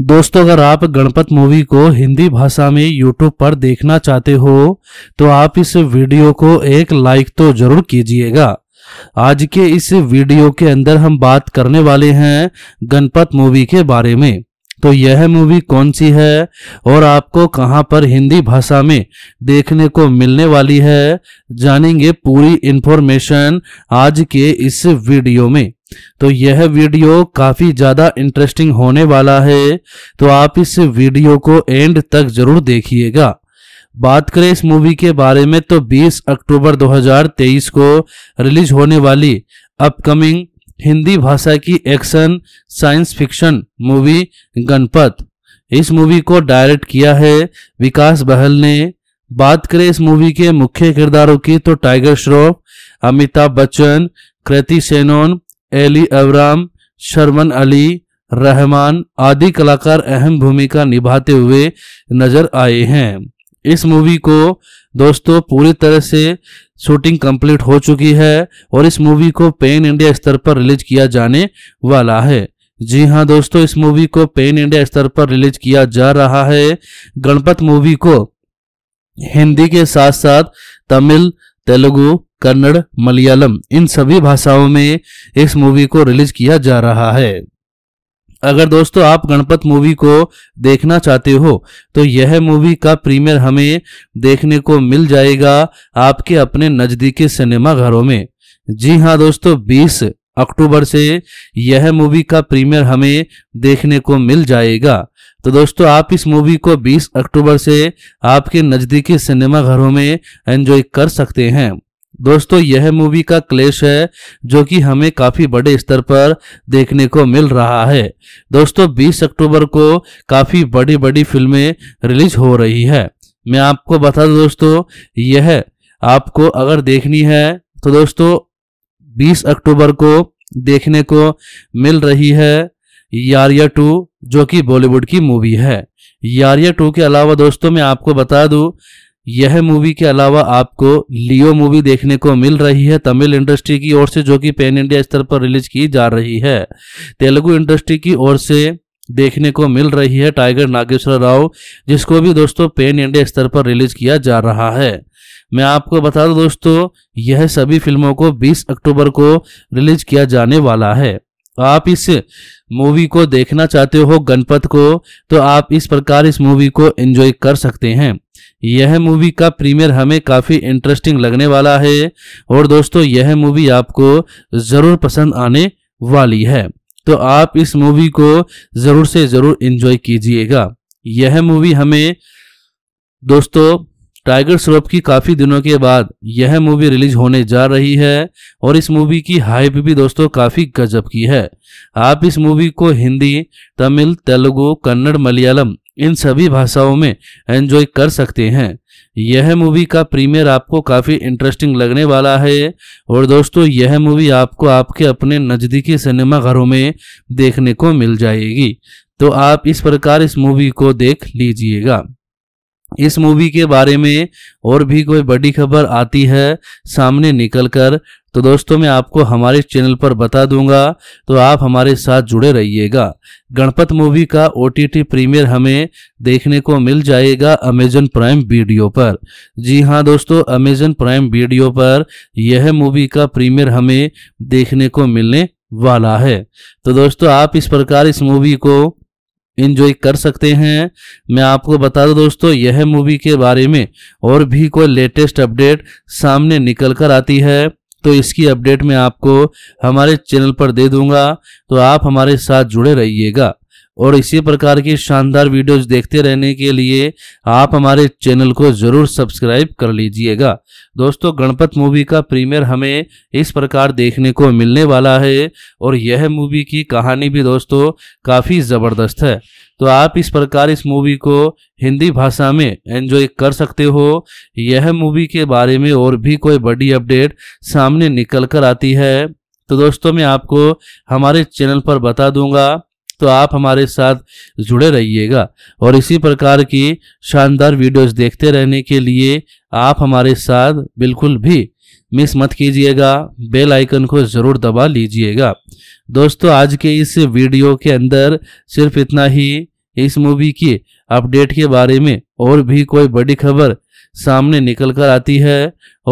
दोस्तों अगर आप गणपत मूवी को हिंदी भाषा में यूट्यूब पर देखना चाहते हो तो आप इस वीडियो को एक लाइक तो जरूर कीजिएगा आज के इस वीडियो के अंदर हम बात करने वाले हैं गणपत मूवी के बारे में तो यह मूवी कौन सी है और आपको कहां पर हिंदी भाषा में देखने को मिलने वाली है जानेंगे पूरी इन्फॉर्मेशन आज के इस वीडियो में तो यह वीडियो काफ़ी ज़्यादा इंटरेस्टिंग होने वाला है तो आप इस वीडियो को एंड तक ज़रूर देखिएगा बात करें इस मूवी के बारे में तो 20 अक्टूबर 2023 को रिलीज होने वाली अपकमिंग हिंदी भाषा की action science fiction movie Ganapath इस मूवी को डायरेक्ट किया है विकास बहल ने बात करें इस मूवी के मुख्य किरदारों की तो टाइगर श्रॉफ अमिताभ बच्चन कृति सेनोन एली अवराम शर्मन अली रहमान आदि कलाकार अहम भूमिका निभाते हुए नजर आए हैं इस मूवी को दोस्तों पूरी तरह से शूटिंग कंप्लीट हो चुकी है और इस मूवी को पेन इंडिया स्तर पर रिलीज किया जाने वाला है जी हाँ दोस्तों इस मूवी को पेन इंडिया स्तर पर रिलीज किया जा रहा है गणपत मूवी को हिंदी के साथ साथ तमिल तेलुगु कन्नड़ मलयालम इन सभी भाषाओं में इस मूवी को रिलीज किया जा रहा है अगर दोस्तों आप गणपत मूवी को देखना चाहते हो तो यह मूवी का प्रीमियर हमें देखने को मिल जाएगा आपके अपने नज़दीकी सिनेमा घरों में जी हाँ दोस्तों 20 अक्टूबर से यह मूवी का प्रीमियर हमें देखने को मिल जाएगा तो दोस्तों आप इस मूवी को 20 अक्टूबर से आपके नज़दीकी सिनेमा घरों में एंजॉय कर सकते हैं दोस्तों यह मूवी का क्लेश है जो कि हमें काफी बड़े स्तर पर देखने को मिल रहा है दोस्तों 20 अक्टूबर को काफी बड़ी बड़ी फिल्में रिलीज हो रही है मैं आपको बता दूं दोस्तों यह आपको अगर देखनी है तो दोस्तों 20 अक्टूबर को देखने को मिल रही है यारिया टू जो कि बॉलीवुड की मूवी है यारिया टू के अलावा दोस्तों मैं आपको बता दूं यह मूवी के अलावा आपको लियो मूवी देखने को मिल रही है तमिल इंडस्ट्री की ओर से जो कि पैन इंडिया स्तर पर रिलीज की जा रही है तेलुगु इंडस्ट्री की ओर से देखने को मिल रही है टाइगर नागेश्वर राव जिसको भी दोस्तों पेन इंडिया स्तर पर रिलीज किया जा रहा है मैं आपको बता दूं दोस्तों यह सभी फिल्मों को 20 अक्टूबर को रिलीज किया जाने वाला है तो आप इस मूवी को देखना चाहते हो गणपत को तो आप इस प्रकार इस मूवी को एंजॉय कर सकते हैं यह मूवी का प्रीमियर हमें काफ़ी इंटरेस्टिंग लगने वाला है और दोस्तों यह मूवी आपको ज़रूर पसंद आने वाली है तो आप इस मूवी को ज़रूर से ज़रूर इन्जॉय कीजिएगा यह मूवी हमें दोस्तों टाइगर श्रॉफ की काफ़ी दिनों के बाद यह मूवी रिलीज होने जा रही है और इस मूवी की हाइप भी दोस्तों काफ़ी गजब की है आप इस मूवी को हिंदी तमिल तेलुगु कन्नड़ मलयालम इन सभी भाषाओं में एंजॉय कर सकते हैं यह मूवी का प्रीमियर आपको काफ़ी इंटरेस्टिंग लगने वाला है और दोस्तों यह मूवी आपको आपके अपने नज़दीकी सिनेमा घरों में देखने को मिल जाएगी तो आप इस प्रकार इस मूवी को देख लीजिएगा इस मूवी के बारे में और भी कोई बड़ी खबर आती है सामने निकल कर तो दोस्तों मैं आपको हमारे चैनल पर बता दूंगा तो आप हमारे साथ जुड़े रहिएगा गणपत मूवी का ओ प्रीमियर हमें देखने को मिल जाएगा अमेजन प्राइम वीडियो पर जी हाँ दोस्तों अमेजन प्राइम वीडियो पर यह मूवी का प्रीमियर हमें देखने को मिलने वाला है तो दोस्तों आप इस प्रकार इस मूवी को इन्जॉय कर सकते हैं मैं आपको बता दूं दोस्तों यह मूवी के बारे में और भी कोई लेटेस्ट अपडेट सामने निकल कर आती है तो इसकी अपडेट मैं आपको हमारे चैनल पर दे दूंगा तो आप हमारे साथ जुड़े रहिएगा और इसी प्रकार की शानदार वीडियोस देखते रहने के लिए आप हमारे चैनल को जरूर सब्सक्राइब कर लीजिएगा दोस्तों गणपत मूवी का प्रीमियर हमें इस प्रकार देखने को मिलने वाला है और यह मूवी की कहानी भी दोस्तों काफ़ी ज़बरदस्त है तो आप इस प्रकार इस मूवी को हिंदी भाषा में एंजॉय कर सकते हो यह मूवी के बारे में और भी कोई बड़ी अपडेट सामने निकल कर आती है तो दोस्तों मैं आपको हमारे चैनल पर बता दूंगा तो आप हमारे साथ जुड़े रहिएगा और इसी प्रकार की शानदार वीडियोस देखते रहने के लिए आप हमारे साथ बिल्कुल भी मिस मत कीजिएगा बेल आइकन को ज़रूर दबा लीजिएगा दोस्तों आज के इस वीडियो के अंदर सिर्फ इतना ही इस मूवी की अपडेट के बारे में और भी कोई बड़ी खबर सामने निकल कर आती है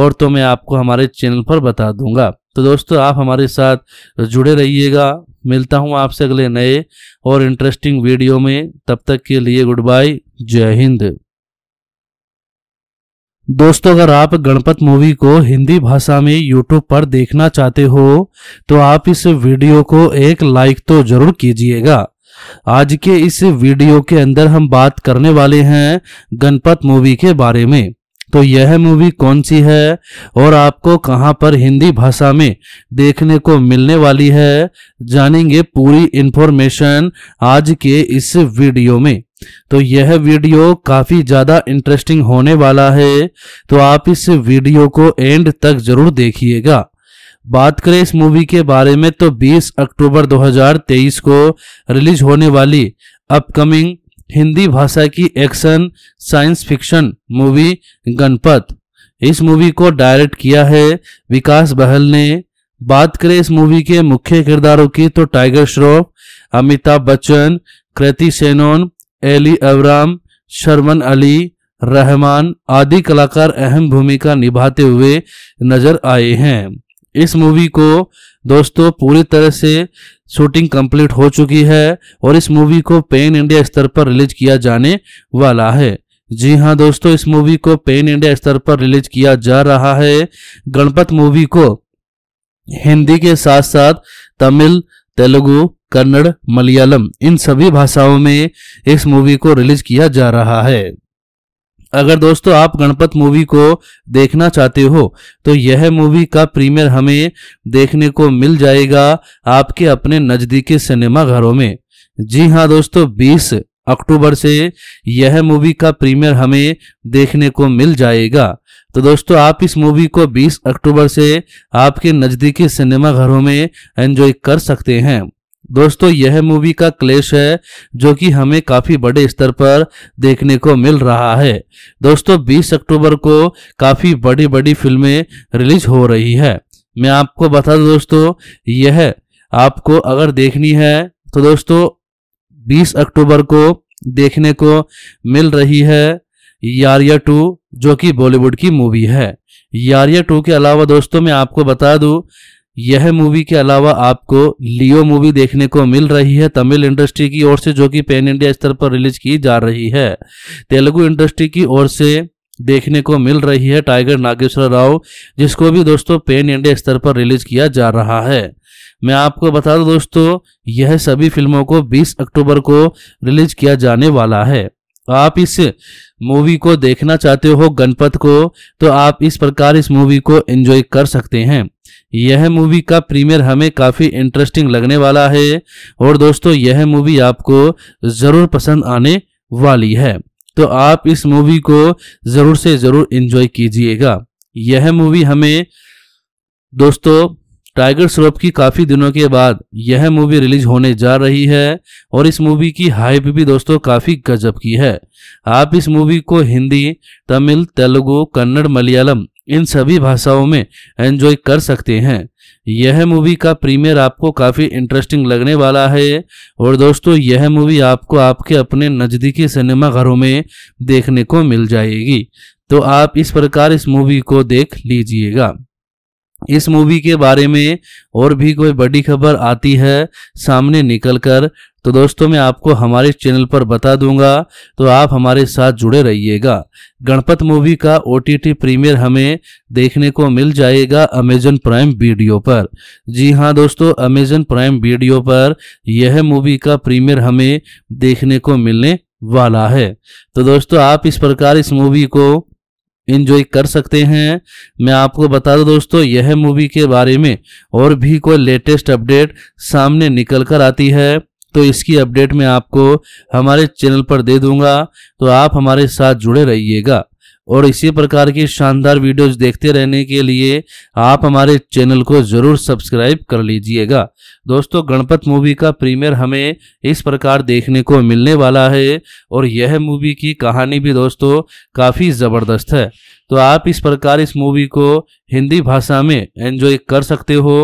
और तो मैं आपको हमारे चैनल पर बता दूंगा तो दोस्तों आप हमारे साथ जुड़े रहिएगा मिलता हूँ आपसे अगले नए और इंटरेस्टिंग वीडियो में तब तक के लिए गुड बाय जय हिंद दोस्तों अगर आप गणपत मूवी को हिंदी भाषा में YouTube पर देखना चाहते हो तो आप इस वीडियो को एक लाइक तो जरूर कीजिएगा आज के इस वीडियो के अंदर हम बात करने वाले हैं गणपत मूवी के बारे में तो यह मूवी कौन सी है और आपको कहां पर हिंदी भाषा में देखने को मिलने वाली है जानेंगे पूरी इन्फॉर्मेशन आज के इस वीडियो में तो यह वीडियो काफी ज्यादा इंटरेस्टिंग होने वाला है तो आप इस वीडियो को एंड तक जरूर देखिएगा बात करें इस मूवी के बारे में तो 20 अक्टूबर 2023 को रिलीज होने वाली अपकमिंग हिंदी भाषा की action science fiction movie Ganapath इस मूवी को डायरेक्ट किया है विकास बहल ने बात करें इस मूवी के मुख्य किरदारों की तो टाइगर श्रॉफ अमिताभ बच्चन कृति सेनोन एली अवराम शर्मन अली रहमान आदि कलाकार अहम भूमिका निभाते हुए नजर आए हैं इस मूवी को दोस्तों पूरी तरह से शूटिंग कंप्लीट हो चुकी है और इस मूवी को पेन इंडिया स्तर पर रिलीज किया जाने वाला है जी हाँ दोस्तों इस मूवी को पेन इंडिया स्तर पर रिलीज किया जा रहा है गणपत मूवी को हिंदी के साथ साथ तमिल तेलुगु कन्नड़ मलयालम इन सभी भाषाओं में इस मूवी को रिलीज किया जा रहा है अगर दोस्तों आप गणपत मूवी को देखना चाहते हो तो यह मूवी का प्रीमियर हमें देखने को मिल जाएगा आपके अपने नज़दीकी सिनेमा घरों में जी हाँ दोस्तों 20 अक्टूबर से यह मूवी का प्रीमियर हमें देखने को मिल जाएगा तो दोस्तों आप इस मूवी को 20 अक्टूबर से आपके नज़दीकी सिनेमा घरों में एंजॉय कर सकते हैं दोस्तों यह मूवी का क्लेश है जो कि हमें काफी बड़े स्तर पर देखने को मिल रहा है दोस्तों 20 अक्टूबर को काफी बड़ी बड़ी फिल्में रिलीज हो रही है मैं आपको बता दूं दोस्तों यह आपको अगर देखनी है तो दोस्तों 20 अक्टूबर को देखने को मिल रही है यारिया टू जो कि बॉलीवुड की मूवी है यारिया टू के अलावा दोस्तों मैं आपको बता दूं यह मूवी के अलावा आपको लियो मूवी देखने को मिल रही है तमिल इंडस्ट्री की ओर से जो कि पैन इंडिया स्तर पर रिलीज की जा रही है तेलुगु इंडस्ट्री की ओर से देखने को मिल रही है टाइगर नागेश्वर राव जिसको भी दोस्तों पेन इंडिया स्तर पर रिलीज किया जा रहा है मैं आपको बता दूं दोस्तों यह सभी फिल्मों को 20 अक्टूबर को रिलीज किया जाने वाला है आप इस मूवी को देखना चाहते हो गणपत को तो आप इस प्रकार इस मूवी को एंजॉय कर सकते हैं यह मूवी का प्रीमियर हमें काफ़ी इंटरेस्टिंग लगने वाला है और दोस्तों यह मूवी आपको ज़रूर पसंद आने वाली है तो आप इस मूवी को ज़रूर से ज़रूर इन्जॉय कीजिएगा यह मूवी हमें दोस्तों टाइगर श्रॉफ की काफ़ी दिनों के बाद यह मूवी रिलीज होने जा रही है और इस मूवी की हाइप भी दोस्तों काफ़ी गजब की है आप इस मूवी को हिंदी तमिल तेलुगु कन्नड़ मलयालम इन सभी भाषाओं में एंजॉय कर सकते हैं यह मूवी का प्रीमियर आपको काफ़ी इंटरेस्टिंग लगने वाला है और दोस्तों यह मूवी आपको आपके अपने नज़दीकी सिनेमा घरों में देखने को मिल जाएगी तो आप इस प्रकार इस मूवी को देख लीजिएगा इस मूवी के बारे में और भी कोई बड़ी खबर आती है सामने निकलकर तो दोस्तों मैं आपको हमारे चैनल पर बता दूंगा तो आप हमारे साथ जुड़े रहिएगा गणपत मूवी का ओ प्रीमियर हमें देखने को मिल जाएगा अमेजन प्राइम वीडियो पर जी हाँ दोस्तों अमेजन प्राइम वीडियो पर यह मूवी का प्रीमियर हमें देखने को मिलने वाला है तो दोस्तों आप इस प्रकार इस मूवी को इन्जॉय कर सकते हैं मैं आपको बता दूं दोस्तों यह मूवी के बारे में और भी कोई लेटेस्ट अपडेट सामने निकल कर आती है तो इसकी अपडेट मैं आपको हमारे चैनल पर दे दूंगा तो आप हमारे साथ जुड़े रहिएगा और इसी प्रकार की शानदार वीडियोस देखते रहने के लिए आप हमारे चैनल को ज़रूर सब्सक्राइब कर लीजिएगा दोस्तों गणपत मूवी का प्रीमियर हमें इस प्रकार देखने को मिलने वाला है और यह मूवी की कहानी भी दोस्तों काफ़ी ज़बरदस्त है तो आप इस प्रकार इस मूवी को हिंदी भाषा में एंजॉय कर सकते हो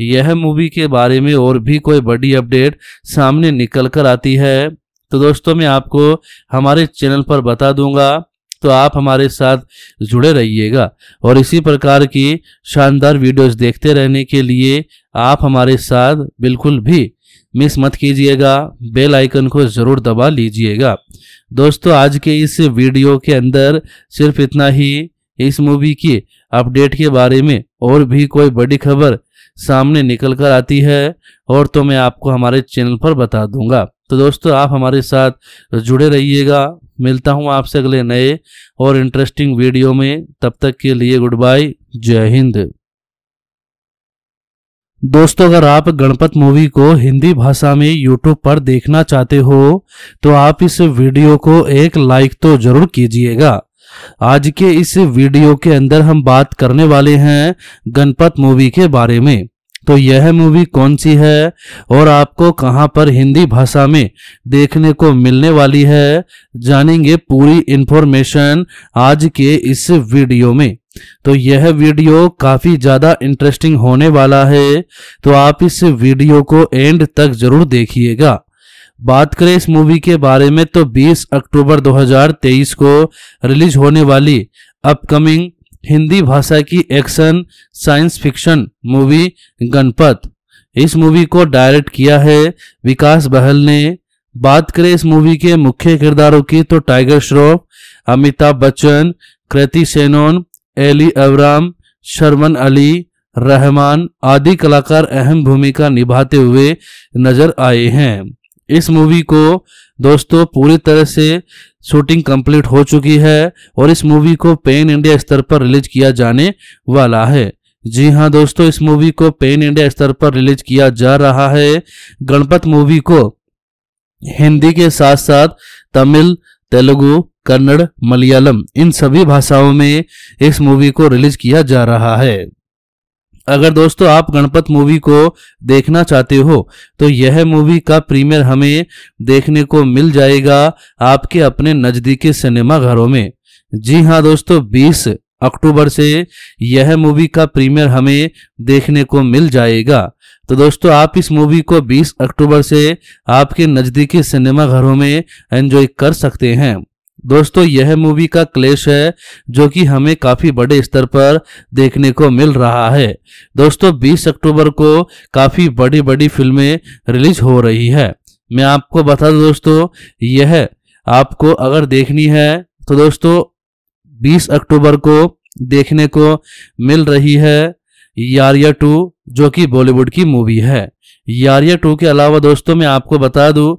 यह मूवी के बारे में और भी कोई बड़ी अपडेट सामने निकल कर आती है तो दोस्तों मैं आपको हमारे चैनल पर बता दूंगा तो आप हमारे साथ जुड़े रहिएगा और इसी प्रकार की शानदार वीडियोस देखते रहने के लिए आप हमारे साथ बिल्कुल भी मिस मत कीजिएगा बेल आइकन को ज़रूर दबा लीजिएगा दोस्तों आज के इस वीडियो के अंदर सिर्फ इतना ही इस मूवी की अपडेट के बारे में और भी कोई बड़ी खबर सामने निकल कर आती है और तो मैं आपको हमारे चैनल पर बता दूंगा तो दोस्तों आप हमारे साथ जुड़े रहिएगा मिलता हूँ आपसे अगले नए और इंटरेस्टिंग वीडियो में तब तक के लिए गुड बाय जय हिंद दोस्तों अगर आप गणपत मूवी को हिंदी भाषा में यूट्यूब पर देखना चाहते हो तो आप इस वीडियो को एक लाइक तो जरूर कीजिएगा आज के इस वीडियो के अंदर हम बात करने वाले हैं गणपत मूवी के बारे में तो यह मूवी कौन सी है और आपको कहां पर हिंदी भाषा में देखने को मिलने वाली है जानेंगे पूरी इंफॉर्मेशन आज के इस वीडियो में तो यह वीडियो काफी ज्यादा इंटरेस्टिंग होने वाला है तो आप इस वीडियो को एंड तक जरूर देखिएगा बात करें इस मूवी के बारे में तो 20 अक्टूबर 2023 को रिलीज होने वाली अपकमिंग हिंदी भाषा की action science fiction movie Ganapath इस मूवी को डायरेक्ट किया है विकास बहल ने बात करें इस मूवी के मुख्य किरदारों की तो टाइगर श्रॉफ अमिताभ बच्चन कृति सेनोन एली अवराम शर्मन अली रहमान आदि कलाकार अहम भूमिका निभाते हुए नजर आए हैं इस मूवी को दोस्तों पूरी तरह से शूटिंग कंप्लीट हो चुकी है और इस मूवी को पेन इंडिया स्तर पर रिलीज किया जाने वाला है जी हाँ दोस्तों इस मूवी को पेन इंडिया स्तर पर रिलीज किया जा रहा है गणपत मूवी को हिंदी के साथ साथ तमिल तेलुगु कन्नड़ मलयालम इन सभी भाषाओं में इस मूवी को रिलीज किया जा रहा है अगर दोस्तों आप गणपत मूवी को देखना चाहते हो तो यह मूवी का प्रीमियर हमें देखने को मिल जाएगा आपके अपने नज़दीकी सिनेमा घरों में जी हाँ दोस्तों 20 अक्टूबर से यह मूवी का प्रीमियर हमें देखने को मिल जाएगा तो दोस्तों आप इस मूवी को 20 अक्टूबर से आपके नज़दीकी सिनेमा घरों में एंजॉय कर सकते हैं दोस्तों यह मूवी का क्लेश है जो कि हमें काफी बड़े स्तर पर देखने को मिल रहा है दोस्तों 20 अक्टूबर को काफी बड़ी बड़ी फिल्में रिलीज हो रही है मैं आपको बता दूं दोस्तों यह आपको अगर देखनी है तो दोस्तों 20 अक्टूबर को देखने को मिल रही है यारिया टू जो कि बॉलीवुड की मूवी है यारिया टू के अलावा दोस्तों मैं आपको बता दूं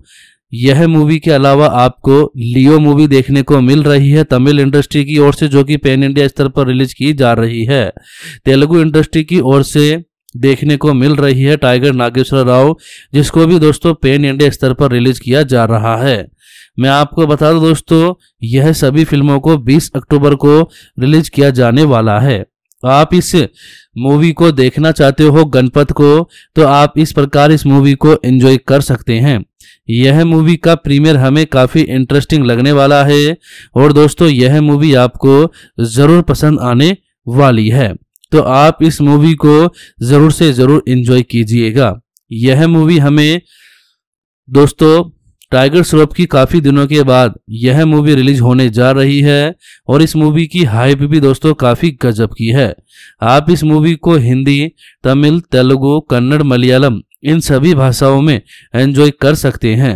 यह मूवी के अलावा आपको लियो मूवी देखने को मिल रही है तमिल इंडस्ट्री की ओर से जो कि पैन इंडिया स्तर पर रिलीज की जा रही है तेलुगु इंडस्ट्री की ओर से देखने को मिल रही है टाइगर नागेश्वर राव जिसको भी दोस्तों पेन इंडिया स्तर पर रिलीज किया जा रहा है मैं आपको बता दूं दोस्तों यह सभी फिल्मों को 20 अक्टूबर को रिलीज किया जाने वाला है आप इस मूवी को देखना चाहते हो गणपत को तो आप इस प्रकार इस मूवी को एंजॉय कर सकते हैं यह मूवी का प्रीमियर हमें काफ़ी इंटरेस्टिंग लगने वाला है और दोस्तों यह मूवी आपको ज़रूर पसंद आने वाली है तो आप इस मूवी को ज़रूर से ज़रूर इन्जॉय कीजिएगा यह मूवी हमें दोस्तों टाइगर श्रॉफ की काफ़ी दिनों के बाद यह मूवी रिलीज होने जा रही है और इस मूवी की हाइप भी दोस्तों काफ़ी गजब की है आप इस मूवी को हिंदी तमिल तेलुगु कन्नड़ मलयालम इन सभी भाषाओं में एंजॉय कर सकते हैं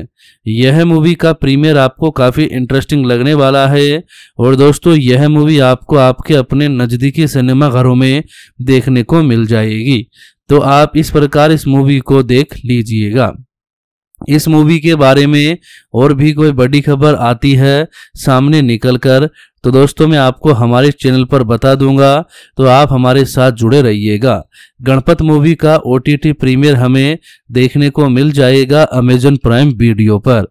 यह मूवी का प्रीमियर आपको काफ़ी इंटरेस्टिंग लगने वाला है और दोस्तों यह मूवी आपको आपके अपने नज़दीकी सिनेमाघरों में देखने को मिल जाएगी तो आप इस प्रकार इस मूवी को देख लीजिएगा इस मूवी के बारे में और भी कोई बड़ी खबर आती है सामने निकलकर तो दोस्तों मैं आपको हमारे चैनल पर बता दूंगा तो आप हमारे साथ जुड़े रहिएगा गणपत मूवी का ओ प्रीमियर हमें देखने को मिल जाएगा अमेजन प्राइम वीडियो पर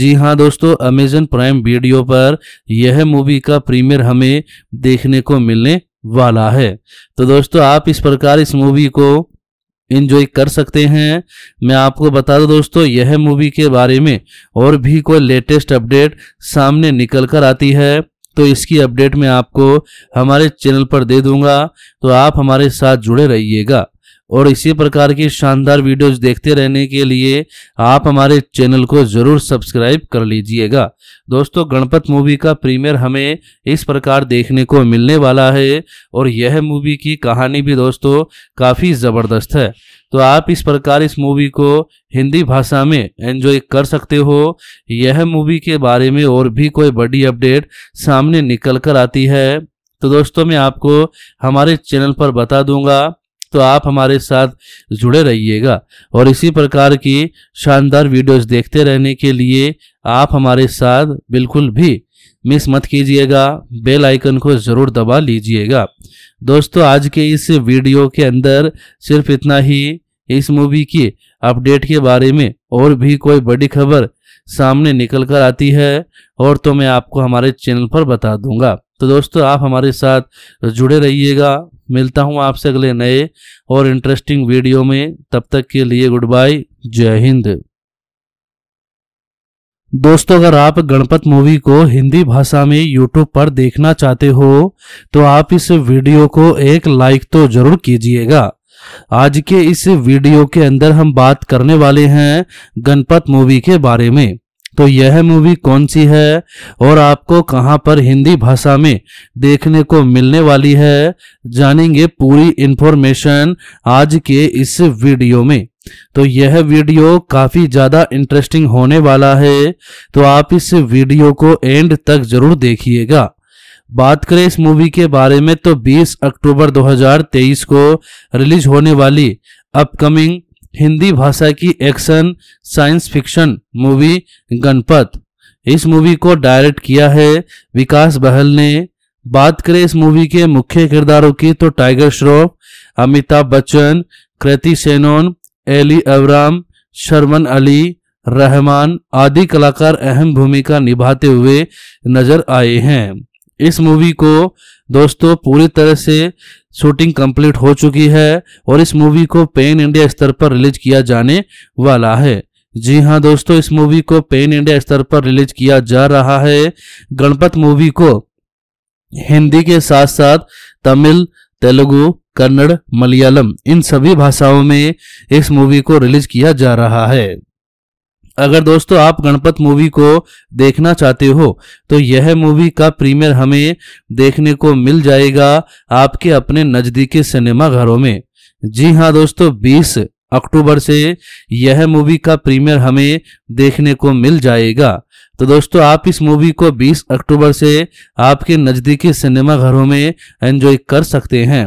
जी हाँ दोस्तों अमेजन प्राइम वीडियो पर यह मूवी का प्रीमियर हमें देखने को मिलने वाला है तो दोस्तों आप इस प्रकार इस मूवी को इन्जॉय कर सकते हैं मैं आपको बता दूं दोस्तों यह मूवी के बारे में और भी कोई लेटेस्ट अपडेट सामने निकल कर आती है तो इसकी अपडेट मैं आपको हमारे चैनल पर दे दूंगा तो आप हमारे साथ जुड़े रहिएगा और इसी प्रकार की शानदार वीडियोस देखते रहने के लिए आप हमारे चैनल को ज़रूर सब्सक्राइब कर लीजिएगा दोस्तों गणपत मूवी का प्रीमियर हमें इस प्रकार देखने को मिलने वाला है और यह मूवी की कहानी भी दोस्तों काफ़ी ज़बरदस्त है तो आप इस प्रकार इस मूवी को हिंदी भाषा में एंजॉय कर सकते हो यह मूवी के बारे में और भी कोई बड़ी अपडेट सामने निकल कर आती है तो दोस्तों मैं आपको हमारे चैनल पर बता दूंगा तो आप हमारे साथ जुड़े रहिएगा और इसी प्रकार की शानदार वीडियोस देखते रहने के लिए आप हमारे साथ बिल्कुल भी मिस मत कीजिएगा बेल आइकन को ज़रूर दबा लीजिएगा दोस्तों आज के इस वीडियो के अंदर सिर्फ इतना ही इस मूवी की अपडेट के बारे में और भी कोई बड़ी खबर सामने निकल कर आती है और तो मैं आपको हमारे चैनल पर बता दूंगा तो दोस्तों आप हमारे साथ जुड़े रहिएगा मिलता हूँ आपसे अगले नए और इंटरेस्टिंग वीडियो में तब तक के लिए गुड बाय जय हिंद दोस्तों अगर आप गणपत मूवी को हिंदी भाषा में यूट्यूब पर देखना चाहते हो तो आप इस वीडियो को एक लाइक तो जरूर कीजिएगा आज के इस वीडियो के अंदर हम बात करने वाले हैं गणपत मूवी के बारे में तो यह मूवी कौन सी है और आपको कहां पर हिंदी भाषा में देखने को मिलने वाली है जानेंगे पूरी इंफॉर्मेशन आज के इस वीडियो में तो यह वीडियो काफी ज्यादा इंटरेस्टिंग होने वाला है तो आप इस वीडियो को एंड तक जरूर देखिएगा बात करें इस मूवी के बारे में तो 20 अक्टूबर 2023 को रिलीज होने वाली अपकमिंग हिंदी भाषा की action science fiction movie Ganapath इस मूवी को डायरेक्ट किया है विकास बहल ने बात करें इस मूवी के मुख्य किरदारों की तो टाइगर श्रॉफ अमिताभ बच्चन कृति सेनोन एली अवराम शर्मन अली रहमान आदि कलाकार अहम भूमिका निभाते हुए नजर आए हैं इस मूवी को दोस्तों पूरी तरह से शूटिंग कंप्लीट हो चुकी है और इस मूवी को पेन इंडिया स्तर पर रिलीज किया जाने वाला है जी हाँ दोस्तों इस मूवी को पेन इंडिया स्तर पर रिलीज किया जा रहा है गणपत मूवी को हिंदी के साथ साथ तमिल तेलुगु कन्नड़ मलयालम इन सभी भाषाओं में इस मूवी को रिलीज किया जा रहा है अगर दोस्तों आप गणपत मूवी को देखना चाहते हो तो यह मूवी का प्रीमियर हमें देखने को मिल जाएगा आपके अपने नज़दीकी सिनेमा घरों में जी हाँ दोस्तों 20 अक्टूबर से यह मूवी का प्रीमियर हमें देखने को मिल जाएगा तो दोस्तों आप इस मूवी को 20 अक्टूबर से आपके नज़दीकी सिनेमा घरों में एंजॉय कर सकते हैं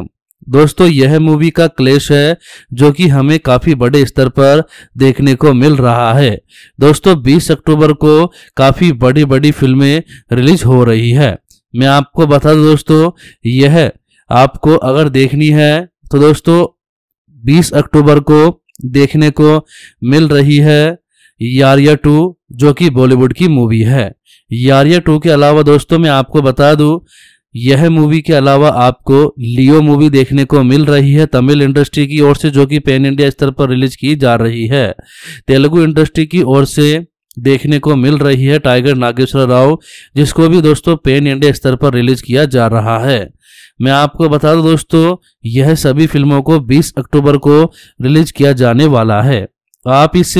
दोस्तों यह मूवी का क्लेश है जो कि हमें काफी बड़े स्तर पर देखने को मिल रहा है दोस्तों 20 अक्टूबर को काफी बड़ी बड़ी फिल्में रिलीज हो रही है मैं आपको बता दूं दोस्तों यह आपको अगर देखनी है तो दोस्तों 20 अक्टूबर को देखने को मिल रही है यारिया टू जो कि बॉलीवुड की मूवी है यारिया टू के अलावा दोस्तों मैं आपको बता दूं यह मूवी के अलावा आपको लियो मूवी देखने को मिल रही है तमिल इंडस्ट्री की ओर से जो कि पैन इंडिया स्तर पर रिलीज की जा रही है तेलुगु इंडस्ट्री की ओर से देखने को मिल रही है टाइगर नागेश्वर राव जिसको भी दोस्तों पेन इंडिया स्तर पर रिलीज किया जा रहा है मैं आपको बता दूं दोस्तों यह सभी फिल्मों को 20 अक्टूबर को रिलीज किया जाने वाला है तो आप इस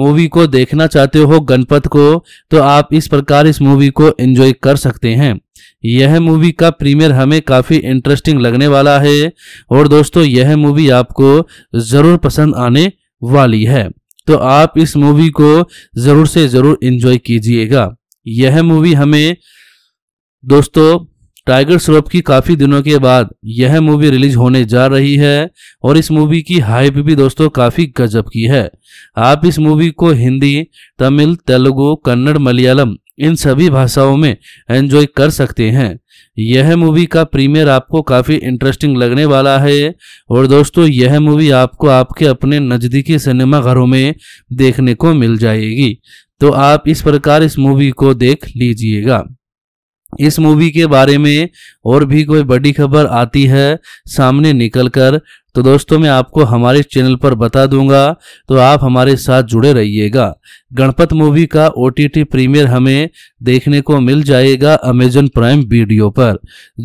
मूवी को देखना चाहते हो गणपत को तो आप इस प्रकार इस मूवी को एंजॉय कर सकते हैं यह मूवी का प्रीमियर हमें काफ़ी इंटरेस्टिंग लगने वाला है और दोस्तों यह मूवी आपको ज़रूर पसंद आने वाली है तो आप इस मूवी को ज़रूर से ज़रूर इन्जॉय कीजिएगा यह मूवी हमें दोस्तों टाइगर श्रॉफ की काफ़ी दिनों के बाद यह मूवी रिलीज होने जा रही है और इस मूवी की हाइप भी दोस्तों काफ़ी गजब की है आप इस मूवी को हिंदी तमिल तेलुगु कन्नड़ मलयालम इन सभी भाषाओं में एंजॉय कर सकते हैं यह मूवी का प्रीमियर आपको काफ़ी इंटरेस्टिंग लगने वाला है और दोस्तों यह मूवी आपको आपके अपने नज़दीकी सिनेमा घरों में देखने को मिल जाएगी तो आप इस प्रकार इस मूवी को देख लीजिएगा इस मूवी के बारे में और भी कोई बड़ी खबर आती है सामने निकल कर तो दोस्तों मैं आपको हमारे चैनल पर बता दूंगा तो आप हमारे साथ जुड़े रहिएगा गणपत मूवी का ओ प्रीमियर हमें देखने को मिल जाएगा अमेजन प्राइम वीडियो पर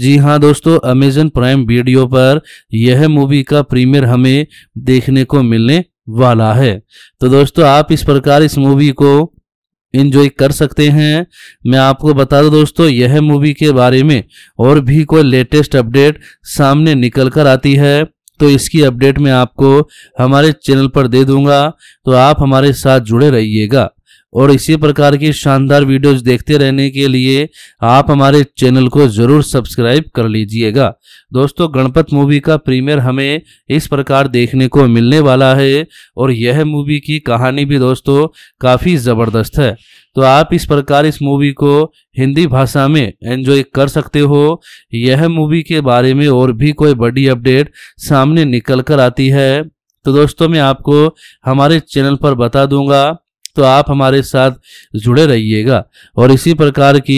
जी हाँ दोस्तों अमेजन प्राइम वीडियो पर यह मूवी का प्रीमियर हमें देखने को मिलने वाला है तो दोस्तों आप इस प्रकार इस मूवी को इन्जॉय कर सकते हैं मैं आपको बता दूं दोस्तों यह मूवी के बारे में और भी कोई लेटेस्ट अपडेट सामने निकल कर आती है तो इसकी अपडेट मैं आपको हमारे चैनल पर दे दूंगा तो आप हमारे साथ जुड़े रहिएगा और इसी प्रकार की शानदार वीडियोस देखते रहने के लिए आप हमारे चैनल को ज़रूर सब्सक्राइब कर लीजिएगा दोस्तों गणपत मूवी का प्रीमियर हमें इस प्रकार देखने को मिलने वाला है और यह मूवी की कहानी भी दोस्तों काफ़ी ज़बरदस्त है तो आप इस प्रकार इस मूवी को हिंदी भाषा में एंजॉय कर सकते हो यह मूवी के बारे में और भी कोई बड़ी अपडेट सामने निकल कर आती है तो दोस्तों मैं आपको हमारे चैनल पर बता दूंगा तो आप हमारे साथ जुड़े रहिएगा और इसी प्रकार की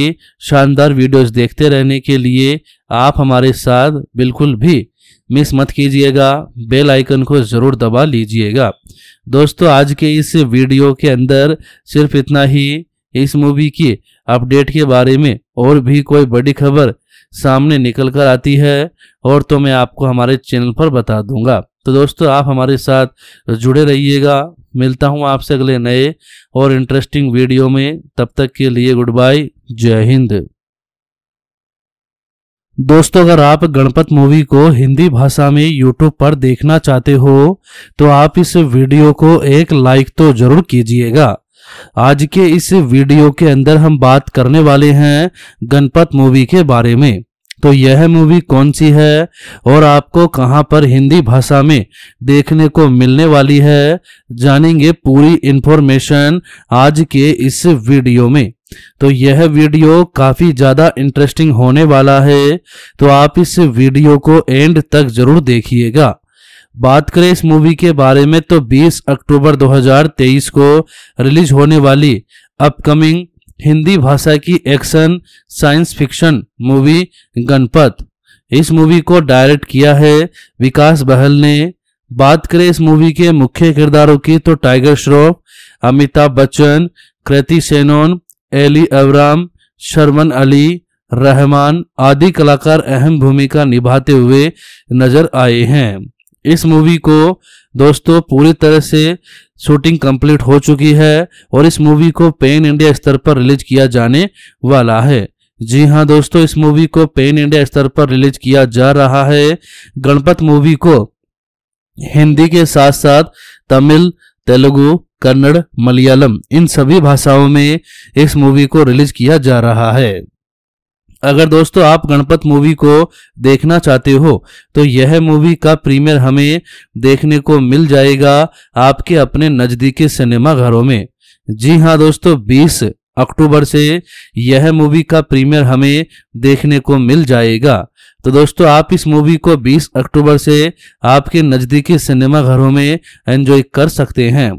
शानदार वीडियोस देखते रहने के लिए आप हमारे साथ बिल्कुल भी मिस मत कीजिएगा बेल आइकन को ज़रूर दबा लीजिएगा दोस्तों आज के इस वीडियो के अंदर सिर्फ इतना ही इस मूवी की अपडेट के बारे में और भी कोई बड़ी खबर सामने निकल कर आती है और तो मैं आपको हमारे चैनल पर बता दूंगा तो दोस्तों आप हमारे साथ जुड़े रहिएगा मिलता हूँ आपसे अगले नए और इंटरेस्टिंग वीडियो में तब तक के लिए गुड बाय जय हिंद दोस्तों अगर आप गणपत मूवी को हिंदी भाषा में यूट्यूब पर देखना चाहते हो तो आप इस वीडियो को एक लाइक तो जरूर कीजिएगा आज के इस वीडियो के अंदर हम बात करने वाले हैं गणपत मूवी के बारे में तो यह मूवी कौन सी है और आपको कहां पर हिंदी भाषा में देखने को मिलने वाली है जानेंगे पूरी इंफॉर्मेशन आज के इस वीडियो में तो यह वीडियो काफी ज्यादा इंटरेस्टिंग होने वाला है तो आप इस वीडियो को एंड तक जरूर देखिएगा बात करें इस मूवी के बारे में तो 20 अक्टूबर 2023 को रिलीज होने वाली अपकमिंग हिंदी भाषा की action science fiction movie Ganapath इस मूवी को डायरेक्ट किया है विकास बहल ने बात करें इस मूवी के मुख्य किरदारों की तो टाइगर श्रॉफ अमिताभ बच्चन कृति सेनोन एली अवराम शर्मन अली रहमान आदि कलाकार अहम भूमिका निभाते हुए नजर आए हैं इस मूवी को दोस्तों पूरी तरह से शूटिंग कंप्लीट हो चुकी है और इस मूवी को पेन इंडिया स्तर पर रिलीज किया जाने वाला है जी हाँ दोस्तों इस मूवी को पेन इंडिया स्तर पर रिलीज किया जा रहा है गणपत मूवी को हिंदी के साथ साथ तमिल तेलुगु कन्नड़ मलयालम इन सभी भाषाओं में इस मूवी को रिलीज किया जा रहा है अगर दोस्तों आप गणपत मूवी को देखना चाहते हो तो यह मूवी का प्रीमियर हमें देखने को मिल जाएगा आपके अपने नज़दीकी सिनेमा घरों में जी हाँ दोस्तों 20 अक्टूबर से यह मूवी का प्रीमियर हमें देखने को मिल जाएगा तो दोस्तों आप इस मूवी को 20 अक्टूबर से आपके नज़दीकी सिनेमा घरों में एंजॉय कर सकते हैं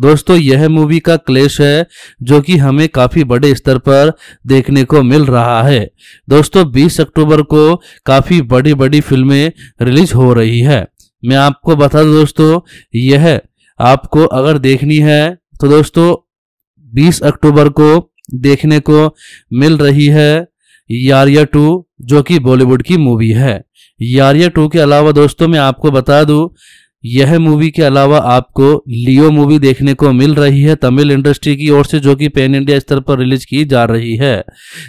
दोस्तों यह मूवी का क्लेश है जो कि हमें काफी बड़े स्तर पर देखने को मिल रहा है दोस्तों 20 अक्टूबर को काफी बड़ी बड़ी फिल्में रिलीज हो रही है मैं आपको बता दूं दोस्तों यह आपको अगर देखनी है तो दोस्तों 20 अक्टूबर को देखने को मिल रही है यारिया टू जो कि बॉलीवुड की मूवी है यारिया टू के अलावा दोस्तों मैं आपको बता दूं यह मूवी के अलावा आपको लियो मूवी देखने को मिल रही है तमिल इंडस्ट्री की ओर से जो कि पैन इंडिया स्तर पर रिलीज की जा रही है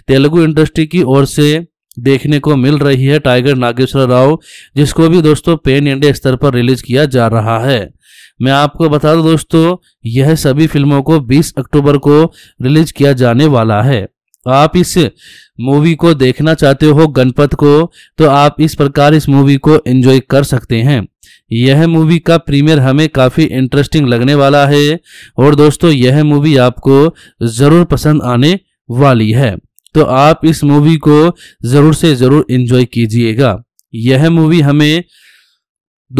तेलुगु इंडस्ट्री की ओर से देखने को मिल रही है टाइगर नागेश्वर राव जिसको भी दोस्तों पेन इंडिया स्तर पर रिलीज किया जा रहा है मैं आपको बता दूं दोस्तों यह सभी फिल्मों को 20 अक्टूबर को रिलीज किया जाने वाला है आप इस मूवी को देखना चाहते हो गणपत को तो आप इस प्रकार इस मूवी को एंजॉय कर सकते हैं यह मूवी का प्रीमियर हमें काफ़ी इंटरेस्टिंग लगने वाला है और दोस्तों यह मूवी आपको ज़रूर पसंद आने वाली है तो आप इस मूवी को ज़रूर से ज़रूर इन्जॉय कीजिएगा यह मूवी हमें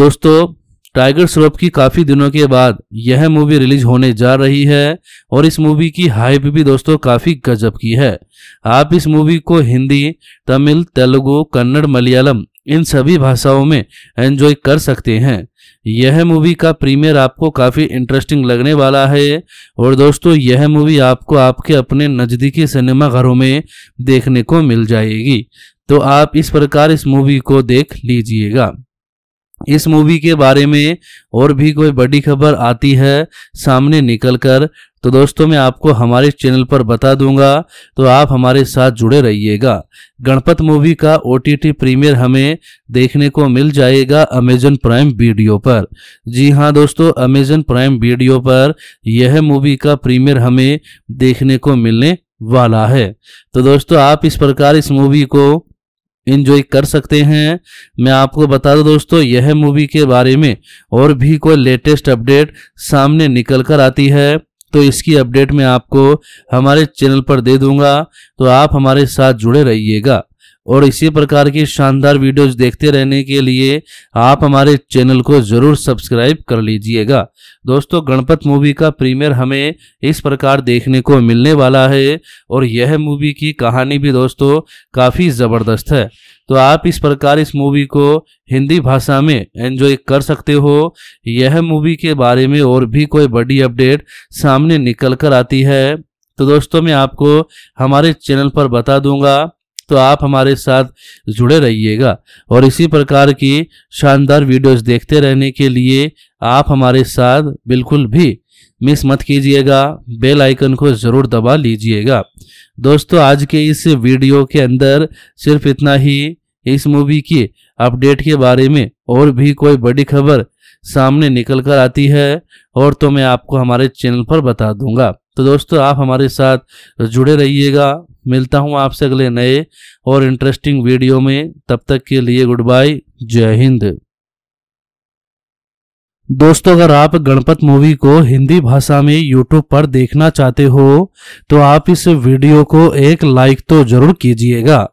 दोस्तों टाइगर श्रॉफ की काफ़ी दिनों के बाद यह मूवी रिलीज होने जा रही है और इस मूवी की हाइप भी दोस्तों काफ़ी गजब की है आप इस मूवी को हिंदी तमिल तेलुगू कन्नड़ मलयालम इन सभी भाषाओं में एंजॉय कर सकते हैं यह मूवी का प्रीमियर आपको काफ़ी इंटरेस्टिंग लगने वाला है और दोस्तों यह मूवी आपको आपके अपने नज़दीकी सिनेमा घरों में देखने को मिल जाएगी तो आप इस प्रकार इस मूवी को देख लीजिएगा इस मूवी के बारे में और भी कोई बड़ी खबर आती है सामने निकल कर तो दोस्तों मैं आपको हमारे चैनल पर बता दूंगा तो आप हमारे साथ जुड़े रहिएगा गणपत मूवी का ओ प्रीमियर हमें देखने को मिल जाएगा अमेजन प्राइम वीडियो पर जी हाँ दोस्तों अमेजन प्राइम वीडियो पर यह मूवी का प्रीमियर हमें देखने को मिलने वाला है तो दोस्तों आप इस प्रकार इस मूवी को इन्जॉय कर सकते हैं मैं आपको बता दूं दोस्तों यह मूवी के बारे में और भी कोई लेटेस्ट अपडेट सामने निकल कर आती है तो इसकी अपडेट मैं आपको हमारे चैनल पर दे दूंगा तो आप हमारे साथ जुड़े रहिएगा और इसी प्रकार की शानदार वीडियोस देखते रहने के लिए आप हमारे चैनल को ज़रूर सब्सक्राइब कर लीजिएगा दोस्तों गणपत मूवी का प्रीमियर हमें इस प्रकार देखने को मिलने वाला है और यह मूवी की कहानी भी दोस्तों काफ़ी ज़बरदस्त है तो आप इस प्रकार इस मूवी को हिंदी भाषा में एंजॉय कर सकते हो यह मूवी के बारे में और भी कोई बड़ी अपडेट सामने निकल कर आती है तो दोस्तों मैं आपको हमारे चैनल पर बता दूंगा तो आप हमारे साथ जुड़े रहिएगा और इसी प्रकार की शानदार वीडियोस देखते रहने के लिए आप हमारे साथ बिल्कुल भी मिस मत कीजिएगा बेल आइकन को ज़रूर दबा लीजिएगा दोस्तों आज के इस वीडियो के अंदर सिर्फ इतना ही इस मूवी की अपडेट के बारे में और भी कोई बड़ी खबर सामने निकल कर आती है और तो मैं आपको हमारे चैनल पर बता दूंगा तो दोस्तों आप हमारे साथ जुड़े रहिएगा मिलता हूँ आपसे अगले नए और इंटरेस्टिंग वीडियो में तब तक के लिए गुड बाय जय हिंद दोस्तों अगर आप गणपत मूवी को हिंदी भाषा में YouTube पर देखना चाहते हो तो आप इस वीडियो को एक लाइक तो जरूर कीजिएगा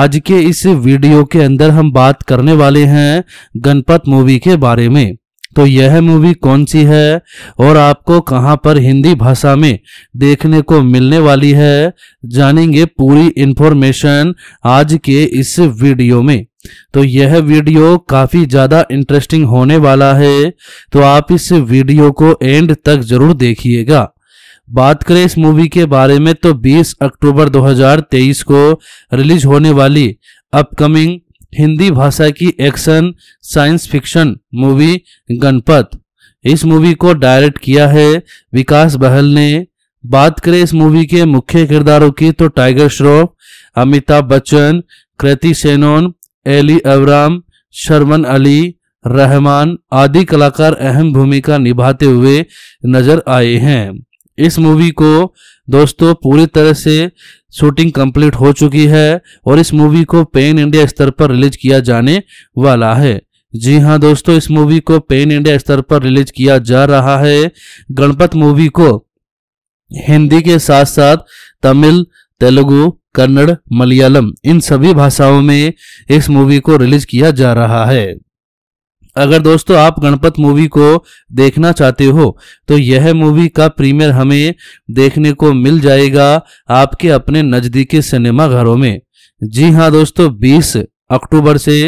आज के इस वीडियो के अंदर हम बात करने वाले हैं गणपत मूवी के बारे में तो यह मूवी कौन सी है और आपको कहां पर हिंदी भाषा में देखने को मिलने वाली है जानेंगे पूरी इंफॉर्मेशन आज के इस वीडियो में तो यह वीडियो काफी ज्यादा इंटरेस्टिंग होने वाला है तो आप इस वीडियो को एंड तक जरूर देखिएगा बात करें इस मूवी के बारे में तो 20 अक्टूबर 2023 को रिलीज होने वाली अपकमिंग हिंदी भाषा की action science fiction movie Ganapath इस मूवी को डायरेक्ट किया है विकास बहल ने बात करें इस मूवी के मुख्य किरदारों की तो टाइगर श्रॉफ अमिताभ बच्चन कृति सेनोन एली अवराम शर्मन अली रहमान आदि कलाकार अहम भूमिका निभाते हुए नजर आए हैं इस मूवी को दोस्तों पूरी तरह से शूटिंग कंप्लीट हो चुकी है और इस मूवी को पेन इंडिया स्तर पर रिलीज किया जाने वाला है जी हाँ दोस्तों इस मूवी को पेन इंडिया स्तर पर रिलीज किया जा रहा है गणपत मूवी को हिंदी के साथ साथ तमिल तेलुगु कन्नड़ मलयालम इन सभी भाषाओं में इस मूवी को रिलीज किया जा रहा है अगर दोस्तों आप गणपत मूवी को देखना चाहते हो तो यह मूवी का प्रीमियर हमें देखने को मिल जाएगा आपके अपने नज़दीकी सिनेमा घरों में जी हाँ दोस्तों 20 अक्टूबर से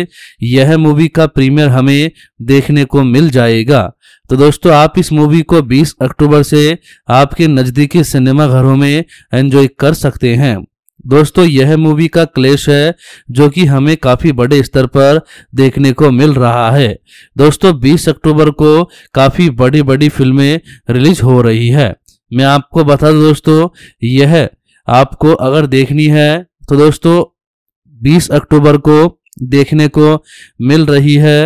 यह मूवी का प्रीमियर हमें देखने को मिल जाएगा तो दोस्तों आप इस मूवी को 20 अक्टूबर से आपके नज़दीकी सिनेमा घरों में एंजॉय कर सकते हैं दोस्तों यह मूवी का क्लेश है जो कि हमें काफी बड़े स्तर पर देखने को मिल रहा है दोस्तों 20 अक्टूबर को काफी बड़ी बड़ी फिल्में रिलीज हो रही है मैं आपको बता दूं दोस्तों यह आपको अगर देखनी है तो दोस्तों 20 अक्टूबर को देखने को मिल रही है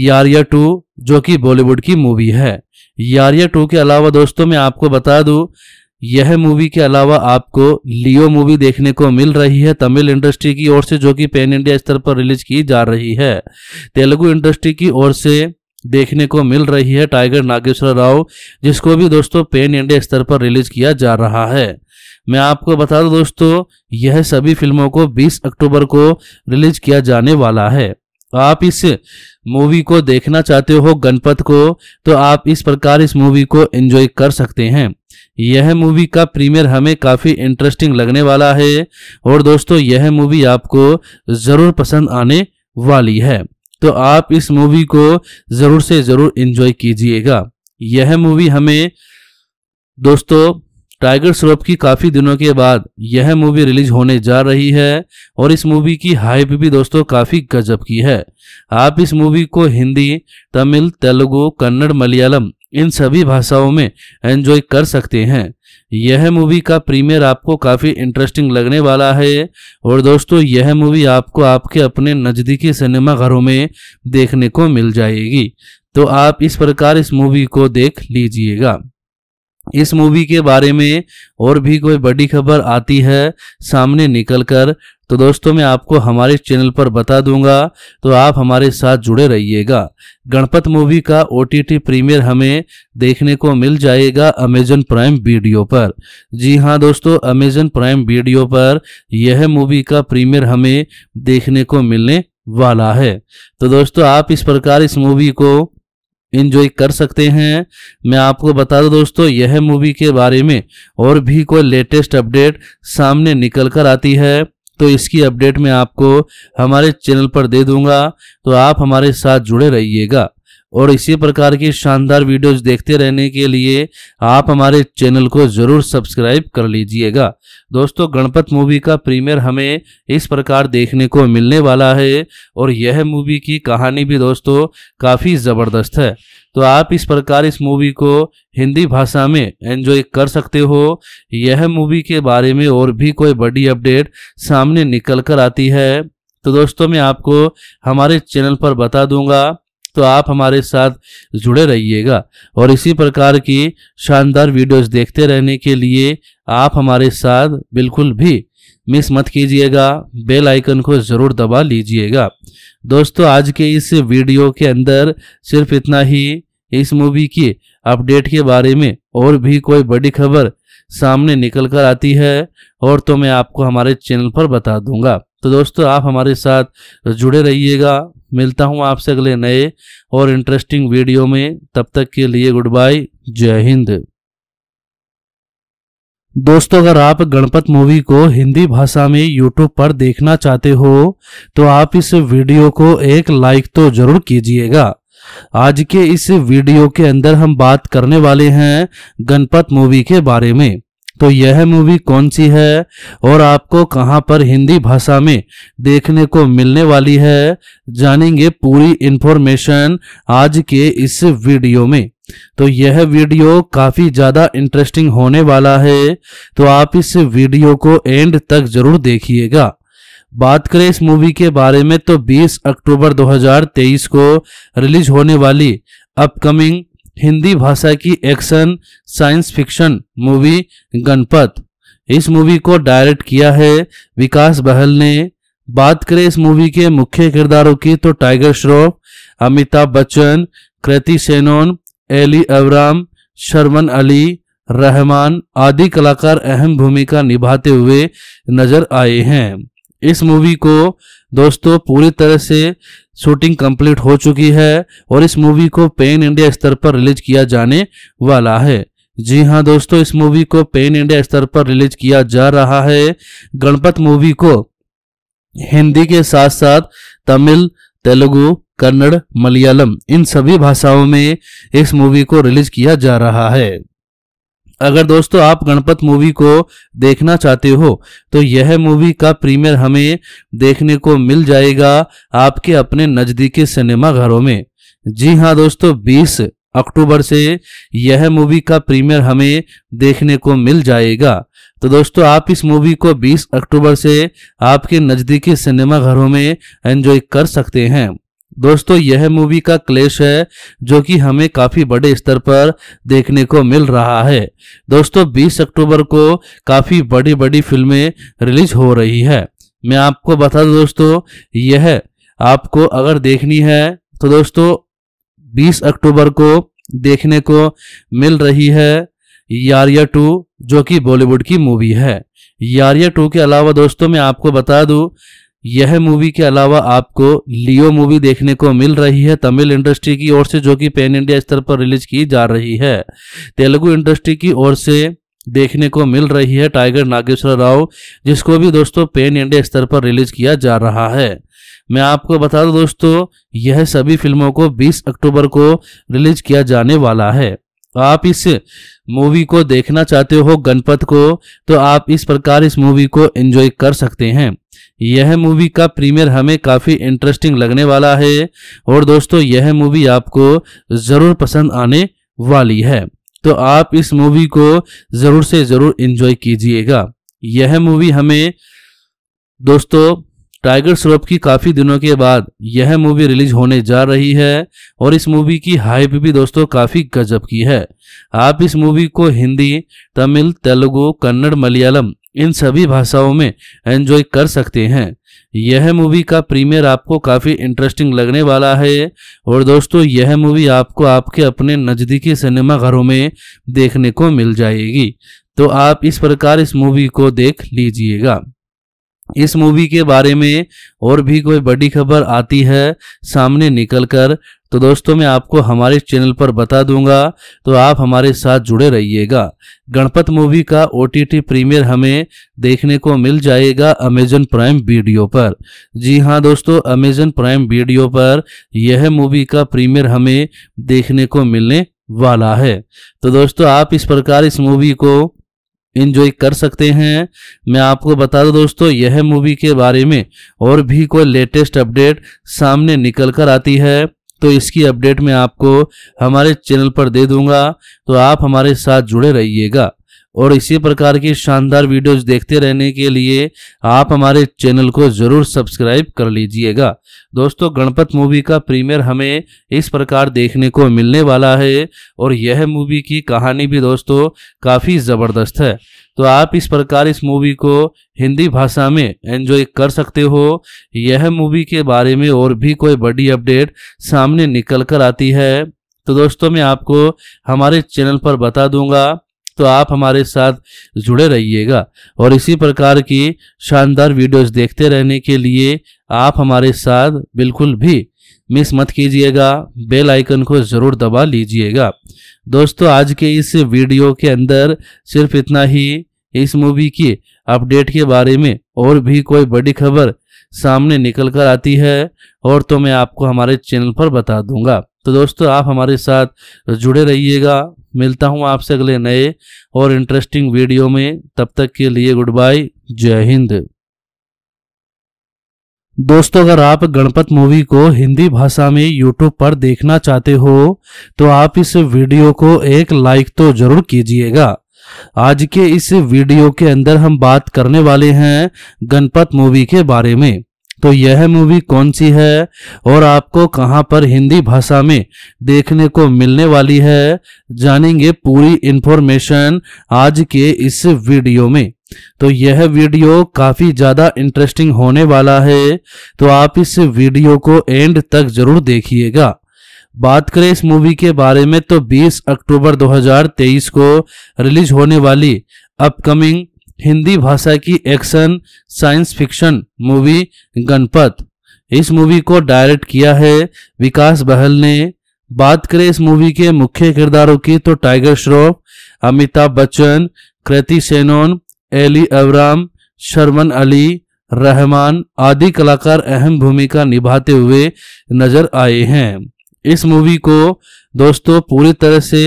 यारिया टू जो कि बॉलीवुड की मूवी है यारिया टू के अलावा दोस्तों मैं आपको बता दूं यह मूवी के अलावा आपको लियो मूवी देखने को मिल रही है तमिल इंडस्ट्री की ओर से जो कि पैन इंडिया स्तर पर रिलीज की जा रही है तेलुगु इंडस्ट्री की ओर से देखने को मिल रही है टाइगर नागेश्वर राव जिसको भी दोस्तों पेन इंडिया स्तर पर रिलीज किया जा रहा है मैं आपको बता दूं दोस्तों यह सभी फिल्मों को 20 अक्टूबर को रिलीज किया जाने वाला है आप इस मूवी को देखना चाहते हो गणपत को तो आप इस प्रकार इस मूवी को एंजॉय कर सकते हैं यह मूवी का प्रीमियर हमें काफ़ी इंटरेस्टिंग लगने वाला है और दोस्तों यह मूवी आपको ज़रूर पसंद आने वाली है तो आप इस मूवी को ज़रूर से ज़रूर इन्जॉय कीजिएगा यह मूवी हमें दोस्तों टाइगर श्रॉफ की काफ़ी दिनों के बाद यह मूवी रिलीज होने जा रही है और इस मूवी की हाइप भी दोस्तों काफ़ी गजब की है आप इस मूवी को हिंदी तमिल तेलुगु कन्नड़ मलयालम इन सभी भाषाओं में एंजॉय कर सकते हैं यह मूवी का प्रीमियर आपको काफ़ी इंटरेस्टिंग लगने वाला है और दोस्तों यह मूवी आपको आपके अपने नज़दीकी सिनेमा घरों में देखने को मिल जाएगी तो आप इस प्रकार इस मूवी को देख लीजिएगा इस मूवी के बारे में और भी कोई बड़ी खबर आती है सामने निकल कर तो दोस्तों मैं आपको हमारे चैनल पर बता दूंगा तो आप हमारे साथ जुड़े रहिएगा गणपत मूवी का ओ प्रीमियर हमें देखने को मिल जाएगा अमेजन प्राइम वीडियो पर जी हाँ दोस्तों अमेजन प्राइम वीडियो पर यह मूवी का प्रीमियर हमें देखने को मिलने वाला है तो दोस्तों आप इस प्रकार इस मूवी को इन्जॉय कर सकते हैं मैं आपको बता दूं दोस्तों यह मूवी के बारे में और भी कोई लेटेस्ट अपडेट सामने निकल कर आती है तो इसकी अपडेट मैं आपको हमारे चैनल पर दे दूंगा तो आप हमारे साथ जुड़े रहिएगा और इसी प्रकार की शानदार वीडियोस देखते रहने के लिए आप हमारे चैनल को जरूर सब्सक्राइब कर लीजिएगा दोस्तों गणपत मूवी का प्रीमियर हमें इस प्रकार देखने को मिलने वाला है और यह मूवी की कहानी भी दोस्तों काफ़ी ज़बरदस्त है तो आप इस प्रकार इस मूवी को हिंदी भाषा में एंजॉय कर सकते हो यह मूवी के बारे में और भी कोई बड़ी अपडेट सामने निकल कर आती है तो दोस्तों मैं आपको हमारे चैनल पर बता दूंगा तो आप हमारे साथ जुड़े रहिएगा और इसी प्रकार की शानदार वीडियोस देखते रहने के लिए आप हमारे साथ बिल्कुल भी मिस मत कीजिएगा बेल आइकन को ज़रूर दबा लीजिएगा दोस्तों आज के इस वीडियो के अंदर सिर्फ इतना ही इस मूवी की अपडेट के बारे में और भी कोई बड़ी खबर सामने निकल कर आती है और तो मैं आपको हमारे चैनल पर बता दूंगा तो दोस्तों आप हमारे साथ जुड़े रहिएगा मिलता हूँ आपसे अगले नए और इंटरेस्टिंग वीडियो में तब तक के लिए गुड बाय जय हिंद दोस्तों अगर आप गणपत मूवी को हिंदी भाषा में यूट्यूब पर देखना चाहते हो तो आप इस वीडियो को एक लाइक तो जरूर कीजिएगा आज के इस वीडियो के अंदर हम बात करने वाले हैं गणपत मूवी के बारे में तो यह मूवी कौन सी है और आपको कहां पर हिंदी भाषा में देखने को मिलने वाली है जानेंगे पूरी इन्फॉर्मेशन आज के इस वीडियो में तो यह वीडियो काफी ज्यादा इंटरेस्टिंग होने वाला है तो आप इस वीडियो को एंड तक जरूर देखिएगा बात करें इस मूवी के बारे में तो 20 अक्टूबर 2023 को रिलीज होने वाली अपकमिंग हिंदी भाषा की action science fiction movie Ganapath इस मूवी को डायरेक्ट किया है विकास बहल ने बात करें इस मूवी के मुख्य किरदारों की तो टाइगर श्रॉफ अमिताभ बच्चन कृति सेनोन एली अवराम शर्मन अली रहमान आदि कलाकार अहम भूमिका निभाते हुए नजर आए हैं इस मूवी को दोस्तों पूरी तरह से शूटिंग कंप्लीट हो चुकी है और इस मूवी को पेन इंडिया स्तर पर रिलीज किया जाने वाला है जी हाँ दोस्तों इस मूवी को पेन इंडिया स्तर पर रिलीज किया जा रहा है गणपत मूवी को हिंदी के साथ साथ तमिल तेलुगु कन्नड़ मलयालम इन सभी भाषाओं में इस मूवी को रिलीज किया जा रहा है अगर दोस्तों आप गणपत मूवी को देखना चाहते हो तो यह मूवी का प्रीमियर हमें देखने को मिल जाएगा आपके अपने नज़दीकी सिनेमा घरों में जी हाँ दोस्तों 20 अक्टूबर से यह मूवी का प्रीमियर हमें देखने को मिल जाएगा तो दोस्तों आप इस मूवी को 20 अक्टूबर से आपके नज़दीकी सिनेमा घरों में एंजॉय कर सकते हैं दोस्तों यह मूवी का क्लेश है जो कि हमें काफी बड़े स्तर पर देखने को मिल रहा है दोस्तों 20 अक्टूबर को काफी बड़ी बड़ी फिल्में रिलीज हो रही है मैं आपको बता दूं दोस्तों यह आपको अगर देखनी है तो दोस्तों 20 अक्टूबर को देखने को मिल रही है यारिया टू जो कि बॉलीवुड की मूवी है यारिया टू के अलावा दोस्तों मैं आपको बता दूं यह मूवी के अलावा आपको लियो मूवी देखने को मिल रही है तमिल इंडस्ट्री की ओर से जो कि पैन इंडिया स्तर पर रिलीज की जा रही है तेलुगु इंडस्ट्री की ओर से देखने को मिल रही है टाइगर नागेश्वर राव जिसको भी दोस्तों पेन इंडिया स्तर पर रिलीज किया जा रहा है मैं आपको बता दूं दोस्तों यह सभी फिल्मों को 20 अक्टूबर को रिलीज किया जाने वाला है आप इस मूवी को देखना चाहते हो गणपत को तो आप इस प्रकार इस मूवी को एंजॉय कर सकते हैं यह मूवी का प्रीमियर हमें काफ़ी इंटरेस्टिंग लगने वाला है और दोस्तों यह मूवी आपको ज़रूर पसंद आने वाली है तो आप इस मूवी को ज़रूर से ज़रूर इन्जॉय कीजिएगा यह मूवी हमें दोस्तों टाइगर श्रॉफ की काफ़ी दिनों के बाद यह मूवी रिलीज होने जा रही है और इस मूवी की हाइप भी दोस्तों काफ़ी गजब की है आप इस मूवी को हिंदी तमिल तेलुगु कन्नड़ मलयालम इन सभी भाषाओं में एंजॉय कर सकते हैं यह मूवी का प्रीमियर आपको काफ़ी इंटरेस्टिंग लगने वाला है और दोस्तों यह मूवी आपको आपके अपने नज़दीकी सिनेमा घरों में देखने को मिल जाएगी तो आप इस प्रकार इस मूवी को देख लीजिएगा इस मूवी के बारे में और भी कोई बड़ी खबर आती है सामने निकल कर तो दोस्तों मैं आपको हमारे चैनल पर बता दूंगा तो आप हमारे साथ जुड़े रहिएगा गणपत मूवी का ओ प्रीमियर हमें देखने को मिल जाएगा अमेजन प्राइम वीडियो पर जी हाँ दोस्तों अमेजन प्राइम वीडियो पर यह मूवी का प्रीमियर हमें देखने को मिलने वाला है तो दोस्तों आप इस प्रकार इस मूवी को इन्जॉय कर सकते हैं मैं आपको बता दूं दोस्तों यह मूवी के बारे में और भी कोई लेटेस्ट अपडेट सामने निकल कर आती है तो इसकी अपडेट मैं आपको हमारे चैनल पर दे दूंगा तो आप हमारे साथ जुड़े रहिएगा और इसी प्रकार की शानदार वीडियोस देखते रहने के लिए आप हमारे चैनल को ज़रूर सब्सक्राइब कर लीजिएगा दोस्तों गणपत मूवी का प्रीमियर हमें इस प्रकार देखने को मिलने वाला है और यह मूवी की कहानी भी दोस्तों काफ़ी ज़बरदस्त है तो आप इस प्रकार इस मूवी को हिंदी भाषा में एंजॉय कर सकते हो यह मूवी के बारे में और भी कोई बड़ी अपडेट सामने निकल कर आती है तो दोस्तों मैं आपको हमारे चैनल पर बता दूंगा तो आप हमारे साथ जुड़े रहिएगा और इसी प्रकार की शानदार वीडियोस देखते रहने के लिए आप हमारे साथ बिल्कुल भी मिस मत कीजिएगा बेल आइकन को ज़रूर दबा लीजिएगा दोस्तों आज के इस वीडियो के अंदर सिर्फ इतना ही इस मूवी की अपडेट के बारे में और भी कोई बड़ी खबर सामने निकल कर आती है और तो मैं आपको हमारे चैनल पर बता दूंगा तो दोस्तों आप हमारे साथ जुड़े रहिएगा मिलता हूँ आपसे अगले नए और इंटरेस्टिंग वीडियो में तब तक के लिए गुड बाय जय हिंद दोस्तों अगर आप गणपत मूवी को हिंदी भाषा में यूट्यूब पर देखना चाहते हो तो आप इस वीडियो को एक लाइक तो जरूर कीजिएगा आज के इस वीडियो के अंदर हम बात करने वाले हैं गणपत मूवी के बारे में तो यह मूवी कौन सी है और आपको कहां पर हिंदी भाषा में देखने को मिलने वाली है जानेंगे पूरी इंफॉर्मेशन आज के इस वीडियो में तो यह वीडियो काफी ज्यादा इंटरेस्टिंग होने वाला है तो आप इस वीडियो को एंड तक जरूर देखिएगा बात करें इस मूवी के बारे में तो 20 अक्टूबर 2023 को रिलीज होने वाली अपकमिंग हिंदी भाषा की action science fiction movie Ganapath इस मूवी को डायरेक्ट किया है विकास बहल ने बात करें इस मूवी के मुख्य किरदारों की तो टाइगर श्रॉफ अमिताभ बच्चन कृति सेनोन एली अवराम शर्मन अली रहमान आदि कलाकार अहम भूमिका निभाते हुए नजर आए हैं इस मूवी को दोस्तों पूरी तरह से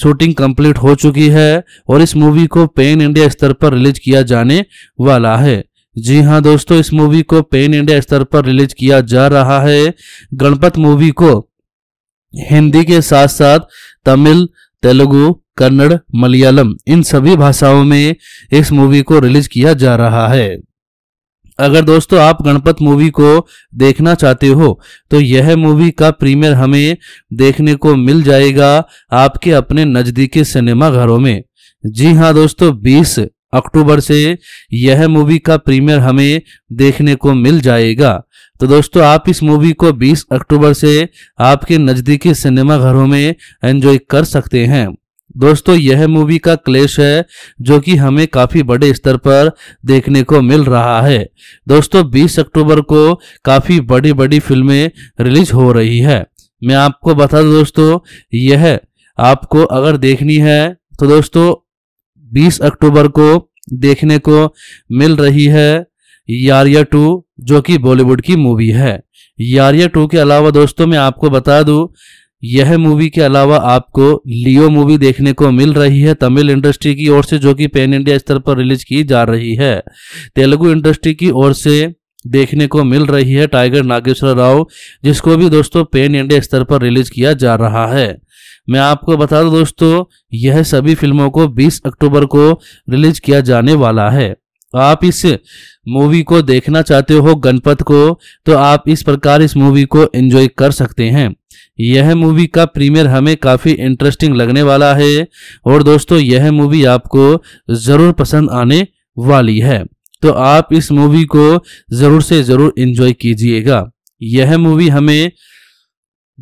शूटिंग कंप्लीट हो चुकी है और इस मूवी को पेन इंडिया स्तर पर रिलीज किया जाने वाला है जी हाँ दोस्तों इस मूवी को पेन इंडिया स्तर पर रिलीज किया जा रहा है गणपत मूवी को हिंदी के साथ साथ तमिल तेलुगु कन्नड़ मलयालम इन सभी भाषाओं में इस मूवी को रिलीज किया जा रहा है अगर दोस्तों आप गणपत मूवी को देखना चाहते हो तो यह मूवी का प्रीमियर हमें देखने को मिल जाएगा आपके अपने नज़दीकी सिनेमा घरों में जी हाँ दोस्तों 20 अक्टूबर से यह मूवी का प्रीमियर हमें देखने को मिल जाएगा तो दोस्तों आप इस मूवी को 20 अक्टूबर से आपके नज़दीकी सिनेमा घरों में एंजॉय कर सकते हैं दोस्तों यह मूवी का क्लेश है जो कि हमें काफी बड़े स्तर पर देखने को मिल रहा है दोस्तों 20 अक्टूबर को काफी बड़ी बड़ी फिल्में रिलीज हो रही है मैं आपको बता दूं दोस्तों यह आपको अगर देखनी है तो दोस्तों 20 अक्टूबर को देखने को मिल रही है यारिया टू जो कि बॉलीवुड की मूवी है यारिया टू के अलावा दोस्तों मैं आपको बता दूं यह मूवी के अलावा आपको लियो मूवी देखने को मिल रही है तमिल इंडस्ट्री की ओर से जो कि पैन इंडिया स्तर पर रिलीज की जा रही है तेलुगु इंडस्ट्री की ओर से देखने को मिल रही है टाइगर नागेश्वर राव जिसको भी दोस्तों पेन इंडिया स्तर पर रिलीज किया जा रहा है मैं आपको बता दूं दोस्तों यह सभी फिल्मों को 20 अक्टूबर को रिलीज किया जाने वाला है आप इस मूवी को देखना चाहते हो गणपत को तो आप इस प्रकार इस मूवी को एंजॉय कर सकते हैं यह मूवी का प्रीमियर हमें काफ़ी इंटरेस्टिंग लगने वाला है और दोस्तों यह मूवी आपको ज़रूर पसंद आने वाली है तो आप इस मूवी को ज़रूर से ज़रूर इन्जॉय कीजिएगा यह मूवी हमें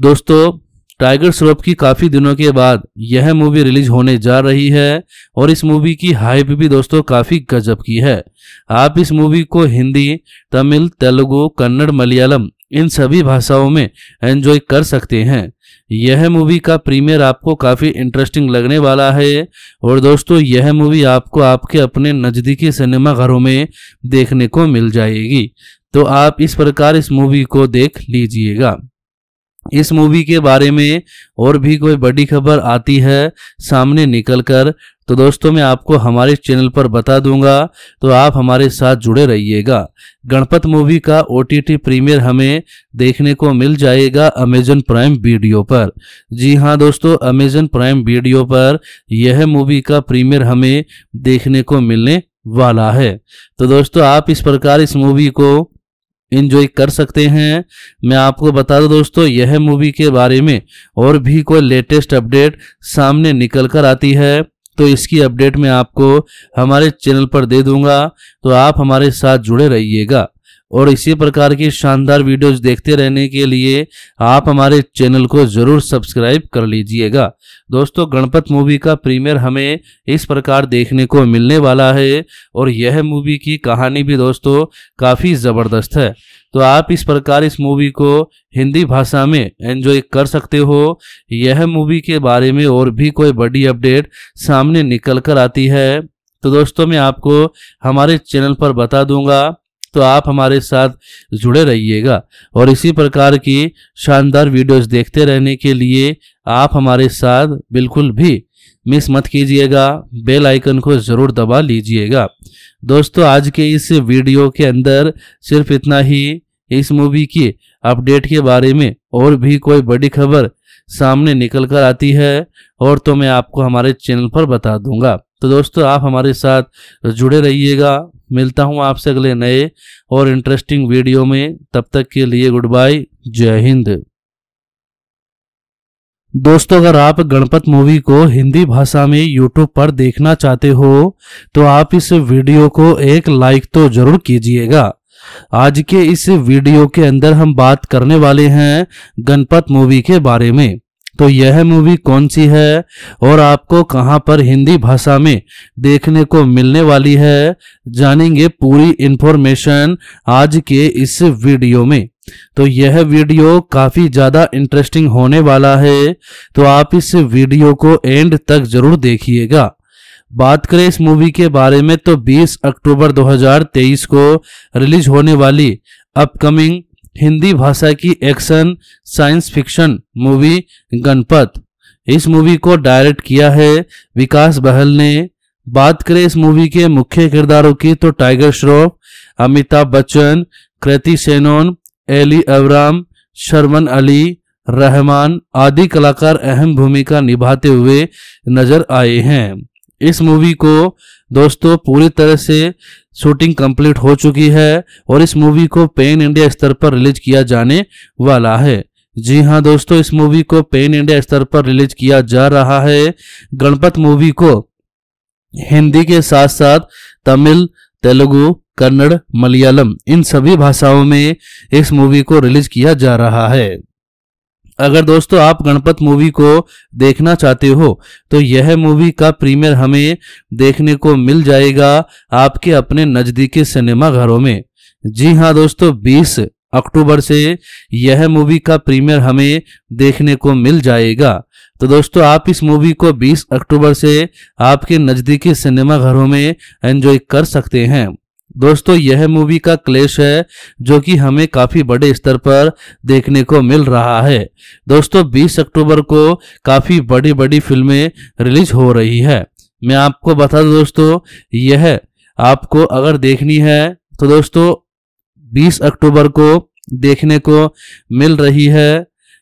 दोस्तों टाइगर श्रॉफ की काफ़ी दिनों के बाद यह मूवी रिलीज होने जा रही है और इस मूवी की हाइप भी दोस्तों काफ़ी गजब की है आप इस मूवी को हिंदी तमिल तेलुगु कन्नड़ मलयालम इन सभी भाषाओं में एंजॉय कर सकते हैं यह मूवी का प्रीमियर आपको काफ़ी इंटरेस्टिंग लगने वाला है और दोस्तों यह मूवी आपको आपके अपने नज़दीकी सिनेमा घरों में देखने को मिल जाएगी तो आप इस प्रकार इस मूवी को देख लीजिएगा इस मूवी के बारे में और भी कोई बड़ी खबर आती है सामने निकलकर तो दोस्तों मैं आपको हमारे चैनल पर बता दूंगा तो आप हमारे साथ जुड़े रहिएगा गणपत मूवी का ओ टी प्रीमियर हमें देखने को मिल जाएगा अमेजन प्राइम वीडियो पर जी हाँ दोस्तों अमेजन प्राइम वीडियो पर यह मूवी का प्रीमियर हमें देखने को मिलने वाला है तो दोस्तों आप इस प्रकार इस मूवी को इन्जॉय कर सकते हैं मैं आपको बता दूं दोस्तों यह मूवी के बारे में और भी कोई लेटेस्ट अपडेट सामने निकल कर आती है तो इसकी अपडेट मैं आपको हमारे चैनल पर दे दूंगा तो आप हमारे साथ जुड़े रहिएगा और इसी प्रकार की शानदार वीडियोस देखते रहने के लिए आप हमारे चैनल को ज़रूर सब्सक्राइब कर लीजिएगा दोस्तों गणपत मूवी का प्रीमियर हमें इस प्रकार देखने को मिलने वाला है और यह मूवी की कहानी भी दोस्तों काफ़ी ज़बरदस्त है तो आप इस प्रकार इस मूवी को हिंदी भाषा में एंजॉय कर सकते हो यह मूवी के बारे में और भी कोई बड़ी अपडेट सामने निकल कर आती है तो दोस्तों मैं आपको हमारे चैनल पर बता दूंगा तो आप हमारे साथ जुड़े रहिएगा और इसी प्रकार की शानदार वीडियोस देखते रहने के लिए आप हमारे साथ बिल्कुल भी मिस मत कीजिएगा बेल आइकन को ज़रूर दबा लीजिएगा दोस्तों आज के इस वीडियो के अंदर सिर्फ इतना ही इस मूवी की अपडेट के बारे में और भी कोई बड़ी खबर सामने निकल कर आती है और तो मैं आपको हमारे चैनल पर बता दूंगा तो दोस्तों आप हमारे साथ जुड़े रहिएगा मिलता हूँ आपसे अगले नए और इंटरेस्टिंग वीडियो में तब तक के लिए गुड बाय जय हिंद दोस्तों अगर आप गणपत मूवी को हिंदी भाषा में यूट्यूब पर देखना चाहते हो तो आप इस वीडियो को एक लाइक तो जरूर कीजिएगा आज के इस वीडियो के अंदर हम बात करने वाले हैं गणपत मूवी के बारे में तो यह मूवी कौन सी है और आपको कहां पर हिंदी भाषा में देखने को मिलने वाली है जानेंगे पूरी इंफॉर्मेशन आज के इस वीडियो में तो यह वीडियो काफी ज्यादा इंटरेस्टिंग होने वाला है तो आप इस वीडियो को एंड तक जरूर देखिएगा बात करें इस मूवी के बारे में तो 20 अक्टूबर 2023 को रिलीज होने वाली अपकमिंग हिंदी भाषा की action science fiction movie Ganapath इस मूवी को डायरेक्ट किया है विकास बहल ने बात करें इस मूवी के मुख्य किरदारों की तो टाइगर श्रॉफ अमिताभ बच्चन कृति सेनोन एली अवराम शर्मन अली रहमान आदि कलाकार अहम भूमिका निभाते हुए नजर आए हैं इस मूवी को दोस्तों पूरी तरह से शूटिंग कंप्लीट हो चुकी है और इस मूवी को पेन इंडिया स्तर पर रिलीज किया जाने वाला है जी हाँ दोस्तों इस मूवी को पेन इंडिया स्तर पर रिलीज किया जा रहा है गणपत मूवी को हिंदी के साथ साथ तमिल तेलुगु कन्नड़ मलयालम इन सभी भाषाओं में इस मूवी को रिलीज किया जा रहा है अगर दोस्तों आप गणपत मूवी को देखना चाहते हो तो यह मूवी का प्रीमियर हमें देखने को मिल जाएगा आपके अपने नज़दीकी सिनेमा घरों में जी हाँ दोस्तों 20 अक्टूबर से यह मूवी का प्रीमियर हमें देखने को मिल जाएगा तो दोस्तों आप इस मूवी को 20 अक्टूबर से आपके नज़दीकी सिनेमा घरों में एंजॉय कर सकते हैं दोस्तों यह मूवी का क्लेश है जो कि हमें काफी बड़े स्तर पर देखने को मिल रहा है दोस्तों 20 अक्टूबर को काफी बड़ी बड़ी फिल्में रिलीज हो रही है मैं आपको बता दूं दोस्तों यह आपको अगर देखनी है तो दोस्तों 20 अक्टूबर को देखने को मिल रही है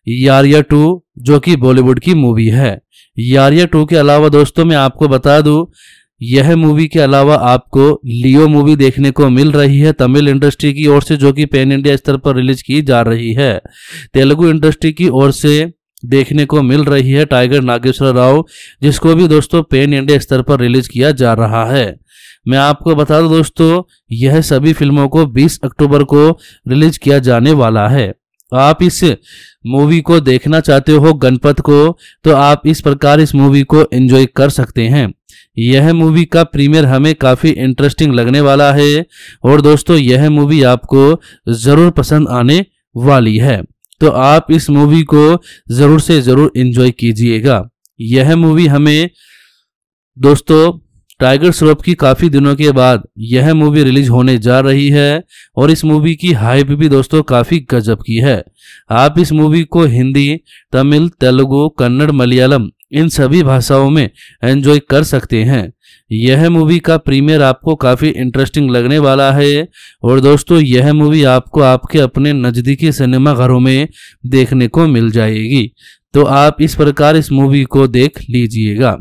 यारिया टू जो कि बॉलीवुड की मूवी है यारिया टू के अलावा दोस्तों मैं आपको बता दूं यह मूवी के अलावा आपको लियो मूवी देखने को मिल रही है तमिल इंडस्ट्री की ओर से जो कि पैन इंडिया स्तर पर रिलीज की जा रही है तेलुगु इंडस्ट्री की ओर से देखने को मिल रही है टाइगर नागेश्वर राव जिसको भी दोस्तों पेन इंडिया स्तर पर रिलीज किया जा रहा है मैं आपको बता दूं दोस्तों यह सभी फिल्मों को 20 अक्टूबर को रिलीज किया जाने वाला है आप इस मूवी को देखना चाहते हो गणपत को तो आप इस प्रकार इस मूवी को एंजॉय कर सकते हैं यह मूवी का प्रीमियर हमें काफ़ी इंटरेस्टिंग लगने वाला है और दोस्तों यह मूवी आपको ज़रूर पसंद आने वाली है तो आप इस मूवी को ज़रूर से ज़रूर इन्जॉय कीजिएगा यह मूवी हमें दोस्तों टाइगर श्रॉफ की काफ़ी दिनों के बाद यह मूवी रिलीज होने जा रही है और इस मूवी की हाइप भी दोस्तों काफ़ी गजब की है आप इस मूवी को हिंदी तमिल तेलुगु कन्नड़ मलयालम इन सभी भाषाओं में एंजॉय कर सकते हैं यह मूवी का प्रीमियर आपको काफ़ी इंटरेस्टिंग लगने वाला है और दोस्तों यह मूवी आपको आपके अपने नज़दीकी सिनेमाघरों में देखने को मिल जाएगी तो आप इस प्रकार इस मूवी को देख लीजिएगा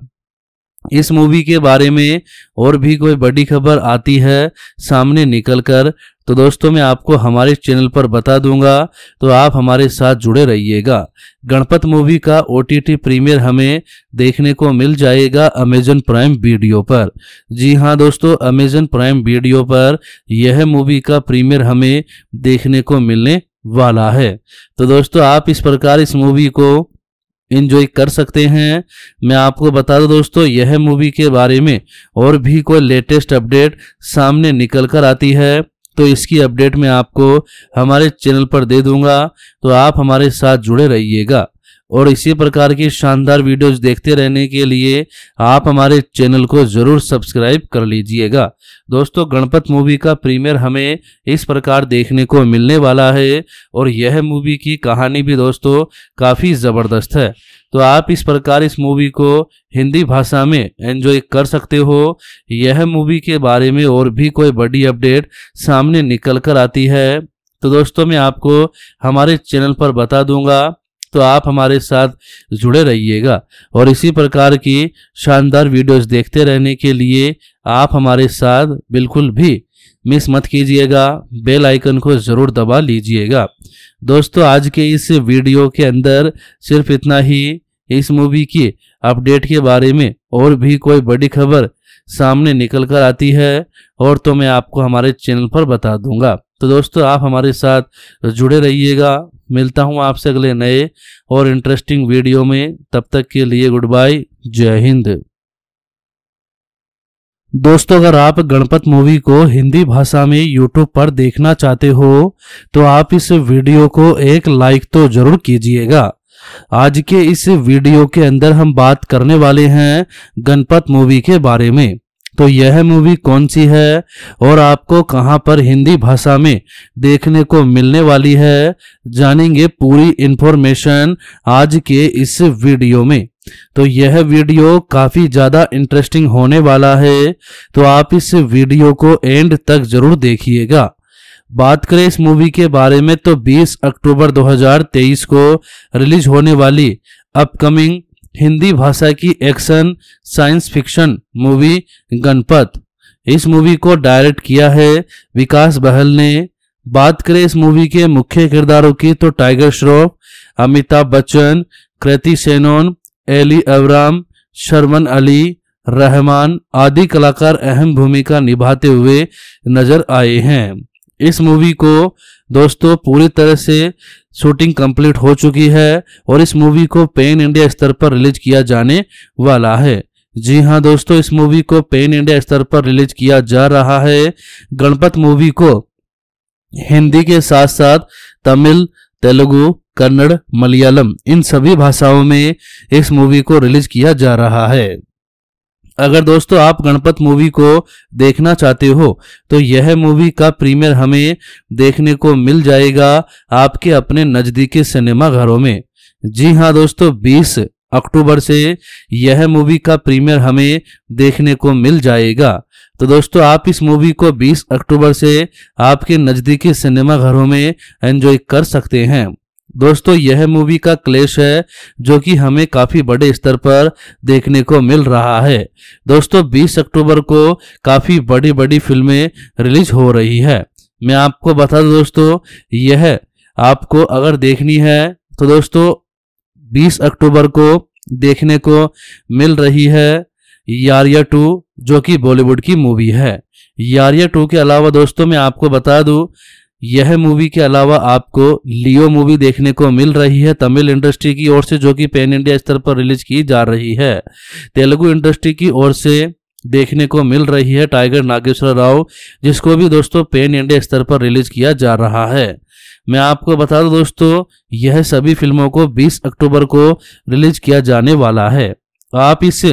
इस मूवी के बारे में और भी कोई बड़ी खबर आती है सामने निकल कर तो दोस्तों मैं आपको हमारे चैनल पर बता दूंगा तो आप हमारे साथ जुड़े रहिएगा गणपत मूवी का ओ प्रीमियर हमें देखने को मिल जाएगा अमेजन प्राइम वीडियो पर जी हाँ दोस्तों अमेजन प्राइम वीडियो पर यह मूवी का प्रीमियर हमें देखने को मिलने वाला है तो दोस्तों आप इस प्रकार इस मूवी को इन्जॉय कर सकते हैं मैं आपको बता दूं दोस्तों यह मूवी के बारे में और भी कोई लेटेस्ट अपडेट सामने निकल कर आती है तो इसकी अपडेट मैं आपको हमारे चैनल पर दे दूंगा तो आप हमारे साथ जुड़े रहिएगा और इसी प्रकार की शानदार वीडियोस देखते रहने के लिए आप हमारे चैनल को ज़रूर सब्सक्राइब कर लीजिएगा दोस्तों गणपत मूवी का प्रीमियर हमें इस प्रकार देखने को मिलने वाला है और यह मूवी की कहानी भी दोस्तों काफ़ी ज़बरदस्त है तो आप इस प्रकार इस मूवी को हिंदी भाषा में एंजॉय कर सकते हो यह मूवी के बारे में और भी कोई बड़ी अपडेट सामने निकल कर आती है तो दोस्तों मैं आपको हमारे चैनल पर बता दूंगा तो आप हमारे साथ जुड़े रहिएगा और इसी प्रकार की शानदार वीडियोस देखते रहने के लिए आप हमारे साथ बिल्कुल भी मिस मत कीजिएगा बेल आइकन को ज़रूर दबा लीजिएगा दोस्तों आज के इस वीडियो के अंदर सिर्फ इतना ही इस मूवी की अपडेट के बारे में और भी कोई बड़ी खबर सामने निकल कर आती है और तो मैं आपको हमारे चैनल पर बता दूंगा तो दोस्तों आप हमारे साथ जुड़े रहिएगा मिलता हूँ आपसे अगले नए और इंटरेस्टिंग वीडियो में तब तक के लिए गुड बाय जय हिंद दोस्तों अगर आप गणपत मूवी को हिंदी भाषा में यूट्यूब पर देखना चाहते हो तो आप इस वीडियो को एक लाइक तो जरूर कीजिएगा आज के इस वीडियो के अंदर हम बात करने वाले हैं गणपत मूवी के बारे में तो यह मूवी कौन सी है और आपको कहां पर हिंदी भाषा में देखने को मिलने वाली है जानेंगे पूरी इंफॉर्मेशन आज के इस वीडियो में तो यह वीडियो काफी ज्यादा इंटरेस्टिंग होने वाला है तो आप इस वीडियो को एंड तक जरूर देखिएगा बात करें इस मूवी के बारे में तो 20 अक्टूबर 2023 को रिलीज होने वाली अपकमिंग हिंदी भाषा की action science fiction movie Ganapath इस मूवी को डायरेक्ट किया है विकास बहल ने बात करें इस मूवी के मुख्य किरदारों की तो टाइगर श्रॉफ अमिताभ बच्चन कृति सेनोन एली अवराम शर्मन अली रहमान आदि कलाकार अहम भूमिका निभाते हुए नजर आए हैं इस मूवी को दोस्तों पूरी तरह से शूटिंग कंप्लीट हो चुकी है और इस मूवी को पेन इंडिया स्तर पर रिलीज किया जाने वाला है जी हाँ दोस्तों इस मूवी को पेन इंडिया स्तर पर रिलीज किया जा रहा है गणपत मूवी को हिंदी के साथ साथ तमिल तेलुगु कन्नड़ मलयालम इन सभी भाषाओं में इस मूवी को रिलीज किया जा रहा है अगर दोस्तों आप गणपत मूवी को देखना चाहते हो तो यह मूवी का प्रीमियर हमें देखने को मिल जाएगा आपके अपने नज़दीकी सिनेमा घरों में जी हाँ दोस्तों 20 अक्टूबर से यह मूवी का प्रीमियर हमें देखने को मिल जाएगा तो दोस्तों आप इस मूवी को 20 अक्टूबर से आपके नज़दीकी सिनेमा घरों में एंजॉय कर सकते हैं दोस्तों यह मूवी का क्लेश है जो कि हमें काफी बड़े स्तर पर देखने को मिल रहा है दोस्तों 20 अक्टूबर को काफी बड़ी बड़ी फिल्में रिलीज हो रही है मैं आपको बता दूं दोस्तों यह आपको अगर देखनी है तो दोस्तों 20 अक्टूबर को देखने को मिल रही है यारिया टू जो कि बॉलीवुड की मूवी है यारिया टू के अलावा दोस्तों मैं आपको बता दूं यह मूवी के अलावा आपको लियो मूवी देखने को मिल रही है तमिल इंडस्ट्री की ओर से जो कि पैन इंडिया स्तर पर रिलीज की जा रही है तेलुगु इंडस्ट्री की ओर से देखने को मिल रही है टाइगर नागेश्वर राव जिसको भी दोस्तों पेन इंडिया स्तर पर रिलीज किया जा रहा है मैं आपको बता दूं दोस्तों यह सभी फिल्मों को 20 अक्टूबर को रिलीज किया जाने वाला है आप इस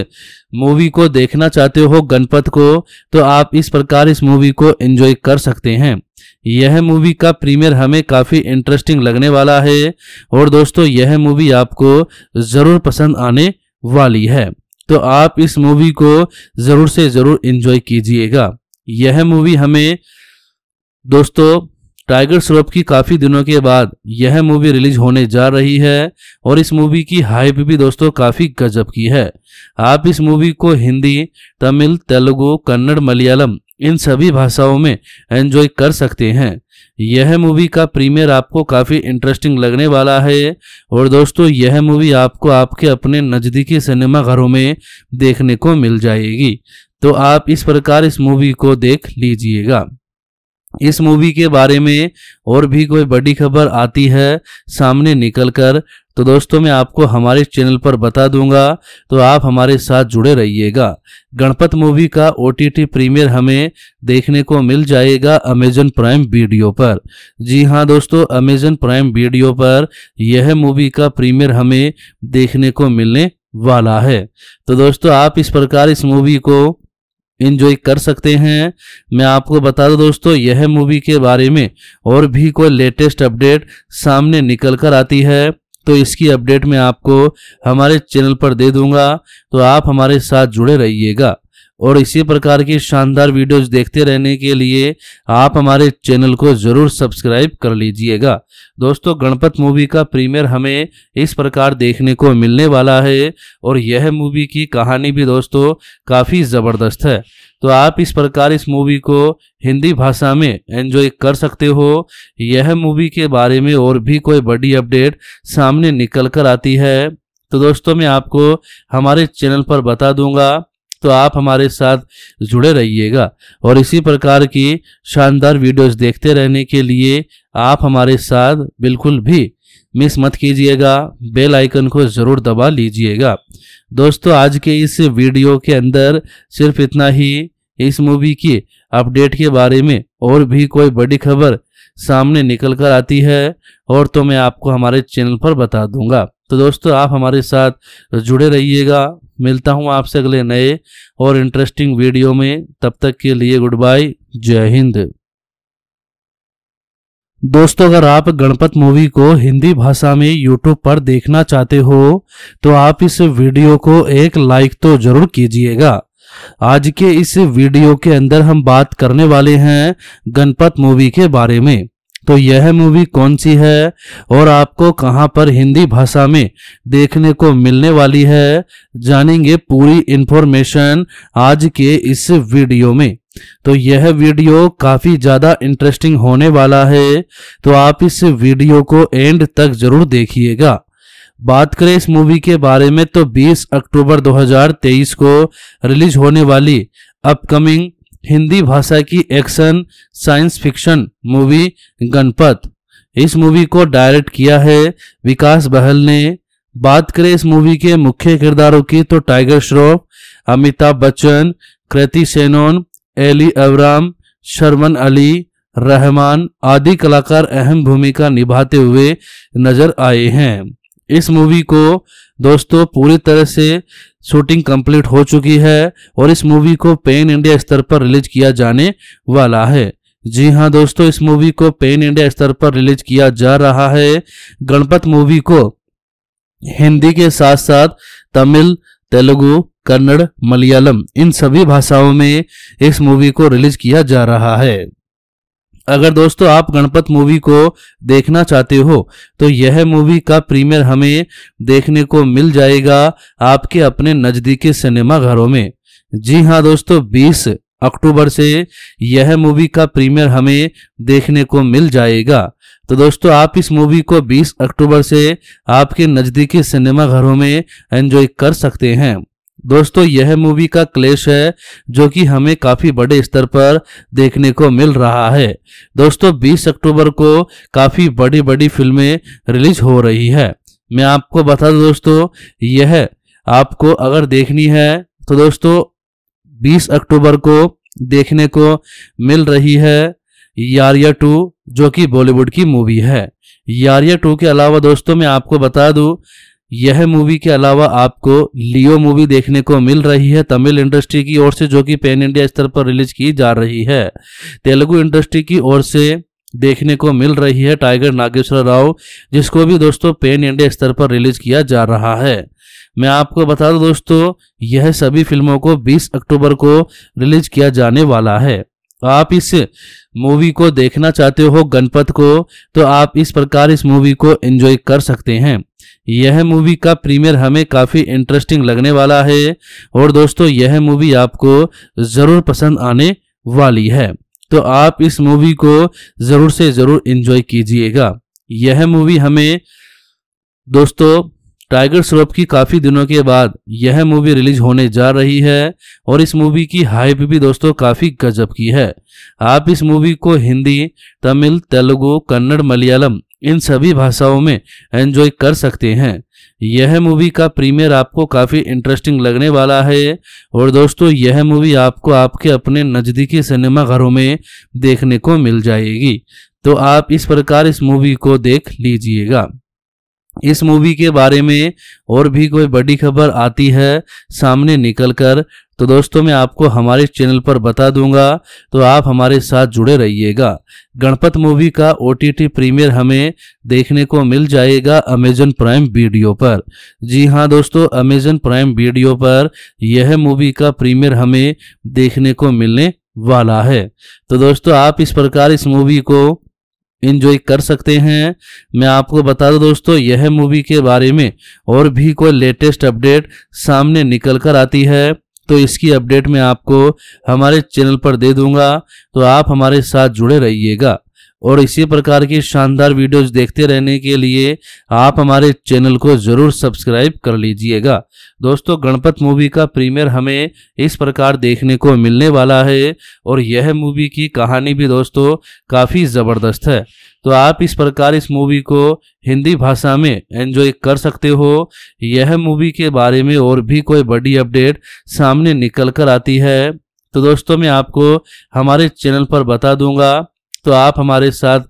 मूवी को देखना चाहते हो गणपत को तो आप इस प्रकार इस मूवी को एंजॉय कर सकते हैं यह मूवी का प्रीमियर हमें काफ़ी इंटरेस्टिंग लगने वाला है और दोस्तों यह मूवी आपको ज़रूर पसंद आने वाली है तो आप इस मूवी को ज़रूर से ज़रूर इन्जॉय कीजिएगा यह मूवी हमें दोस्तों टाइगर श्रॉफ की काफ़ी दिनों के बाद यह मूवी रिलीज होने जा रही है और इस मूवी की हाइप भी दोस्तों काफ़ी गजब की है आप इस मूवी को हिंदी तमिल तेलुगु कन्नड़ मलयालम इन सभी भाषाओं में एंजॉय कर सकते हैं यह मूवी का प्रीमियर आपको काफ़ी इंटरेस्टिंग लगने वाला है और दोस्तों यह मूवी आपको आपके अपने नज़दीकी सिनेमा घरों में देखने को मिल जाएगी तो आप इस प्रकार इस मूवी को देख लीजिएगा इस मूवी के बारे में और भी कोई बड़ी खबर आती है सामने निकल कर तो दोस्तों मैं आपको हमारे चैनल पर बता दूंगा तो आप हमारे साथ जुड़े रहिएगा गणपत मूवी का ओ प्रीमियर हमें देखने को मिल जाएगा अमेजन प्राइम वीडियो पर जी हाँ दोस्तों अमेजन प्राइम वीडियो पर यह मूवी का प्रीमियर हमें देखने को मिलने वाला है तो दोस्तों आप इस प्रकार इस मूवी को इन्जॉय कर सकते हैं मैं आपको बता दूं दोस्तों यह मूवी के बारे में और भी कोई लेटेस्ट अपडेट सामने निकल कर आती है तो इसकी अपडेट मैं आपको हमारे चैनल पर दे दूंगा तो आप हमारे साथ जुड़े रहिएगा और इसी प्रकार की शानदार वीडियोस देखते रहने के लिए आप हमारे चैनल को जरूर सब्सक्राइब कर लीजिएगा दोस्तों गणपत मूवी का प्रीमियर हमें इस प्रकार देखने को मिलने वाला है और यह मूवी की कहानी भी दोस्तों काफ़ी ज़बरदस्त है तो आप इस प्रकार इस मूवी को हिंदी भाषा में एंजॉय कर सकते हो यह मूवी के बारे में और भी कोई बड़ी अपडेट सामने निकल कर आती है तो दोस्तों मैं आपको हमारे चैनल पर बता दूंगा तो आप हमारे साथ जुड़े रहिएगा और इसी प्रकार की शानदार वीडियोस देखते रहने के लिए आप हमारे साथ बिल्कुल भी मिस मत कीजिएगा बेल आइकन को ज़रूर दबा लीजिएगा दोस्तों आज के इस वीडियो के अंदर सिर्फ इतना ही इस मूवी की अपडेट के बारे में और भी कोई बड़ी खबर सामने निकल कर आती है और तो मैं आपको हमारे चैनल पर बता दूंगा तो दोस्तों आप हमारे साथ जुड़े रहिएगा मिलता हूँ आपसे अगले नए और इंटरेस्टिंग वीडियो में तब तक के लिए गुड बाय जय हिंद दोस्तों अगर आप गणपत मूवी को हिंदी भाषा में YouTube पर देखना चाहते हो तो आप इस वीडियो को एक लाइक तो जरूर कीजिएगा आज के इस वीडियो के अंदर हम बात करने वाले हैं गणपत मूवी के बारे में तो यह मूवी कौन सी है और आपको कहां पर हिंदी भाषा में देखने को मिलने वाली है जानेंगे पूरी इन्फॉर्मेशन आज के इस वीडियो में तो यह वीडियो काफी ज्यादा इंटरेस्टिंग होने वाला है तो आप इस वीडियो को एंड तक जरूर देखिएगा बात करें इस मूवी के बारे में तो 20 अक्टूबर 2023 को रिलीज होने वाली अपकमिंग हिंदी भाषा की action science fiction movie Ganapath इस मूवी को डायरेक्ट किया है विकास बहल ने बात करें इस मूवी के मुख्य किरदारों की तो टाइगर श्रॉफ अमिताभ बच्चन कृति सेनोन एली अवराम शर्मन अली रहमान आदि कलाकार अहम भूमिका निभाते हुए नजर आए हैं इस मूवी को दोस्तों पूरी तरह से शूटिंग कंप्लीट हो चुकी है और इस मूवी को पेन इंडिया स्तर पर रिलीज किया जाने वाला है जी हाँ दोस्तों इस मूवी को पेन इंडिया स्तर पर रिलीज किया जा रहा है गणपत मूवी को हिंदी के साथ साथ तमिल तेलुगु कन्नड़ मलयालम इन सभी भाषाओं में इस मूवी को रिलीज किया जा रहा है अगर दोस्तों आप गणपत मूवी को देखना चाहते हो तो यह मूवी का प्रीमियर हमें देखने को मिल जाएगा आपके अपने नज़दीकी सिनेमा घरों में जी हाँ दोस्तों 20 अक्टूबर से यह मूवी का प्रीमियर हमें देखने को मिल जाएगा तो दोस्तों आप इस मूवी को 20 अक्टूबर से आपके नज़दीकी सिनेमा घरों में एंजॉय कर सकते हैं दोस्तों यह मूवी का क्लेश है जो कि हमें काफी बड़े स्तर पर देखने को मिल रहा है दोस्तों 20 अक्टूबर को काफी बड़ी बड़ी फिल्में रिलीज हो रही है मैं आपको बता दूं दोस्तों यह आपको अगर देखनी है तो दोस्तों 20 अक्टूबर को देखने को मिल रही है यारिया टू जो कि बॉलीवुड की मूवी है यारिया टू के अलावा दोस्तों मैं आपको बता दूं यह मूवी के अलावा आपको लियो मूवी देखने को मिल रही है तमिल इंडस्ट्री की ओर से जो कि पैन इंडिया स्तर पर रिलीज की जा रही है तेलुगु इंडस्ट्री की ओर से देखने को मिल रही है टाइगर नागेश्वर राव जिसको भी दोस्तों पेन इंडिया स्तर पर रिलीज किया जा रहा है मैं आपको बता दूं दोस्तों यह सभी फिल्मों को 20 अक्टूबर को रिलीज किया जाने वाला है आप इस मूवी को देखना चाहते हो गणपत को तो आप इस प्रकार इस मूवी को एंजॉय कर सकते हैं यह मूवी का प्रीमियर हमें काफ़ी इंटरेस्टिंग लगने वाला है और दोस्तों यह मूवी आपको ज़रूर पसंद आने वाली है तो आप इस मूवी को ज़रूर से ज़रूर इन्जॉय कीजिएगा यह मूवी हमें दोस्तों टाइगर श्रॉफ की काफ़ी दिनों के बाद यह मूवी रिलीज होने जा रही है और इस मूवी की हाइप भी दोस्तों काफ़ी गजब की है आप इस मूवी को हिंदी तमिल तेलुगु कन्नड़ मलयालम इन सभी भाषाओं में एंजॉय कर सकते हैं यह मूवी का प्रीमियर आपको काफ़ी इंटरेस्टिंग लगने वाला है और दोस्तों यह मूवी आपको आपके अपने नज़दीकी सिनेमाघरों में देखने को मिल जाएगी तो आप इस प्रकार इस मूवी को देख लीजिएगा इस मूवी के बारे में और भी कोई बड़ी खबर आती है सामने निकल कर तो दोस्तों मैं आपको हमारे चैनल पर बता दूंगा तो आप हमारे साथ जुड़े रहिएगा गणपत मूवी का ओ प्रीमियर हमें देखने को मिल जाएगा अमेजन प्राइम वीडियो पर जी हाँ दोस्तों अमेजन प्राइम वीडियो पर यह मूवी का प्रीमियर हमें देखने को मिलने वाला है तो दोस्तों आप इस प्रकार इस मूवी को इन्जॉय कर सकते हैं मैं आपको बता दूं दोस्तों यह मूवी के बारे में और भी कोई लेटेस्ट अपडेट सामने निकल कर आती है तो इसकी अपडेट मैं आपको हमारे चैनल पर दे दूंगा तो आप हमारे साथ जुड़े रहिएगा और इसी प्रकार की शानदार वीडियोस देखते रहने के लिए आप हमारे चैनल को ज़रूर सब्सक्राइब कर लीजिएगा दोस्तों गणपत मूवी का प्रीमियर हमें इस प्रकार देखने को मिलने वाला है और यह मूवी की कहानी भी दोस्तों काफ़ी ज़बरदस्त है तो आप इस प्रकार इस मूवी को हिंदी भाषा में एंजॉय कर सकते हो यह मूवी के बारे में और भी कोई बड़ी अपडेट सामने निकल कर आती है तो दोस्तों मैं आपको हमारे चैनल पर बता दूंगा तो आप हमारे साथ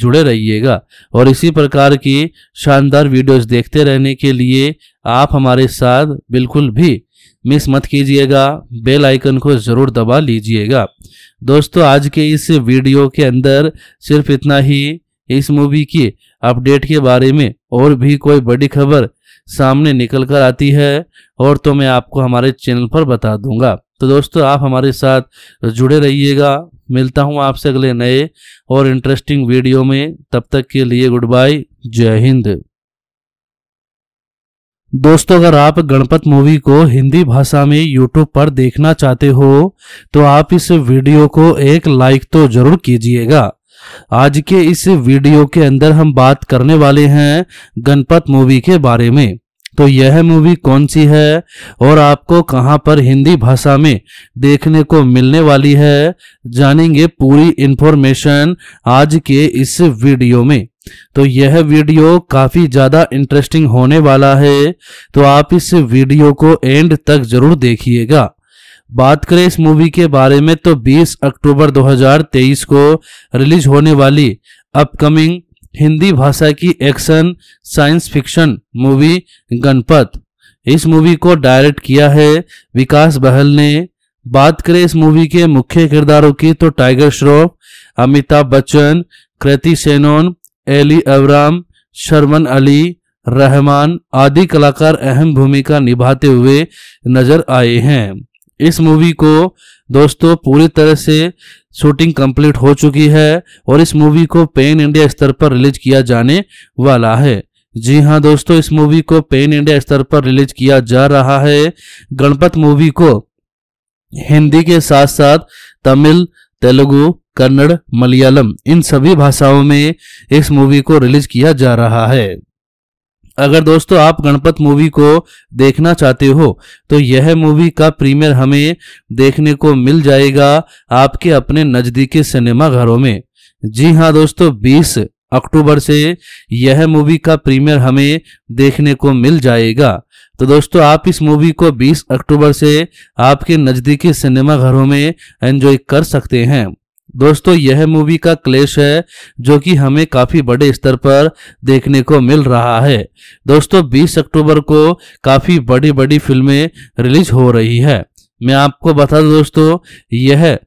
जुड़े रहिएगा और इसी प्रकार की शानदार वीडियोस देखते रहने के लिए आप हमारे साथ बिल्कुल भी मिस मत कीजिएगा बेल आइकन को ज़रूर दबा लीजिएगा दोस्तों आज के इस वीडियो के अंदर सिर्फ इतना ही इस मूवी की अपडेट के बारे में और भी कोई बड़ी खबर सामने निकल कर आती है और तो मैं आपको हमारे चैनल पर बता दूंगा तो दोस्तों आप हमारे साथ जुड़े रहिएगा मिलता हूँ आपसे अगले नए और इंटरेस्टिंग वीडियो में तब तक के लिए गुड बाय जय हिंद दोस्तों अगर आप गणपत मूवी को हिंदी भाषा में यूट्यूब पर देखना चाहते हो तो आप इस वीडियो को एक लाइक तो जरूर कीजिएगा आज के इस वीडियो के अंदर हम बात करने वाले हैं गणपत मूवी के बारे में तो यह मूवी कौन सी है और आपको कहां पर हिंदी भाषा में देखने को मिलने वाली है जानेंगे पूरी इंफॉर्मेशन आज के इस वीडियो में तो यह वीडियो काफी ज्यादा इंटरेस्टिंग होने वाला है तो आप इस वीडियो को एंड तक जरूर देखिएगा बात करें इस मूवी के बारे में तो 20 अक्टूबर 2023 को रिलीज होने वाली अपकमिंग हिंदी भाषा की action science fiction movie Ganapath इस मूवी को डायरेक्ट किया है विकास बहल ने बात करें इस मूवी के मुख्य किरदारों की तो टाइगर श्रॉफ अमिताभ बच्चन कृति सेनोन एली अवराम शर्मन अली रहमान आदि कलाकार अहम भूमिका निभाते हुए नजर आए हैं इस मूवी को दोस्तों पूरी तरह से शूटिंग कंप्लीट हो चुकी है और इस मूवी को पेन इंडिया स्तर पर रिलीज किया जाने वाला है जी हाँ दोस्तों इस मूवी को पेन इंडिया स्तर पर रिलीज किया जा रहा है गणपत मूवी को हिंदी के साथ साथ तमिल तेलुगु कन्नड़ मलयालम इन सभी भाषाओं में इस मूवी को रिलीज किया जा रहा है अगर दोस्तों आप गणपत मूवी को देखना चाहते हो तो यह मूवी का प्रीमियर हमें देखने को मिल जाएगा आपके अपने नज़दीकी सिनेमा घरों में जी हाँ दोस्तों 20 अक्टूबर से यह मूवी का प्रीमियर हमें देखने को मिल जाएगा तो दोस्तों आप इस मूवी को 20 अक्टूबर से आपके नज़दीकी सिनेमा घरों में एंजॉय कर सकते हैं दोस्तों यह मूवी का क्लेश है जो कि हमें काफी बड़े स्तर पर देखने को मिल रहा है दोस्तों 20 अक्टूबर को काफी बड़ी बड़ी फिल्में रिलीज हो रही है मैं आपको बता दूं दोस्तों यह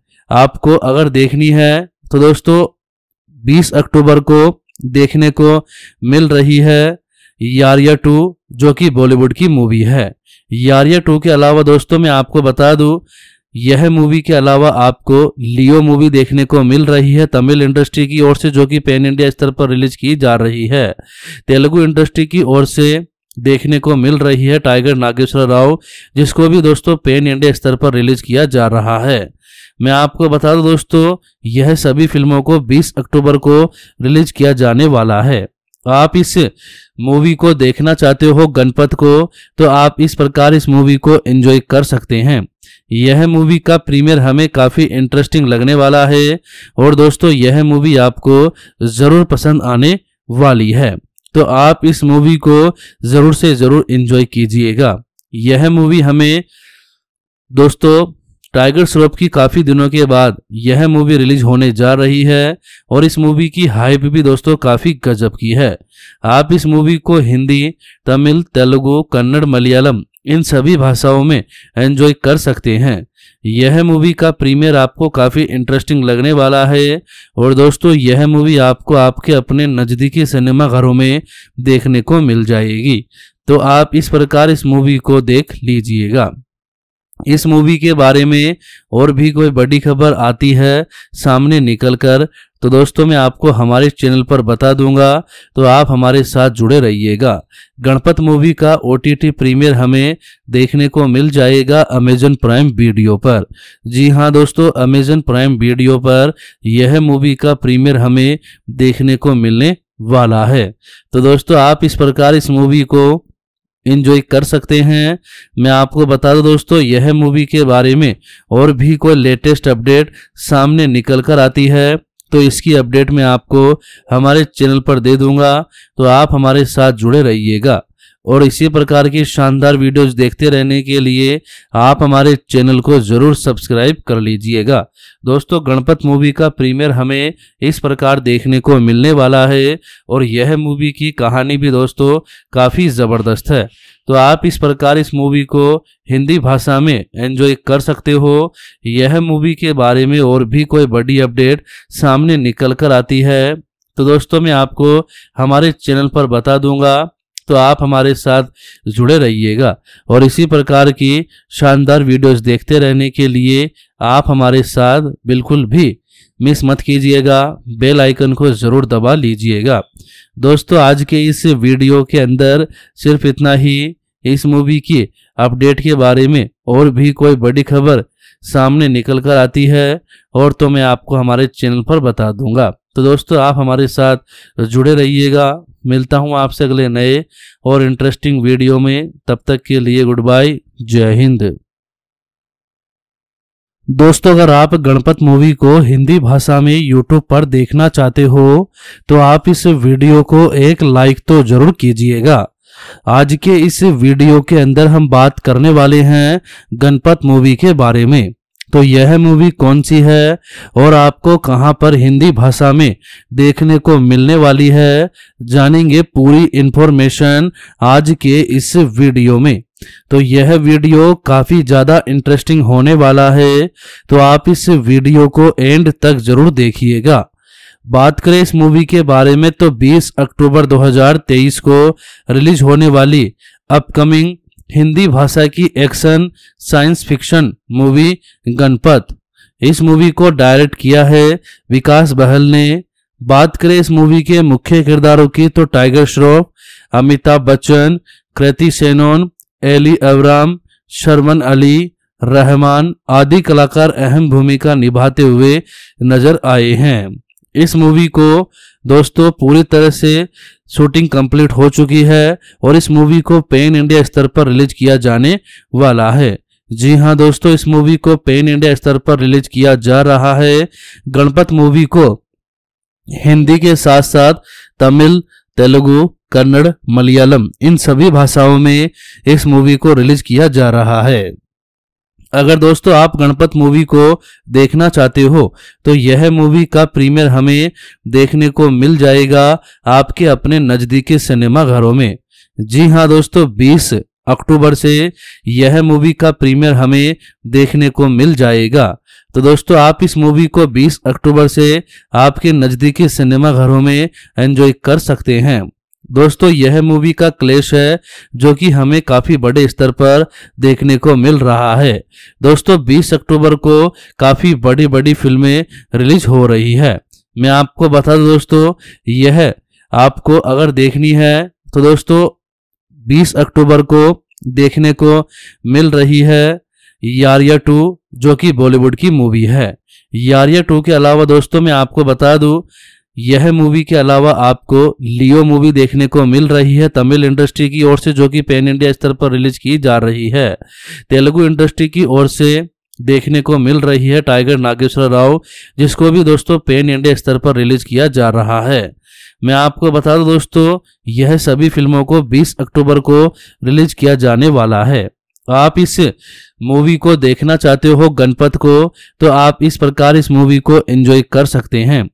आपको अगर देखनी है तो दोस्तों 20 अक्टूबर को देखने को मिल रही है यारिया टू जो कि बॉलीवुड की मूवी है यारिया टू के अलावा दोस्तों मैं आपको बता दूं यह मूवी के अलावा आपको लियो मूवी देखने को मिल रही है तमिल इंडस्ट्री की ओर से जो कि पैन इंडिया स्तर पर रिलीज की जा रही है तेलुगु इंडस्ट्री की ओर से देखने को मिल रही है टाइगर नागेश्वर राव जिसको भी दोस्तों पेन इंडिया स्तर पर रिलीज किया जा रहा है मैं आपको बता दूं दोस्तों यह सभी फिल्मों को 20 अक्टूबर को रिलीज किया जाने वाला है आप इस मूवी को देखना चाहते हो गणपत को तो आप इस प्रकार इस मूवी को एंजॉय कर सकते हैं यह मूवी का प्रीमियर हमें काफ़ी इंटरेस्टिंग लगने वाला है और दोस्तों यह मूवी आपको ज़रूर पसंद आने वाली है तो आप इस मूवी को ज़रूर से ज़रूर इंजॉय कीजिएगा यह मूवी हमें दोस्तों टाइगर श्रॉफ की काफ़ी दिनों के बाद यह मूवी रिलीज होने जा रही है और इस मूवी की हाइप भी दोस्तों काफ़ी गजब की है आप इस मूवी को हिंदी तमिल तेलुगु कन्नड़ मलयालम इन सभी भाषाओं में एंजॉय कर सकते हैं यह मूवी का प्रीमियर आपको काफ़ी इंटरेस्टिंग लगने वाला है और दोस्तों यह मूवी आपको आपके अपने नज़दीकी सिनेमाघरों में देखने को मिल जाएगी तो आप इस प्रकार इस मूवी को देख लीजिएगा इस मूवी के बारे में और भी कोई बड़ी खबर आती है सामने निकलकर तो दोस्तों मैं आपको हमारे चैनल पर बता दूंगा तो आप हमारे साथ जुड़े रहिएगा गणपत मूवी का ओ टी प्रीमियर हमें देखने को मिल जाएगा अमेजन प्राइम वीडियो पर जी हाँ दोस्तों अमेजन प्राइम वीडियो पर यह मूवी का प्रीमियर हमें देखने को मिलने वाला है तो दोस्तों आप इस प्रकार इस मूवी को इन्जॉय कर सकते हैं मैं आपको बता दूं दोस्तों यह मूवी के बारे में और भी कोई लेटेस्ट अपडेट सामने निकल कर आती है तो इसकी अपडेट मैं आपको हमारे चैनल पर दे दूंगा तो आप हमारे साथ जुड़े रहिएगा और इसी प्रकार की शानदार वीडियोस देखते रहने के लिए आप हमारे चैनल को जरूर सब्सक्राइब कर लीजिएगा दोस्तों गणपत मूवी का प्रीमियर हमें इस प्रकार देखने को मिलने वाला है और यह मूवी की कहानी भी दोस्तों काफ़ी ज़बरदस्त है तो आप इस प्रकार इस मूवी को हिंदी भाषा में एंजॉय कर सकते हो यह मूवी के बारे में और भी कोई बड़ी अपडेट सामने निकल कर आती है तो दोस्तों मैं आपको हमारे चैनल पर बता दूंगा तो आप हमारे साथ जुड़े रहिएगा और इसी प्रकार की शानदार वीडियोस देखते रहने के लिए आप हमारे साथ बिल्कुल भी मिस मत कीजिएगा बेल आइकन को ज़रूर दबा लीजिएगा दोस्तों आज के इस वीडियो के अंदर सिर्फ इतना ही इस मूवी के अपडेट के बारे में और भी कोई बड़ी खबर सामने निकल कर आती है और तो मैं आपको हमारे चैनल पर बता दूंगा तो दोस्तों आप हमारे साथ जुड़े रहिएगा मिलता हूँ आपसे अगले नए और इंटरेस्टिंग वीडियो में तब तक के लिए गुड बाय जय हिंद दोस्तों अगर आप गणपत मूवी को हिंदी भाषा में यूट्यूब पर देखना चाहते हो तो आप इस वीडियो को एक लाइक तो जरूर कीजिएगा आज के इस वीडियो के अंदर हम बात करने वाले हैं गणपत मूवी के बारे में तो यह मूवी कौन सी है और आपको कहां पर हिंदी भाषा में देखने को मिलने वाली है जानेंगे पूरी इंफॉर्मेशन आज के इस वीडियो में तो यह वीडियो काफी ज्यादा इंटरेस्टिंग होने वाला है तो आप इस वीडियो को एंड तक जरूर देखिएगा बात करें इस मूवी के बारे में तो 20 अक्टूबर 2023 को रिलीज होने वाली अपकमिंग हिंदी भाषा की action science fiction movie Ganapath इस मूवी को डायरेक्ट किया है विकास बहल ने बात करें इस मूवी के मुख्य किरदारों की तो टाइगर श्रॉफ अमिताभ बच्चन कृति सेनोन एली अवराम शर्मन अली रहमान आदि कलाकार अहम भूमिका निभाते हुए नजर आए हैं इस मूवी को दोस्तों पूरी तरह से शूटिंग कंप्लीट हो चुकी है और इस मूवी को पेन इंडिया स्तर पर रिलीज किया जाने वाला है जी हाँ दोस्तों इस मूवी को पेन इंडिया स्तर पर रिलीज किया जा रहा है गणपत मूवी को हिंदी के साथ साथ तमिल तेलुगु कन्नड़ मलयालम इन सभी भाषाओं में इस मूवी को रिलीज किया जा रहा है अगर दोस्तों आप गणपत मूवी को देखना चाहते हो तो यह मूवी का प्रीमियर हमें देखने को मिल जाएगा आपके अपने नज़दीकी सिनेमा घरों में जी हाँ दोस्तों 20 अक्टूबर से यह मूवी का प्रीमियर हमें देखने को मिल जाएगा तो दोस्तों आप इस मूवी को 20 अक्टूबर से आपके नज़दीकी सिनेमा घरों में एंजॉय कर सकते हैं दोस्तों यह मूवी का क्लेश है जो कि हमें काफी बड़े स्तर पर देखने को मिल रहा है दोस्तों 20 अक्टूबर को काफी बड़ी बड़ी फिल्में रिलीज हो रही है मैं आपको बता दूं दोस्तों यह आपको अगर देखनी है तो दोस्तों 20 अक्टूबर को देखने को मिल रही है यारिया टू जो कि बॉलीवुड की मूवी है यारिया टू के अलावा दोस्तों मैं आपको बता दूं यह मूवी के अलावा आपको लियो मूवी देखने को मिल रही है तमिल इंडस्ट्री की ओर से जो कि पैन इंडिया स्तर पर रिलीज की जा रही है तेलुगु इंडस्ट्री की ओर से देखने को मिल रही है टाइगर नागेश्वर राव जिसको भी दोस्तों पेन इंडिया स्तर पर रिलीज किया जा रहा है मैं आपको बता दूं दोस्तों यह सभी फिल्मों को 20 अक्टूबर को रिलीज किया जाने वाला है आप इस मूवी को देखना चाहते हो गणपत को तो आप इस प्रकार इस मूवी को एंजॉय कर सकते हैं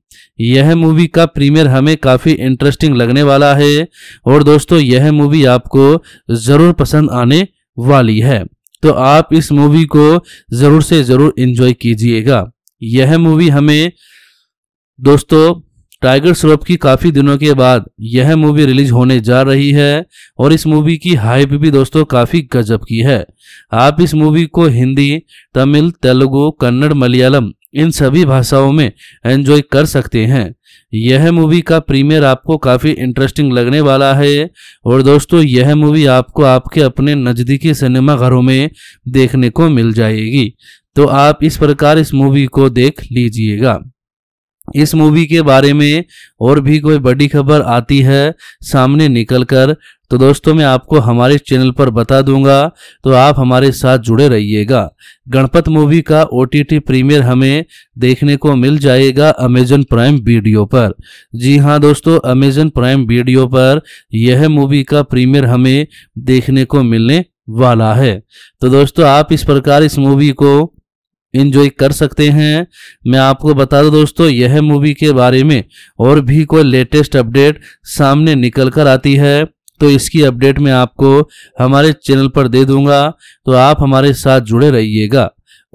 यह मूवी का प्रीमियर हमें काफ़ी इंटरेस्टिंग लगने वाला है और दोस्तों यह मूवी आपको ज़रूर पसंद आने वाली है तो आप इस मूवी को ज़रूर से ज़रूर इन्जॉय कीजिएगा यह मूवी हमें दोस्तों टाइगर श्रॉफ की काफ़ी दिनों के बाद यह मूवी रिलीज होने जा रही है और इस मूवी की हाइप भी दोस्तों काफ़ी गजब की है आप इस मूवी को हिंदी तमिल तेलुगु कन्नड़ मलयालम इन सभी भाषाओं में एंजॉय कर सकते हैं यह मूवी का प्रीमियर आपको काफ़ी इंटरेस्टिंग लगने वाला है और दोस्तों यह मूवी आपको आपके अपने नज़दीकी सिनेमाघरों में देखने को मिल जाएगी तो आप इस प्रकार इस मूवी को देख लीजिएगा इस मूवी के बारे में और भी कोई बड़ी खबर आती है सामने निकल कर तो दोस्तों मैं आपको हमारे चैनल पर बता दूंगा तो आप हमारे साथ जुड़े रहिएगा गणपत मूवी का ओ प्रीमियर हमें देखने को मिल जाएगा अमेजन प्राइम वीडियो पर जी हाँ दोस्तों अमेजन प्राइम वीडियो पर यह मूवी का प्रीमियर हमें देखने को मिलने वाला है तो दोस्तों आप इस प्रकार इस मूवी को इन्जॉय कर सकते हैं मैं आपको बता दूं दोस्तों यह मूवी के बारे में और भी कोई लेटेस्ट अपडेट सामने निकल कर आती है तो इसकी अपडेट मैं आपको हमारे चैनल पर दे दूंगा तो आप हमारे साथ जुड़े रहिएगा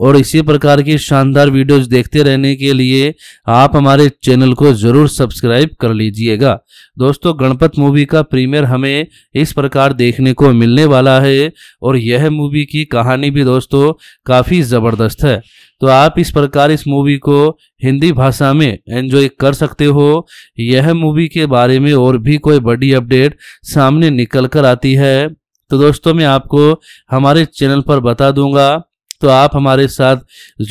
और इसी प्रकार की शानदार वीडियोस देखते रहने के लिए आप हमारे चैनल को ज़रूर सब्सक्राइब कर लीजिएगा दोस्तों गणपत मूवी का प्रीमियर हमें इस प्रकार देखने को मिलने वाला है और यह मूवी की कहानी भी दोस्तों काफ़ी ज़बरदस्त है तो आप इस प्रकार इस मूवी को हिंदी भाषा में एंजॉय कर सकते हो यह मूवी के बारे में और भी कोई बड़ी अपडेट सामने निकल कर आती है तो दोस्तों मैं आपको हमारे चैनल पर बता दूंगा तो आप हमारे साथ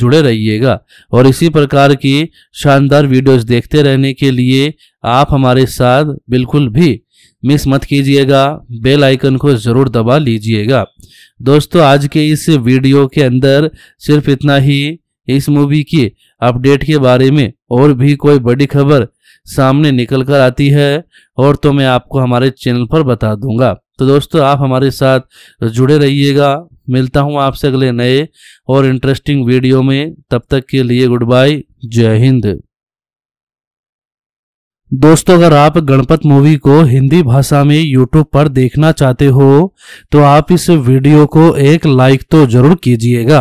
जुड़े रहिएगा और इसी प्रकार की शानदार वीडियोस देखते रहने के लिए आप हमारे साथ बिल्कुल भी मिस मत कीजिएगा बेल आइकन को ज़रूर दबा लीजिएगा दोस्तों आज के इस वीडियो के अंदर सिर्फ इतना ही इस मूवी की अपडेट के बारे में और भी कोई बड़ी खबर सामने निकल कर आती है और तो मैं आपको हमारे चैनल पर बता दूंगा तो दोस्तों आप हमारे साथ जुड़े रहिएगा मिलता हूँ आपसे अगले नए और इंटरेस्टिंग वीडियो में तब तक के लिए गुड बाय जय हिंद दोस्तों अगर आप गणपत मूवी को हिंदी भाषा में यूट्यूब पर देखना चाहते हो तो आप इस वीडियो को एक लाइक तो जरूर कीजिएगा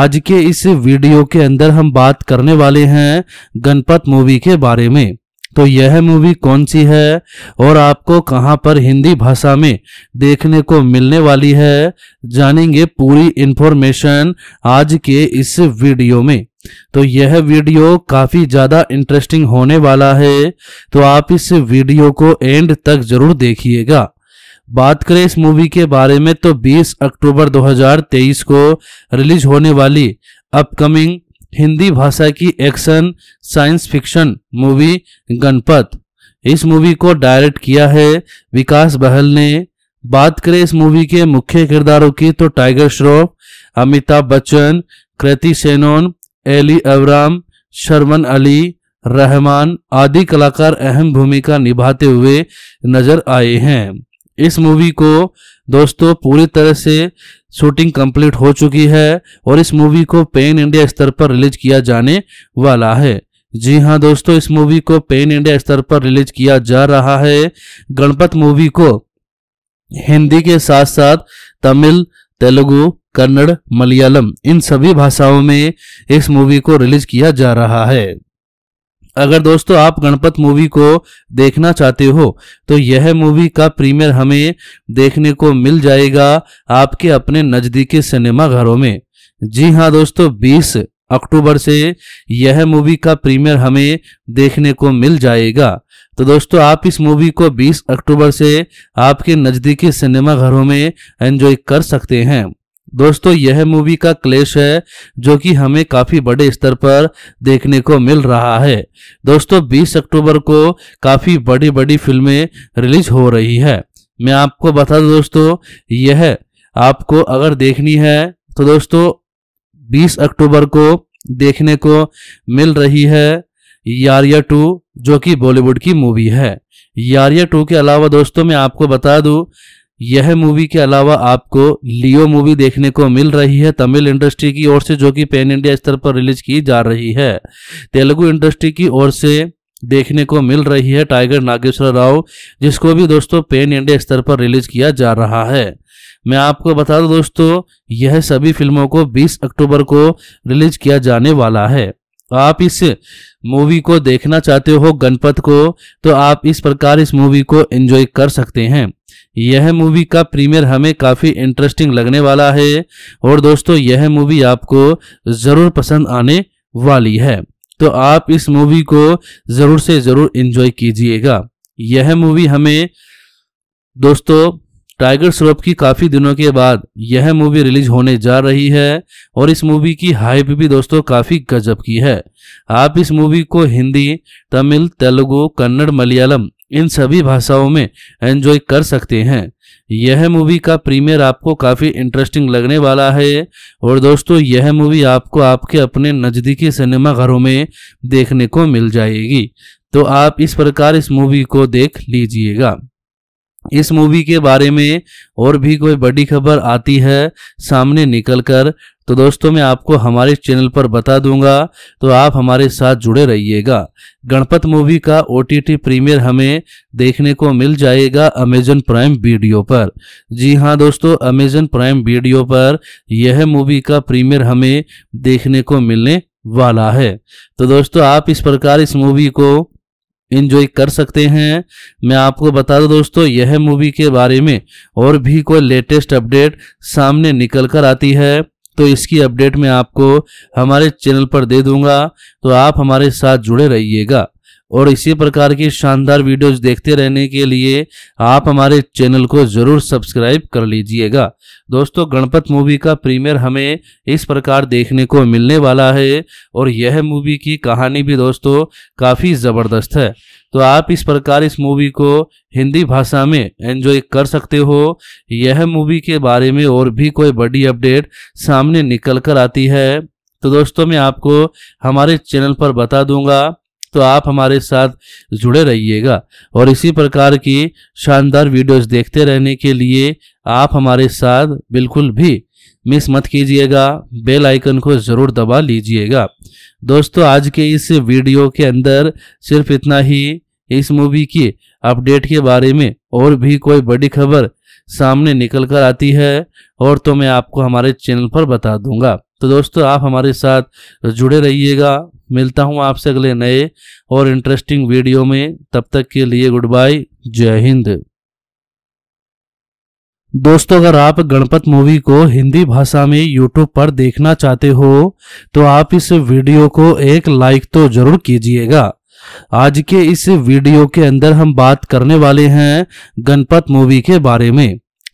आज के इस वीडियो के अंदर हम बात करने वाले हैं गणपत मूवी के बारे में तो यह मूवी कौन सी है और आपको कहां पर हिंदी भाषा में देखने को मिलने वाली है जानेंगे पूरी इन्फॉर्मेशन आज के इस वीडियो में तो यह वीडियो काफ़ी ज़्यादा इंटरेस्टिंग होने वाला है तो आप इस वीडियो को एंड तक ज़रूर देखिएगा बात करें इस मूवी के बारे में तो 20 अक्टूबर 2023 को रिलीज होने वाली अपकमिंग हिंदी भाषा की action science fiction movie Ganapath इस मूवी को डायरेक्ट किया है विकास बहल ने बात करें इस मूवी के मुख्य किरदारों की तो टाइगर श्रॉफ अमिताभ बच्चन कृति सेनोन एली अवराम शर्मन अली रहमान आदि कलाकार अहम भूमिका निभाते हुए नजर आए हैं इस मूवी को दोस्तों पूरी तरह से शूटिंग कंप्लीट हो चुकी है और इस मूवी को पेन इंडिया स्तर पर रिलीज किया जाने वाला है जी हाँ दोस्तों इस मूवी को पेन इंडिया स्तर पर रिलीज किया जा रहा है गणपत मूवी को हिंदी के साथ साथ तमिल तेलुगु कन्नड़ मलयालम इन सभी भाषाओं में इस मूवी को रिलीज किया जा रहा है अगर दोस्तों आप गणपत मूवी को देखना चाहते हो तो यह मूवी का प्रीमियर हमें देखने को मिल जाएगा आपके अपने नज़दीकी सिनेमा घरों में जी हाँ दोस्तों 20 अक्टूबर से यह मूवी का प्रीमियर हमें देखने को मिल जाएगा तो दोस्तों आप इस मूवी को 20 अक्टूबर से आपके नज़दीकी सिनेमा घरों में एंजॉय कर सकते हैं दोस्तों यह मूवी का क्लेश है जो कि हमें काफ़ी बड़े स्तर पर देखने को मिल रहा है दोस्तों 20 अक्टूबर को काफ़ी बड़ी बड़ी फिल्में रिलीज हो रही है मैं आपको बता दूं दोस्तों यह आपको अगर देखनी है तो दोस्तों 20 अक्टूबर को देखने को मिल रही है यारिया टू जो कि बॉलीवुड की मूवी है यारिया टू के अलावा दोस्तों मैं आपको बता दूं यह मूवी के अलावा आपको लियो मूवी देखने को मिल रही है तमिल इंडस्ट्री की ओर से जो कि पैन इंडिया स्तर पर रिलीज की जा रही है तेलुगु इंडस्ट्री की ओर से देखने को मिल रही है टाइगर नागेश्वर राव जिसको भी दोस्तों पेन इंडिया स्तर पर रिलीज किया जा रहा है मैं आपको बता दूं दोस्तों यह सभी फिल्मों को 20 अक्टूबर को रिलीज किया जाने वाला है तो आप इस मूवी को देखना चाहते हो गणपत को तो आप इस प्रकार इस मूवी को एंजॉय कर सकते हैं यह मूवी का प्रीमियर हमें काफ़ी इंटरेस्टिंग लगने वाला है और दोस्तों यह मूवी आपको ज़रूर पसंद आने वाली है तो आप इस मूवी को ज़रूर से ज़रूर इन्जॉय कीजिएगा यह मूवी हमें दोस्तों टाइगर श्रॉफ की काफ़ी दिनों के बाद यह मूवी रिलीज होने जा रही है और इस मूवी की हाइप भी दोस्तों काफ़ी गजब की है आप इस मूवी को हिंदी तमिल तेलुगु कन्नड़ मलयालम इन सभी भाषाओं में एंजॉय कर सकते हैं यह मूवी का प्रीमियर आपको काफ़ी इंटरेस्टिंग लगने वाला है और दोस्तों यह मूवी आपको आपके अपने नज़दीकी सिनेमा घरों में देखने को मिल जाएगी तो आप इस प्रकार इस मूवी को देख लीजिएगा इस मूवी के बारे में और भी कोई बड़ी खबर आती है सामने निकल कर तो दोस्तों मैं आपको हमारे चैनल पर बता दूंगा तो आप हमारे साथ जुड़े रहिएगा गणपत मूवी का ओ प्रीमियर हमें देखने को मिल जाएगा अमेजन प्राइम वीडियो पर जी हाँ दोस्तों अमेजन प्राइम वीडियो पर यह मूवी का प्रीमियर हमें देखने को मिलने वाला है तो दोस्तों आप इस प्रकार इस मूवी को इन्जॉय कर सकते हैं मैं आपको बता दूं दोस्तों यह मूवी के बारे में और भी कोई लेटेस्ट अपडेट सामने निकल कर आती है तो इसकी अपडेट मैं आपको हमारे चैनल पर दे दूंगा तो आप हमारे साथ जुड़े रहिएगा और इसी प्रकार की शानदार वीडियोस देखते रहने के लिए आप हमारे चैनल को ज़रूर सब्सक्राइब कर लीजिएगा दोस्तों गणपत मूवी का प्रीमियर हमें इस प्रकार देखने को मिलने वाला है और यह मूवी की कहानी भी दोस्तों काफ़ी ज़बरदस्त है तो आप इस प्रकार इस मूवी को हिंदी भाषा में एंजॉय कर सकते हो यह मूवी के बारे में और भी कोई बड़ी अपडेट सामने निकल कर आती है तो दोस्तों मैं आपको हमारे चैनल पर बता दूंगा तो आप हमारे साथ जुड़े रहिएगा और इसी प्रकार की शानदार वीडियोस देखते रहने के लिए आप हमारे साथ बिल्कुल भी मिस मत कीजिएगा बेल आइकन को ज़रूर दबा लीजिएगा दोस्तों आज के इस वीडियो के अंदर सिर्फ इतना ही इस मूवी की अपडेट के बारे में और भी कोई बड़ी खबर सामने निकल कर आती है और तो मैं आपको हमारे चैनल पर बता दूंगा तो दोस्तों आप हमारे साथ जुड़े रहिएगा मिलता हूँ आपसे अगले नए और इंटरेस्टिंग वीडियो में तब तक के लिए गुड बाय जय हिंद दोस्तों अगर आप गणपत मूवी को हिंदी भाषा में YouTube पर देखना चाहते हो तो आप इस वीडियो को एक लाइक तो जरूर कीजिएगा आज के इस वीडियो के अंदर हम बात करने वाले हैं गणपत मूवी के बारे में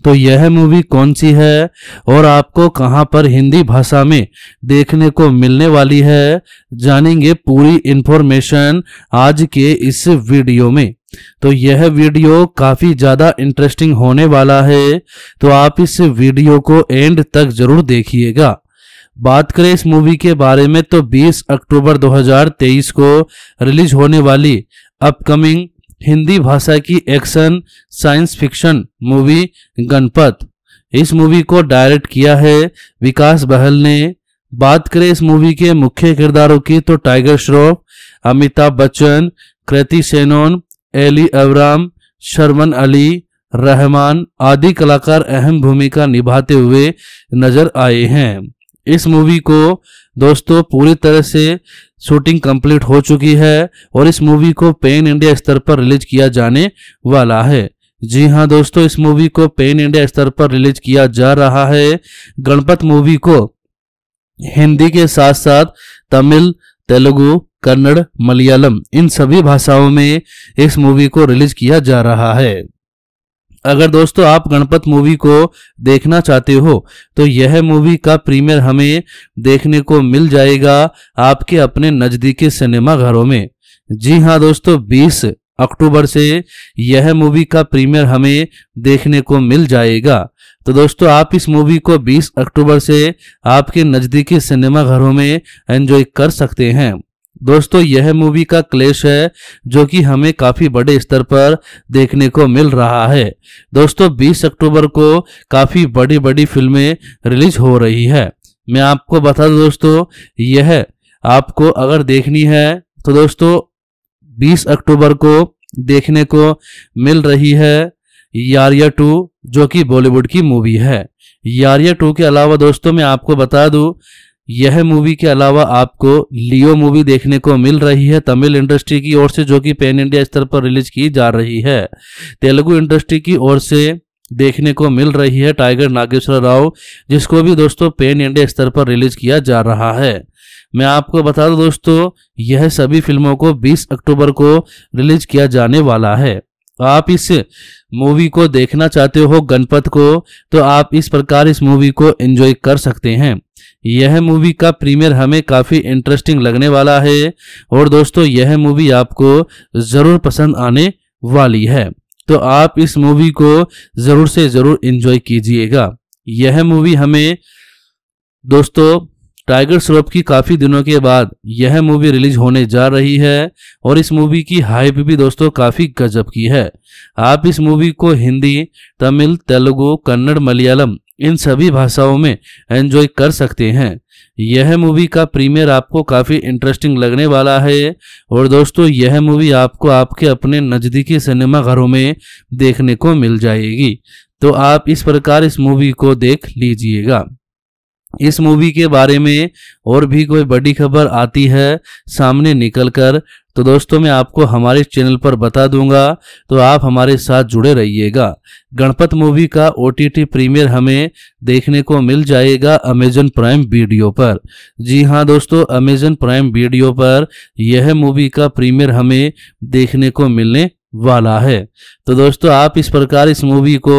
तो यह मूवी कौन सी है और आपको कहां पर हिंदी भाषा में देखने को मिलने वाली है जानेंगे पूरी इंफॉर्मेशन आज के इस वीडियो में तो यह वीडियो काफी ज्यादा इंटरेस्टिंग होने वाला है तो आप इस वीडियो को एंड तक जरूर देखिएगा बात करें इस मूवी के बारे में तो 20 अक्टूबर 2023 को रिलीज होने वाली अपकमिंग हिंदी भाषा की action science fiction movie Ganapath इस मूवी को डायरेक्ट किया है विकास बहल ने बात करें इस मूवी के मुख्य किरदारों की तो टाइगर श्रॉफ अमिताभ बच्चन कृति सेनोन एली अवराम शर्मन अली रहमान आदि कलाकार अहम भूमिका निभाते हुए नजर आए हैं इस मूवी को दोस्तों पूरी तरह से शूटिंग कंप्लीट हो चुकी है और इस मूवी को पेन इंडिया स्तर पर रिलीज किया जाने वाला है जी हाँ दोस्तों इस मूवी को पेन इंडिया स्तर पर रिलीज किया जा रहा है गणपत मूवी को हिंदी के साथ साथ तमिल तेलुगु कन्नड़ मलयालम इन सभी भाषाओं में इस मूवी को रिलीज किया जा रहा है अगर दोस्तों आप गणपत मूवी को देखना चाहते हो तो यह मूवी का प्रीमियर हमें देखने को मिल जाएगा आपके अपने नज़दीकी सिनेमा घरों में जी हाँ दोस्तों 20 अक्टूबर से यह मूवी का प्रीमियर हमें देखने को मिल जाएगा तो दोस्तों आप इस मूवी को 20 अक्टूबर से आपके नज़दीकी सिनेमा घरों में एंजॉय कर सकते हैं दोस्तों यह मूवी का क्लेश है जो कि हमें काफी बड़े स्तर पर देखने को मिल रहा है दोस्तों 20 अक्टूबर को काफी बड़ी बड़ी फिल्में रिलीज हो रही है मैं आपको बता दूं दोस्तों यह आपको अगर देखनी है तो दोस्तों 20 अक्टूबर को देखने को मिल रही है यारिया टू जो कि बॉलीवुड की मूवी है यारिया टू के अलावा दोस्तों मैं आपको बता दूं यह मूवी के अलावा आपको लियो मूवी देखने को मिल रही है तमिल इंडस्ट्री की ओर से जो कि पैन इंडिया स्तर पर रिलीज की जा रही है तेलुगु इंडस्ट्री की ओर से देखने को मिल रही है टाइगर नागेश्वर राव जिसको भी दोस्तों पेन इंडिया स्तर पर रिलीज किया जा रहा है मैं आपको बता दूं दोस्तों यह सभी फिल्मों को 20 अक्टूबर को रिलीज किया जाने वाला है तो आप इस मूवी को देखना चाहते हो गणपत को तो आप इस प्रकार इस मूवी को एंजॉय कर सकते हैं यह मूवी का प्रीमियर हमें काफ़ी इंटरेस्टिंग लगने वाला है और दोस्तों यह मूवी आपको ज़रूर पसंद आने वाली है तो आप इस मूवी को ज़रूर से ज़रूर इन्जॉय कीजिएगा यह मूवी हमें दोस्तों टाइगर श्रॉफ की काफ़ी दिनों के बाद यह मूवी रिलीज होने जा रही है और इस मूवी की हाइप भी दोस्तों काफ़ी गजब की है आप इस मूवी को हिंदी तमिल तेलुगु कन्नड़ मलयालम इन सभी भाषाओं में एंजॉय कर सकते हैं यह मूवी का प्रीमियर आपको काफ़ी इंटरेस्टिंग लगने वाला है और दोस्तों यह मूवी आपको आपके अपने नज़दीकी सिनेमा घरों में देखने को मिल जाएगी तो आप इस प्रकार इस मूवी को देख लीजिएगा इस मूवी के बारे में और भी कोई बड़ी खबर आती है सामने निकल कर तो दोस्तों मैं आपको हमारे चैनल पर बता दूंगा तो आप हमारे साथ जुड़े रहिएगा गणपत मूवी का ओ प्रीमियर हमें देखने को मिल जाएगा अमेजन प्राइम वीडियो पर जी हाँ दोस्तों अमेजन प्राइम वीडियो पर यह मूवी का प्रीमियर हमें देखने को मिलने वाला है तो दोस्तों आप इस प्रकार इस मूवी को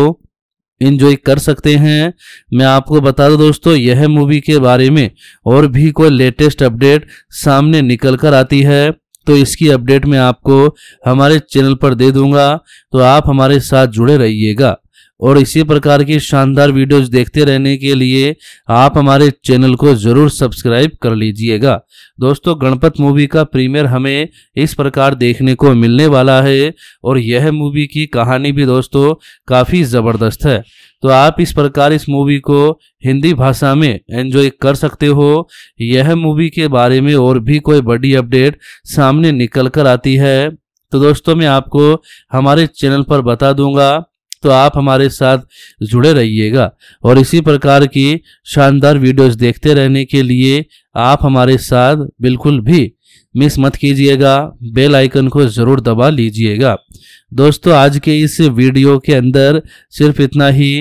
इन्जॉय कर सकते हैं मैं आपको बता दूं दोस्तों यह मूवी के बारे में और भी कोई लेटेस्ट अपडेट सामने निकल कर आती है तो इसकी अपडेट मैं आपको हमारे चैनल पर दे दूंगा तो आप हमारे साथ जुड़े रहिएगा और इसी प्रकार की शानदार वीडियोस देखते रहने के लिए आप हमारे चैनल को जरूर सब्सक्राइब कर लीजिएगा दोस्तों गणपत मूवी का प्रीमियर हमें इस प्रकार देखने को मिलने वाला है और यह मूवी की कहानी भी दोस्तों काफ़ी ज़बरदस्त है तो आप इस प्रकार इस मूवी को हिंदी भाषा में एंजॉय कर सकते हो यह मूवी के बारे में और भी कोई बड़ी अपडेट सामने निकल कर आती है तो दोस्तों मैं आपको हमारे चैनल पर बता दूंगा तो आप हमारे साथ जुड़े रहिएगा और इसी प्रकार की शानदार वीडियोस देखते रहने के लिए आप हमारे साथ बिल्कुल भी मिस मत कीजिएगा बेल आइकन को ज़रूर दबा लीजिएगा दोस्तों आज के इस वीडियो के अंदर सिर्फ इतना ही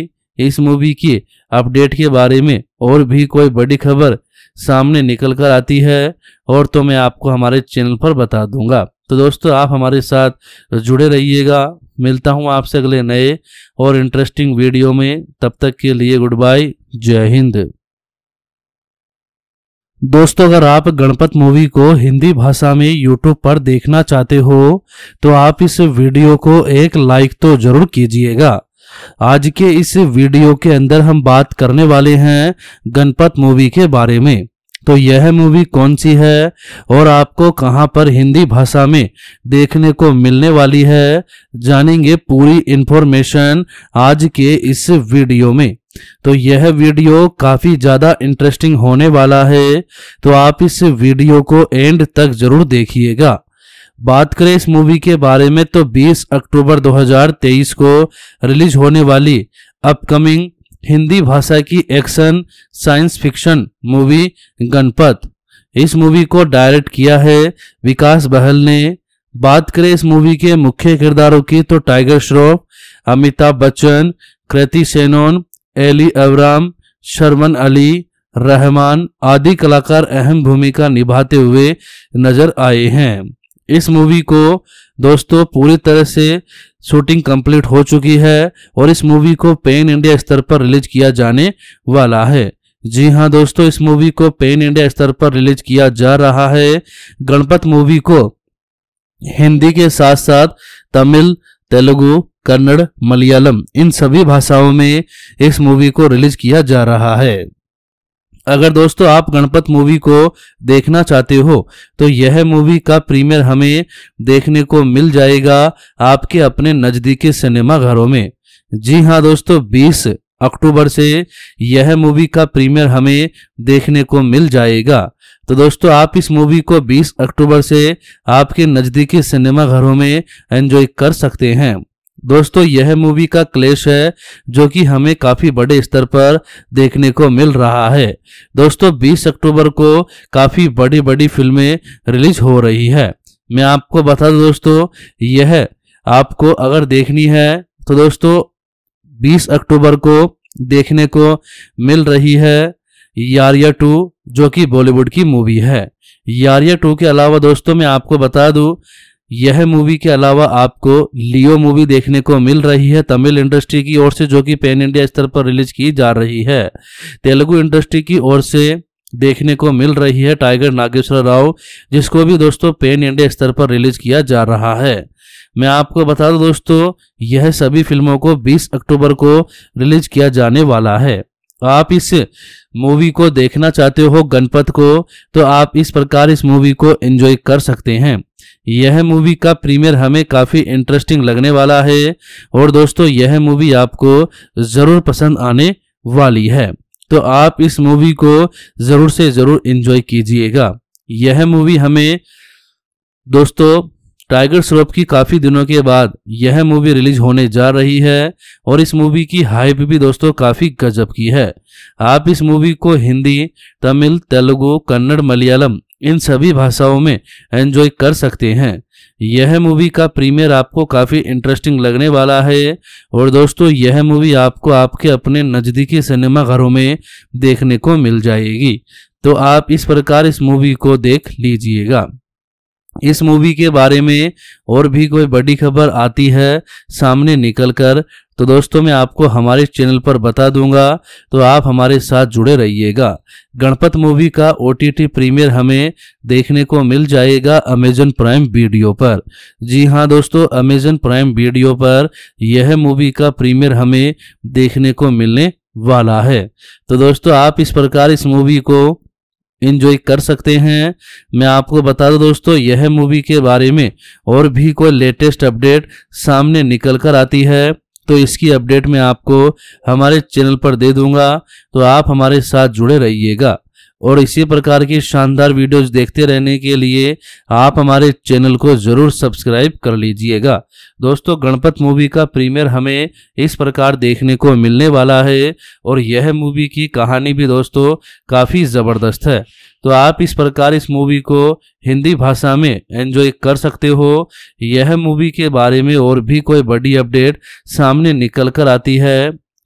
इस मूवी की अपडेट के बारे में और भी कोई बड़ी खबर सामने निकल कर आती है और तो मैं आपको हमारे चैनल पर बता दूंगा तो दोस्तों आप हमारे साथ जुड़े रहिएगा मिलता हूँ आपसे अगले नए और इंटरेस्टिंग वीडियो में तब तक के लिए गुड बाय जय हिंद दोस्तों अगर आप गणपत मूवी को हिंदी भाषा में यूट्यूब पर देखना चाहते हो तो आप इस वीडियो को एक लाइक तो जरूर कीजिएगा आज के इस वीडियो के अंदर हम बात करने वाले हैं गणपत मूवी के बारे में तो यह मूवी कौन सी है और आपको कहां पर हिंदी भाषा में देखने को मिलने वाली है जानेंगे पूरी इंफॉर्मेशन आज के इस वीडियो में तो यह वीडियो काफी ज्यादा इंटरेस्टिंग होने वाला है तो आप इस वीडियो को एंड तक जरूर देखिएगा बात करें इस मूवी के बारे में तो 20 अक्टूबर 2023 को रिलीज होने वाली अपकमिंग हिंदी भाषा की action science fiction movie Ganapath इस मूवी को डायरेक्ट किया है विकास बहल ने बात करें इस मूवी के मुख्य किरदारों की तो टाइगर श्रॉफ अमिताभ बच्चन कृति सेनोन एली अवराम शर्मन अली रहमान आदि कलाकार अहम भूमिका निभाते हुए नजर आए हैं इस मूवी को दोस्तों पूरी तरह से शूटिंग कंप्लीट हो चुकी है और इस मूवी को पेन इंडिया स्तर पर रिलीज किया जाने वाला है जी हाँ दोस्तों इस मूवी को पेन इंडिया स्तर पर रिलीज किया जा रहा है गणपत मूवी को हिंदी के साथ साथ तमिल तेलुगु कन्नड़ मलयालम इन सभी भाषाओं में इस मूवी को रिलीज किया जा रहा है अगर दोस्तों आप गणपत मूवी को देखना चाहते हो तो यह मूवी का प्रीमियर हमें देखने को मिल जाएगा आपके अपने नज़दीकी सिनेमा घरों में जी हाँ दोस्तों 20 अक्टूबर से यह मूवी का प्रीमियर हमें देखने को मिल जाएगा तो दोस्तों आप इस मूवी को 20 अक्टूबर से आपके नज़दीकी सिनेमा घरों में एंजॉय कर सकते हैं दोस्तों यह मूवी का क्लेश है जो कि हमें काफी बड़े स्तर पर देखने को मिल रहा है दोस्तों 20 अक्टूबर को काफी बड़ी बड़ी फिल्में रिलीज हो रही है मैं आपको बता दूं दोस्तों यह आपको अगर देखनी है तो दोस्तों 20 अक्टूबर को देखने को मिल रही है यारिया टू जो कि बॉलीवुड की मूवी है यारिया टू के अलावा दोस्तों मैं आपको बता दूं यह मूवी के अलावा आपको लियो मूवी देखने को मिल रही है तमिल इंडस्ट्री की ओर से जो कि पैन इंडिया स्तर पर रिलीज की जा रही है तेलुगु इंडस्ट्री की ओर से देखने को मिल रही है टाइगर नागेश्वर राव जिसको भी दोस्तों पेन इंडिया स्तर पर रिलीज किया जा रहा है मैं आपको बता दूं दोस्तों यह सभी फिल्मों को 20 अक्टूबर को रिलीज किया जाने वाला है आप इस मूवी को देखना चाहते हो गणपत को तो आप इस प्रकार इस मूवी को एंजॉय कर सकते हैं यह मूवी का प्रीमियर हमें काफ़ी इंटरेस्टिंग लगने वाला है और दोस्तों यह मूवी आपको ज़रूर पसंद आने वाली है तो आप इस मूवी को ज़रूर से ज़रूर इन्जॉय कीजिएगा यह मूवी हमें दोस्तों टाइगर श्रॉफ की काफ़ी दिनों के बाद यह मूवी रिलीज होने जा रही है और इस मूवी की हाइप भी दोस्तों काफ़ी गजब की है आप इस मूवी को हिंदी तमिल तेलुगु कन्नड़ मलयालम इन सभी भाषाओं में एंजॉय कर सकते हैं यह मूवी का प्रीमियर आपको काफ़ी इंटरेस्टिंग लगने वाला है और दोस्तों यह मूवी आपको आपके अपने नज़दीकी सिनेमा घरों में देखने को मिल जाएगी तो आप इस प्रकार इस मूवी को देख लीजिएगा इस मूवी के बारे में और भी कोई बड़ी खबर आती है सामने निकल कर तो दोस्तों मैं आपको हमारे चैनल पर बता दूंगा तो आप हमारे साथ जुड़े रहिएगा गणपत मूवी का ओ प्रीमियर हमें देखने को मिल जाएगा अमेजन प्राइम वीडियो पर जी हाँ दोस्तों अमेजन प्राइम वीडियो पर यह मूवी का प्रीमियर हमें देखने को मिलने वाला है तो दोस्तों आप इस प्रकार इस मूवी को इन्जॉय कर सकते हैं मैं आपको बता दूं दोस्तों यह मूवी के बारे में और भी कोई लेटेस्ट अपडेट सामने निकल कर आती है तो इसकी अपडेट मैं आपको हमारे चैनल पर दे दूंगा तो आप हमारे साथ जुड़े रहिएगा और इसी प्रकार की शानदार वीडियोस देखते रहने के लिए आप हमारे चैनल को ज़रूर सब्सक्राइब कर लीजिएगा दोस्तों गणपत मूवी का प्रीमियर हमें इस प्रकार देखने को मिलने वाला है और यह मूवी की कहानी भी दोस्तों काफ़ी ज़बरदस्त है तो आप इस प्रकार इस मूवी को हिंदी भाषा में एंजॉय कर सकते हो यह मूवी के बारे में और भी कोई बड़ी अपडेट सामने निकल कर आती है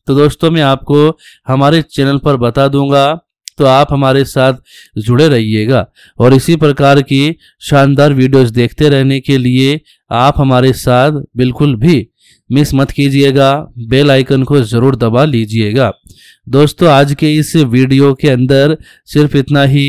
तो दोस्तों मैं आपको हमारे चैनल पर बता दूंगा तो आप हमारे साथ जुड़े रहिएगा और इसी प्रकार की शानदार वीडियोस देखते रहने के लिए आप हमारे साथ बिल्कुल भी मिस मत कीजिएगा बेल आइकन को ज़रूर दबा लीजिएगा दोस्तों आज के इस वीडियो के अंदर सिर्फ इतना ही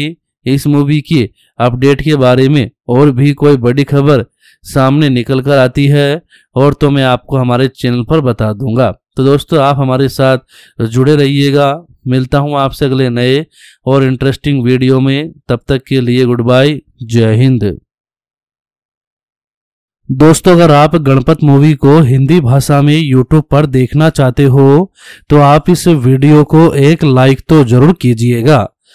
इस मूवी की अपडेट के बारे में और भी कोई बड़ी खबर सामने निकल कर आती है और तो मैं आपको हमारे चैनल पर बता दूंगा तो दोस्तों आप हमारे साथ जुड़े रहिएगा मिलता हूं आपसे अगले नए और इंटरेस्टिंग वीडियो में तब तक के लिए गुड बाय जय हिंद दोस्तों अगर आप गणपत मूवी को हिंदी भाषा में यूट्यूब पर देखना चाहते हो तो आप इस वीडियो को एक लाइक तो जरूर कीजिएगा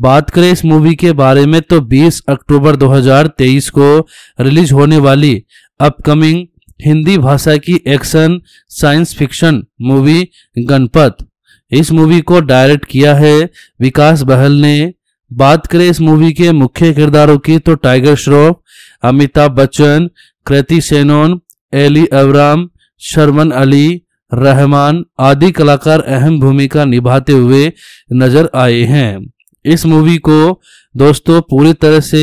बात करें इस मूवी के बारे में तो 20 अक्टूबर 2023 को रिलीज होने वाली अपकमिंग हिंदी भाषा की action science fiction movie Ganapath इस मूवी को डायरेक्ट किया है विकास बहल ने बात करें इस मूवी के मुख्य किरदारों की तो टाइगर श्रॉफ अमिताभ बच्चन कृति सेनोन एली अवराम शर्मन अली रहमान आदि कलाकार अहम भूमिका निभाते हुए नजर आए हैं इस मूवी को दोस्तों पूरी तरह से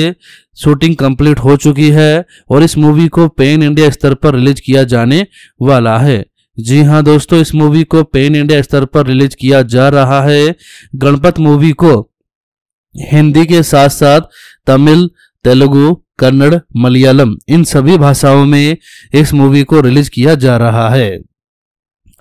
शूटिंग कंप्लीट हो चुकी है और इस मूवी को पेन इंडिया स्तर पर रिलीज किया जाने वाला है जी हाँ दोस्तों इस मूवी को पेन इंडिया स्तर पर रिलीज किया जा रहा है गणपत मूवी को हिंदी के साथ साथ तमिल तेलुगु कन्नड़ मलयालम इन सभी भाषाओं में इस मूवी को रिलीज किया जा रहा है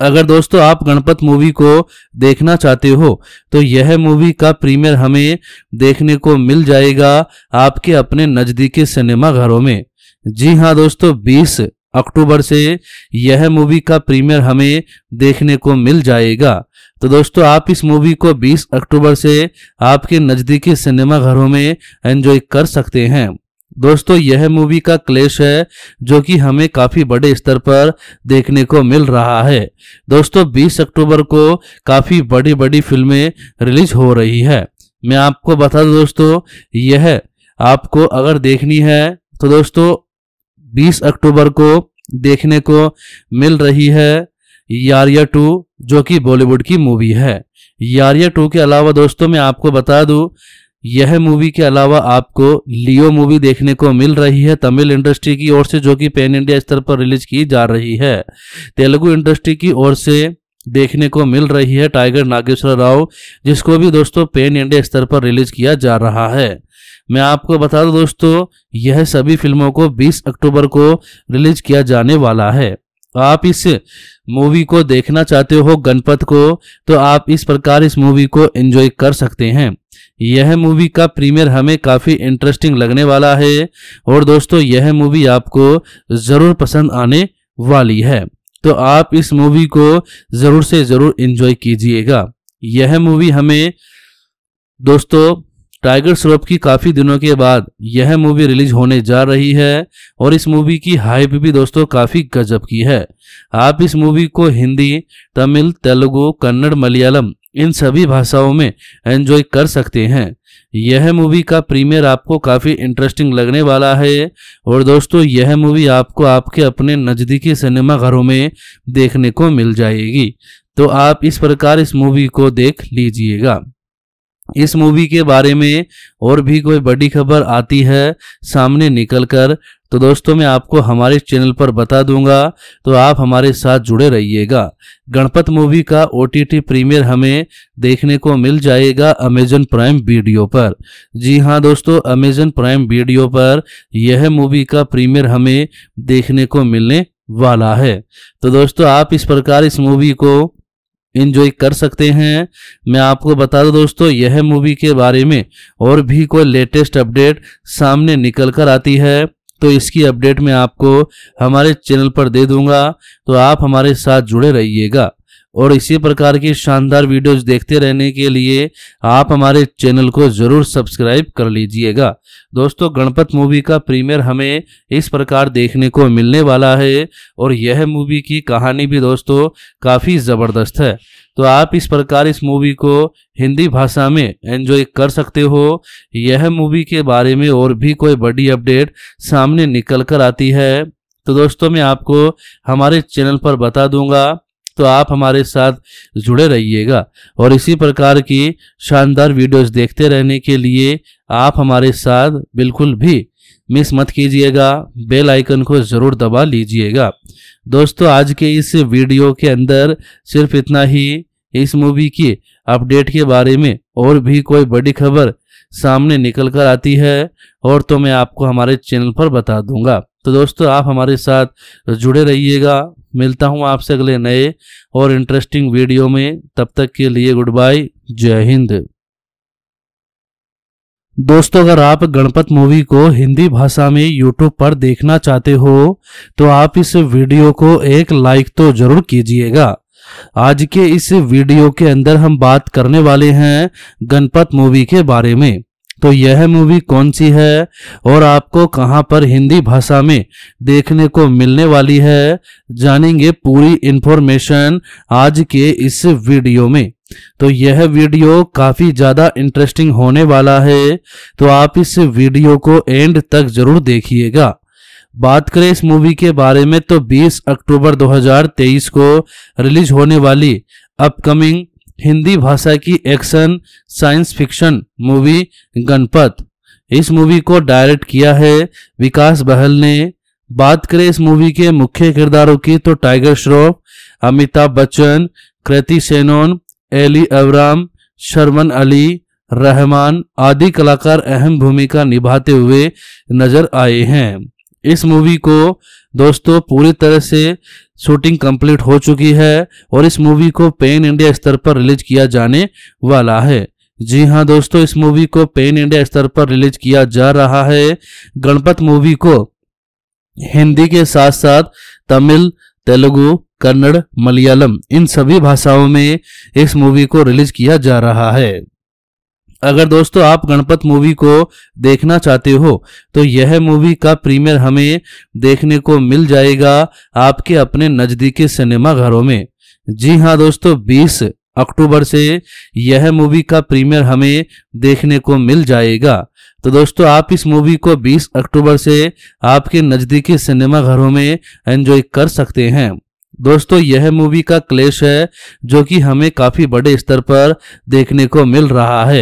अगर दोस्तों आप गणपत मूवी को देखना चाहते हो तो यह मूवी का प्रीमियर हमें देखने को मिल जाएगा आपके अपने नज़दीकी सिनेमा घरों में जी हाँ दोस्तों 20 अक्टूबर से यह मूवी का प्रीमियर हमें देखने को मिल जाएगा तो दोस्तों आप इस मूवी को 20 अक्टूबर से आपके नज़दीकी सिनेमा घरों में एंजॉय कर सकते हैं दोस्तों यह मूवी का क्लेश है जो कि हमें काफी बड़े स्तर पर देखने को मिल रहा है दोस्तों 20 अक्टूबर को काफी बड़ी बड़ी फिल्में रिलीज हो रही है मैं आपको बता दूं दोस्तों यह आपको अगर देखनी है तो दोस्तों 20 अक्टूबर को देखने को मिल रही है यारिया टू जो कि बॉलीवुड की मूवी है यारिया टू के अलावा दोस्तों मैं आपको बता दूं यह मूवी के अलावा आपको लियो मूवी देखने को मिल रही है तमिल इंडस्ट्री की ओर से जो कि पैन इंडिया स्तर पर रिलीज की जा रही है तेलुगु इंडस्ट्री की ओर से देखने को मिल रही है टाइगर नागेश्वर राव जिसको भी दोस्तों पेन इंडिया स्तर पर रिलीज किया जा रहा है मैं आपको बता दूं दोस्तों यह सभी फिल्मों को 20 अक्टूबर को रिलीज किया जाने वाला है आप इस मूवी को देखना चाहते हो गणपत को तो आप इस प्रकार इस मूवी को एंजॉय कर सकते हैं यह मूवी का प्रीमियर हमें काफ़ी इंटरेस्टिंग लगने वाला है और दोस्तों यह मूवी आपको ज़रूर पसंद आने वाली है तो आप इस मूवी को ज़रूर से ज़रूर इन्जॉय कीजिएगा यह मूवी हमें दोस्तों टाइगर श्रॉफ की काफ़ी दिनों के बाद यह मूवी रिलीज होने जा रही है और इस मूवी की हाइप भी दोस्तों काफ़ी गजब की है आप इस मूवी को हिंदी तमिल तेलुगु कन्नड़ मलयालम इन सभी भाषाओं में एंजॉय कर सकते हैं यह मूवी का प्रीमियर आपको काफ़ी इंटरेस्टिंग लगने वाला है और दोस्तों यह मूवी आपको आपके अपने नज़दीकी सिनेमा घरों में देखने को मिल जाएगी तो आप इस प्रकार इस मूवी को देख लीजिएगा इस मूवी के बारे में और भी कोई बड़ी खबर आती है सामने निकलकर तो दोस्तों मैं आपको हमारे चैनल पर बता दूंगा तो आप हमारे साथ जुड़े रहिएगा गणपत मूवी का ओ टी प्रीमियर हमें देखने को मिल जाएगा अमेजन प्राइम वीडियो पर जी हाँ दोस्तों अमेजन प्राइम वीडियो पर यह मूवी का प्रीमियर हमें देखने को मिलने वाला है तो दोस्तों आप इस प्रकार इस मूवी को इन्जॉय कर सकते हैं मैं आपको बता दूं दोस्तों यह मूवी के बारे में और भी कोई लेटेस्ट अपडेट सामने निकल कर आती है तो इसकी अपडेट मैं आपको हमारे चैनल पर दे दूंगा तो आप हमारे साथ जुड़े रहिएगा और इसी प्रकार की शानदार वीडियोस देखते रहने के लिए आप हमारे चैनल को ज़रूर सब्सक्राइब कर लीजिएगा दोस्तों गणपत मूवी का प्रीमियर हमें इस प्रकार देखने को मिलने वाला है और यह मूवी की कहानी भी दोस्तों काफ़ी ज़बरदस्त है तो आप इस प्रकार इस मूवी को हिंदी भाषा में एंजॉय कर सकते हो यह मूवी के बारे में और भी कोई बड़ी अपडेट सामने निकल कर आती है तो दोस्तों मैं आपको हमारे चैनल पर बता दूंगा तो आप हमारे साथ जुड़े रहिएगा और इसी प्रकार की शानदार वीडियोस देखते रहने के लिए आप हमारे साथ बिल्कुल भी मिस मत कीजिएगा बेल आइकन को ज़रूर दबा लीजिएगा दोस्तों आज के इस वीडियो के अंदर सिर्फ इतना ही इस मूवी की अपडेट के बारे में और भी कोई बड़ी खबर सामने निकल कर आती है और तो मैं आपको हमारे चैनल पर बता दूंगा तो दोस्तों आप हमारे साथ जुड़े रहिएगा मिलता हूँ आपसे अगले नए और इंटरेस्टिंग वीडियो में तब तक के लिए गुड बाय जय हिंद दोस्तों अगर आप गणपत मूवी को हिंदी भाषा में यूट्यूब पर देखना चाहते हो तो आप इस वीडियो को एक लाइक तो जरूर कीजिएगा आज के इस वीडियो के अंदर हम बात करने वाले हैं गणपत मूवी के बारे में तो यह मूवी कौन सी है और आपको कहां पर हिंदी भाषा में देखने को मिलने वाली है जानेंगे पूरी इंफॉर्मेशन आज के इस वीडियो में तो यह वीडियो काफी ज्यादा इंटरेस्टिंग होने वाला है तो आप इस वीडियो को एंड तक जरूर देखिएगा बात करें इस मूवी के बारे में तो 20 अक्टूबर 2023 को रिलीज होने वाली अपकमिंग हिंदी भाषा की action science fiction movie Ganapath इस मूवी को डायरेक्ट किया है विकास बहल ने बात करें इस मूवी के मुख्य किरदारों की तो टाइगर श्रॉफ अमिताभ बच्चन कृति सेनोन एली अवराम शर्मन अली रहमान आदि कलाकार अहम भूमिका निभाते हुए नजर आए हैं इस मूवी को दोस्तों पूरी तरह से शूटिंग कंप्लीट हो चुकी है और इस मूवी को पेन इंडिया स्तर पर रिलीज किया जाने वाला है जी हाँ दोस्तों इस मूवी को पेन इंडिया स्तर पर रिलीज किया जा रहा है गणपत मूवी को हिंदी के साथ साथ तमिल तेलुगु कन्नड़ मलयालम इन सभी भाषाओं में इस मूवी को रिलीज किया जा रहा है अगर दोस्तों आप गणपत मूवी को देखना चाहते हो तो यह मूवी का प्रीमियर हमें देखने को मिल जाएगा आपके अपने नज़दीकी सिनेमा घरों में जी हाँ दोस्तों 20 अक्टूबर से यह मूवी का प्रीमियर हमें देखने को मिल जाएगा तो दोस्तों आप इस मूवी को 20 अक्टूबर से आपके नज़दीकी सिनेमा घरों में एंजॉय कर सकते हैं दोस्तों यह मूवी का क्लेश है जो कि हमें काफी बड़े स्तर पर देखने को मिल रहा है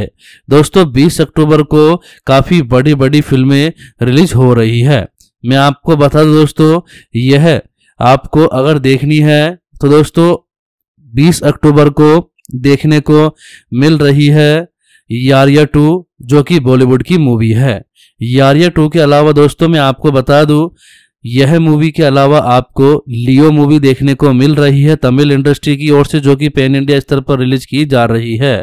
दोस्तों 20 अक्टूबर को काफी बड़ी बड़ी फिल्में रिलीज हो रही है मैं आपको बता दूं दोस्तों यह आपको अगर देखनी है तो दोस्तों 20 अक्टूबर को देखने को मिल रही है यारिया टू जो कि बॉलीवुड की मूवी है यारिया टू के अलावा दोस्तों मैं आपको बता दूं यह मूवी के अलावा आपको लियो मूवी देखने को मिल रही है तमिल इंडस्ट्री की ओर से जो कि पैन इंडिया स्तर पर रिलीज की जा रही है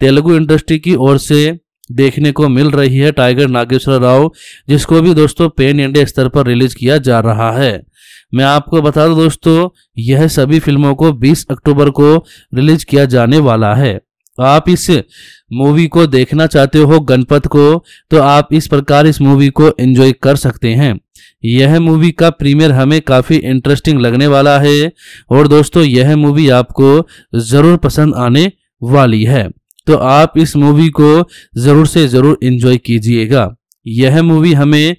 तेलुगु इंडस्ट्री की ओर से देखने को मिल रही है टाइगर नागेश्वर राव जिसको भी दोस्तों पेन इंडिया स्तर पर रिलीज किया जा रहा है मैं आपको बता दूं दोस्तों यह सभी फिल्मों को 20 अक्टूबर को रिलीज किया जाने वाला है आप इस मूवी को देखना चाहते हो गणपत को तो आप इस प्रकार इस मूवी को एंजॉय कर सकते हैं यह मूवी का प्रीमियर हमें काफ़ी इंटरेस्टिंग लगने वाला है और दोस्तों यह मूवी आपको ज़रूर पसंद आने वाली है तो आप इस मूवी को ज़रूर से ज़रूर इन्जॉय कीजिएगा यह मूवी हमें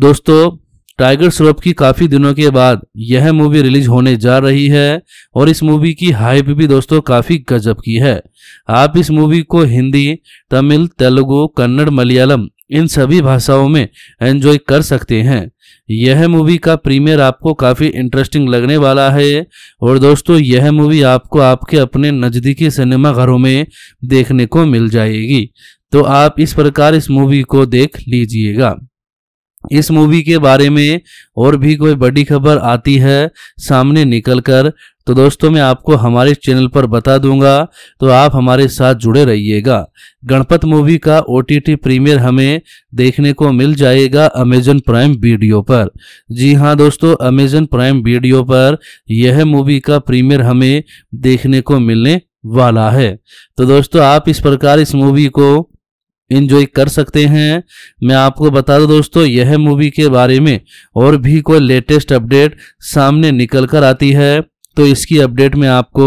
दोस्तों टाइगर श्रॉफ की काफ़ी दिनों के बाद यह मूवी रिलीज होने जा रही है और इस मूवी की हाइप भी दोस्तों काफ़ी गजब की है आप इस मूवी को हिंदी तमिल तेलुगु कन्नड़ मलयालम इन सभी भाषाओं में एंजॉय कर सकते हैं यह मूवी का प्रीमियर आपको काफ़ी इंटरेस्टिंग लगने वाला है और दोस्तों यह मूवी आपको आपके अपने नज़दीकी सिनेमा घरों में देखने को मिल जाएगी तो आप इस प्रकार इस मूवी को देख लीजिएगा इस मूवी के बारे में और भी कोई बड़ी खबर आती है सामने निकल कर तो दोस्तों मैं आपको हमारे चैनल पर बता दूंगा तो आप हमारे साथ जुड़े रहिएगा गणपत मूवी का ओ प्रीमियर हमें देखने को मिल जाएगा अमेजन प्राइम वीडियो पर जी हाँ दोस्तों अमेजन प्राइम वीडियो पर यह मूवी का प्रीमियर हमें देखने को मिलने वाला है तो दोस्तों आप इस प्रकार इस मूवी को इन्जॉय कर सकते हैं मैं आपको बता दूं दोस्तों यह मूवी के बारे में और भी कोई लेटेस्ट अपडेट सामने निकल कर आती है तो इसकी अपडेट मैं आपको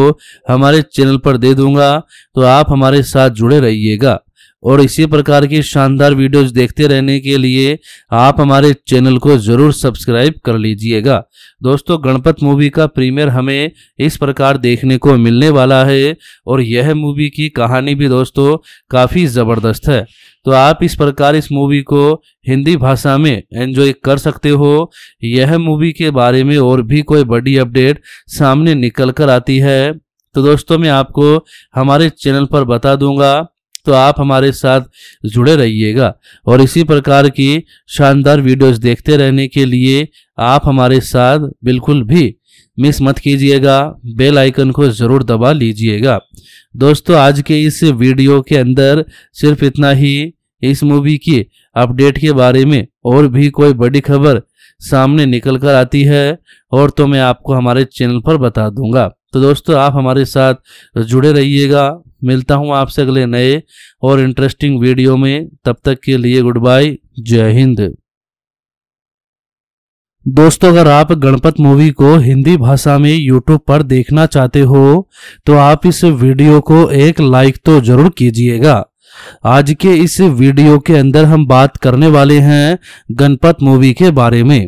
हमारे चैनल पर दे दूंगा तो आप हमारे साथ जुड़े रहिएगा और इसी प्रकार की शानदार वीडियोस देखते रहने के लिए आप हमारे चैनल को ज़रूर सब्सक्राइब कर लीजिएगा दोस्तों गणपत मूवी का प्रीमियर हमें इस प्रकार देखने को मिलने वाला है और यह मूवी की कहानी भी दोस्तों काफ़ी ज़बरदस्त है तो आप इस प्रकार इस मूवी को हिंदी भाषा में एंजॉय कर सकते हो यह मूवी के बारे में और भी कोई बड़ी अपडेट सामने निकल कर आती है तो दोस्तों मैं आपको हमारे चैनल पर बता दूंगा तो आप हमारे साथ जुड़े रहिएगा और इसी प्रकार की शानदार वीडियोस देखते रहने के लिए आप हमारे साथ बिल्कुल भी मिस मत कीजिएगा बेल आइकन को ज़रूर दबा लीजिएगा दोस्तों आज के इस वीडियो के अंदर सिर्फ इतना ही इस मूवी की अपडेट के बारे में और भी कोई बड़ी खबर सामने निकल कर आती है और तो मैं आपको हमारे चैनल पर बता दूंगा तो दोस्तों आप हमारे साथ जुड़े रहिएगा मिलता हूँ आपसे अगले नए और इंटरेस्टिंग वीडियो में तब तक के लिए गुड बाय जय हिंद दोस्तों अगर आप गणपत मूवी को हिंदी भाषा में यूट्यूब पर देखना चाहते हो तो आप इस वीडियो को एक लाइक तो जरूर कीजिएगा आज के इस वीडियो के अंदर हम बात करने वाले हैं गणपत मूवी के बारे में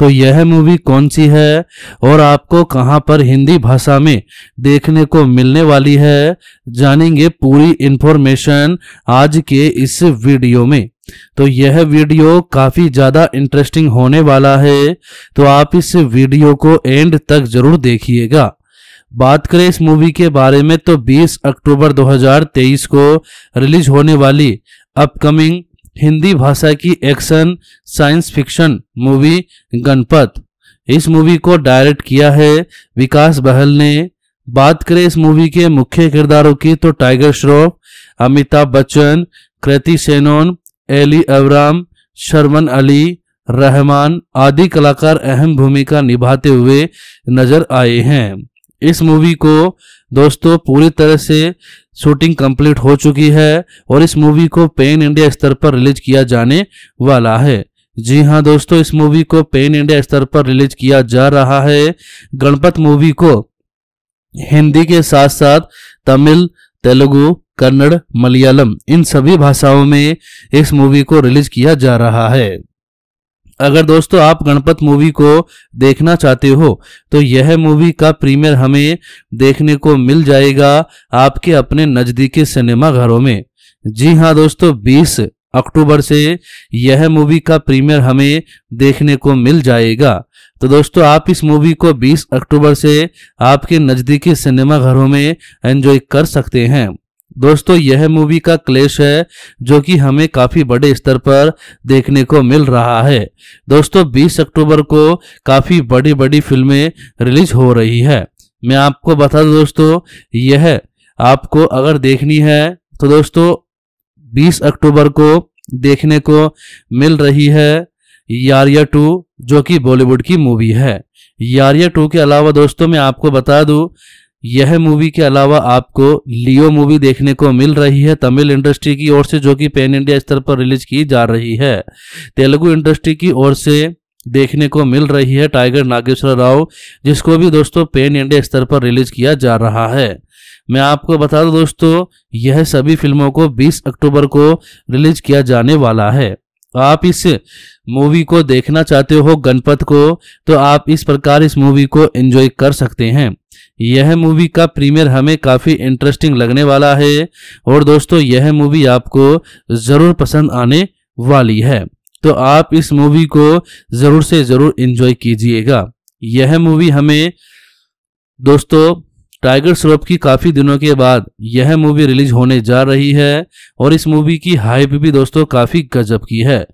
तो यह मूवी कौन सी है और आपको कहां पर हिंदी भाषा में देखने को मिलने वाली है जानेंगे पूरी इंफॉर्मेशन आज के इस वीडियो में तो यह वीडियो काफी ज्यादा इंटरेस्टिंग होने वाला है तो आप इस वीडियो को एंड तक जरूर देखिएगा बात करें इस मूवी के बारे में तो 20 अक्टूबर 2023 को रिलीज होने वाली अपकमिंग हिंदी भाषा की action science fiction movie Ganapath इस मूवी को डायरेक्ट किया है विकास बहल ने बात करें इस मूवी के मुख्य किरदारों की तो टाइगर श्रॉफ अमिताभ बच्चन कृति सेनोन एली अवराम शर्मन अली रहमान आदि कलाकार अहम भूमिका निभाते हुए नजर आए हैं इस मूवी को दोस्तों पूरी तरह से शूटिंग कंप्लीट हो चुकी है और इस मूवी को पेन इंडिया स्तर पर रिलीज किया जाने वाला है जी हाँ दोस्तों इस मूवी को पेन इंडिया स्तर पर रिलीज किया जा रहा है गणपत मूवी को हिंदी के साथ साथ तमिल तेलुगु कन्नड़ मलयालम इन सभी भाषाओं में इस मूवी को रिलीज किया जा रहा है अगर दोस्तों आप गणपत मूवी को देखना चाहते हो तो यह मूवी का प्रीमियर हमें देखने को मिल जाएगा आपके अपने नज़दीकी सिनेमा घरों में जी हाँ दोस्तों 20 अक्टूबर से यह मूवी का प्रीमियर हमें देखने को मिल जाएगा तो दोस्तों आप इस मूवी को 20 अक्टूबर से आपके नज़दीकी सिनेमा घरों में एंजॉय कर सकते हैं दोस्तों यह मूवी का क्लेश है जो कि हमें काफी बड़े स्तर पर देखने को मिल रहा है दोस्तों 20 अक्टूबर को काफी बड़ी बड़ी फिल्में रिलीज हो रही है मैं आपको बता दूं दोस्तों यह आपको अगर देखनी है तो दोस्तों 20 अक्टूबर को देखने को मिल रही है यारिया टू जो कि बॉलीवुड की मूवी है यारिया टू के अलावा दोस्तों मैं आपको बता दूं यह मूवी के अलावा आपको लियो मूवी देखने को मिल रही है तमिल इंडस्ट्री की ओर से जो कि पैन इंडिया स्तर पर रिलीज की जा रही है तेलुगु इंडस्ट्री की ओर से देखने को मिल रही है टाइगर नागेश्वर राव जिसको भी दोस्तों पेन इंडिया स्तर पर रिलीज किया जा रहा है मैं आपको बता दूं दोस्तों यह सभी फिल्मों को 20 अक्टूबर को रिलीज किया जाने वाला है आप इस मूवी को देखना चाहते हो गणपत को तो आप इस प्रकार इस मूवी को एंजॉय कर सकते हैं यह मूवी का प्रीमियर हमें काफ़ी इंटरेस्टिंग लगने वाला है और दोस्तों यह मूवी आपको ज़रूर पसंद आने वाली है तो आप इस मूवी को ज़रूर से ज़रूर इन्जॉय कीजिएगा यह मूवी हमें दोस्तों टाइगर श्रॉफ की काफ़ी दिनों के बाद यह मूवी रिलीज होने जा रही है और इस मूवी की हाइप भी दोस्तों काफ़ी गजब की है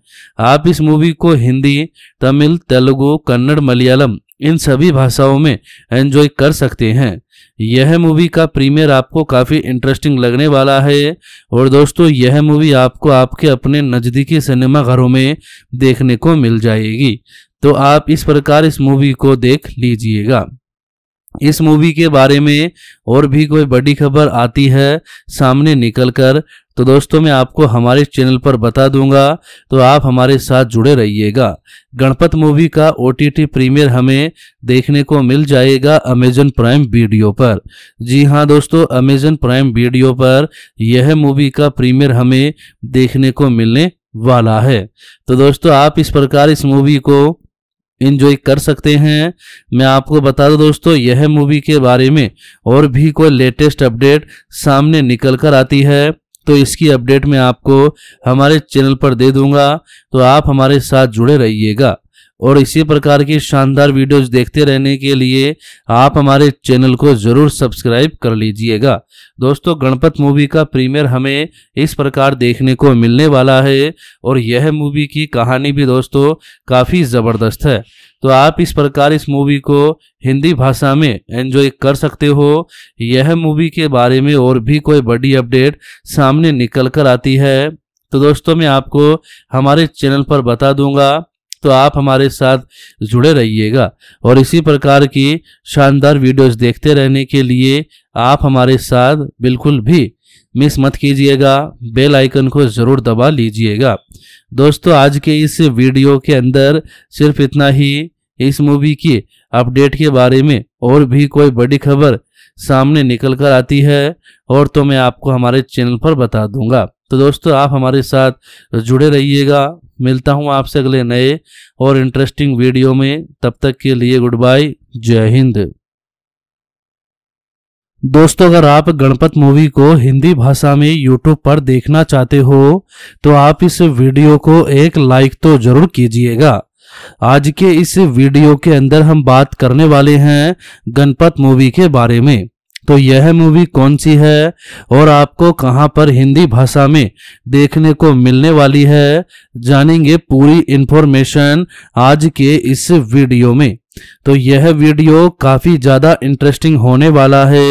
आप इस मूवी को हिंदी तमिल तेलुगु कन्नड़ मलयालम इन सभी भाषाओं में एंजॉय कर सकते हैं यह मूवी का प्रीमियर आपको काफ़ी इंटरेस्टिंग लगने वाला है और दोस्तों यह मूवी आपको आपके अपने नज़दीकी सिनेमा घरों में देखने को मिल जाएगी तो आप इस प्रकार इस मूवी को देख लीजिएगा इस मूवी के बारे में और भी कोई बड़ी खबर आती है सामने निकल कर तो दोस्तों मैं आपको हमारे चैनल पर बता दूंगा तो आप हमारे साथ जुड़े रहिएगा गणपत मूवी का ओ प्रीमियर हमें देखने को मिल जाएगा अमेजन प्राइम वीडियो पर जी हाँ दोस्तों अमेजन प्राइम वीडियो पर यह मूवी का प्रीमियर हमें देखने को मिलने वाला है तो दोस्तों आप इस प्रकार इस मूवी को इन्जॉय कर सकते हैं मैं आपको बता दूं दोस्तों यह मूवी के बारे में और भी कोई लेटेस्ट अपडेट सामने निकल कर आती है तो इसकी अपडेट मैं आपको हमारे चैनल पर दे दूंगा तो आप हमारे साथ जुड़े रहिएगा और इसी प्रकार की शानदार वीडियोस देखते रहने के लिए आप हमारे चैनल को जरूर सब्सक्राइब कर लीजिएगा दोस्तों गणपत मूवी का प्रीमियर हमें इस प्रकार देखने को मिलने वाला है और यह मूवी की कहानी भी दोस्तों काफ़ी ज़बरदस्त है तो आप इस प्रकार इस मूवी को हिंदी भाषा में एंजॉय कर सकते हो यह मूवी के बारे में और भी कोई बड़ी अपडेट सामने निकल कर आती है तो दोस्तों मैं आपको हमारे चैनल पर बता दूंगा तो आप हमारे साथ जुड़े रहिएगा और इसी प्रकार की शानदार वीडियोस देखते रहने के लिए आप हमारे साथ बिल्कुल भी मिस मत कीजिएगा बेल आइकन को ज़रूर दबा लीजिएगा दोस्तों आज के इस वीडियो के अंदर सिर्फ इतना ही इस मूवी की अपडेट के बारे में और भी कोई बड़ी खबर सामने निकल कर आती है और तो मैं आपको हमारे चैनल पर बता दूंगा तो दोस्तों आप हमारे साथ जुड़े रहिएगा मिलता हूँ आपसे अगले नए और इंटरेस्टिंग वीडियो में तब तक के लिए गुड बाय जय हिंद दोस्तों अगर आप गणपत मूवी को हिंदी भाषा में यूट्यूब पर देखना चाहते हो तो आप इस वीडियो को एक लाइक तो जरूर कीजिएगा आज के इस वीडियो के अंदर हम बात करने वाले हैं गणपत मूवी के बारे में तो यह मूवी कौन सी है और आपको कहां पर हिंदी भाषा में देखने को मिलने वाली है जानेंगे पूरी इन्फॉर्मेशन आज के इस वीडियो में तो यह वीडियो काफी ज्यादा इंटरेस्टिंग होने वाला है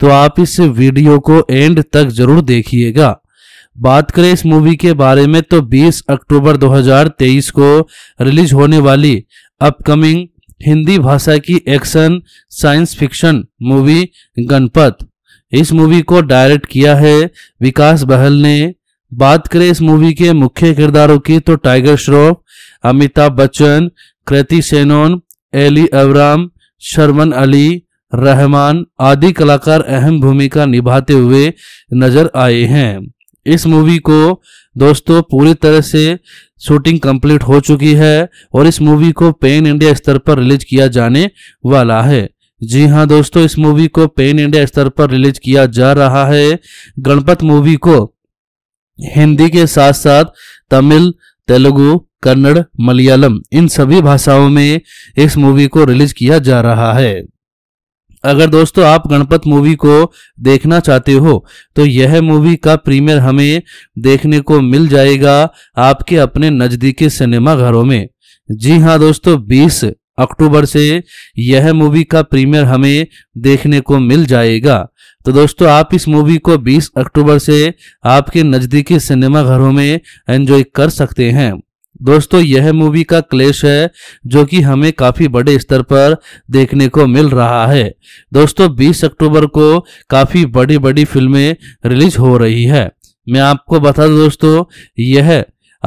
तो आप इस वीडियो को एंड तक जरूर देखिएगा बात करें इस मूवी के बारे में तो 20 अक्टूबर 2023 को रिलीज होने वाली अपकमिंग हिंदी भाषा की action science fiction movie Ganapath इस मूवी को डायरेक्ट किया है विकास बहल ने बात करें इस मूवी के मुख्य किरदारों की तो टाइगर श्रॉफ अमिताभ बच्चन कृति सेनोन एली अवराम शर्मन अली रहमान आदि कलाकार अहम भूमिका निभाते हुए नजर आए हैं इस मूवी को दोस्तों पूरी तरह से शूटिंग कंप्लीट हो चुकी है और इस मूवी को पेन इंडिया स्तर पर रिलीज किया जाने वाला है जी हाँ दोस्तों इस मूवी को पेन इंडिया स्तर पर रिलीज किया जा रहा है गणपत मूवी को हिंदी के साथ साथ तमिल तेलुगु कन्नड़ मलयालम इन सभी भाषाओं में इस मूवी को रिलीज किया जा रहा है अगर दोस्तों आप गणपत मूवी को देखना चाहते हो तो यह मूवी का प्रीमियर हमें देखने को मिल जाएगा आपके अपने नज़दीकी सिनेमा घरों में जी हाँ दोस्तों 20 अक्टूबर से यह मूवी का प्रीमियर हमें देखने को मिल जाएगा तो दोस्तों आप इस मूवी को 20 अक्टूबर से आपके नज़दीकी सिनेमा घरों में एंजॉय कर सकते हैं दोस्तों यह मूवी का क्लेश है जो कि हमें काफी बड़े स्तर पर देखने को मिल रहा है दोस्तों 20 अक्टूबर को काफी बड़ी बड़ी फिल्में रिलीज हो रही है मैं आपको बता दूं दोस्तों यह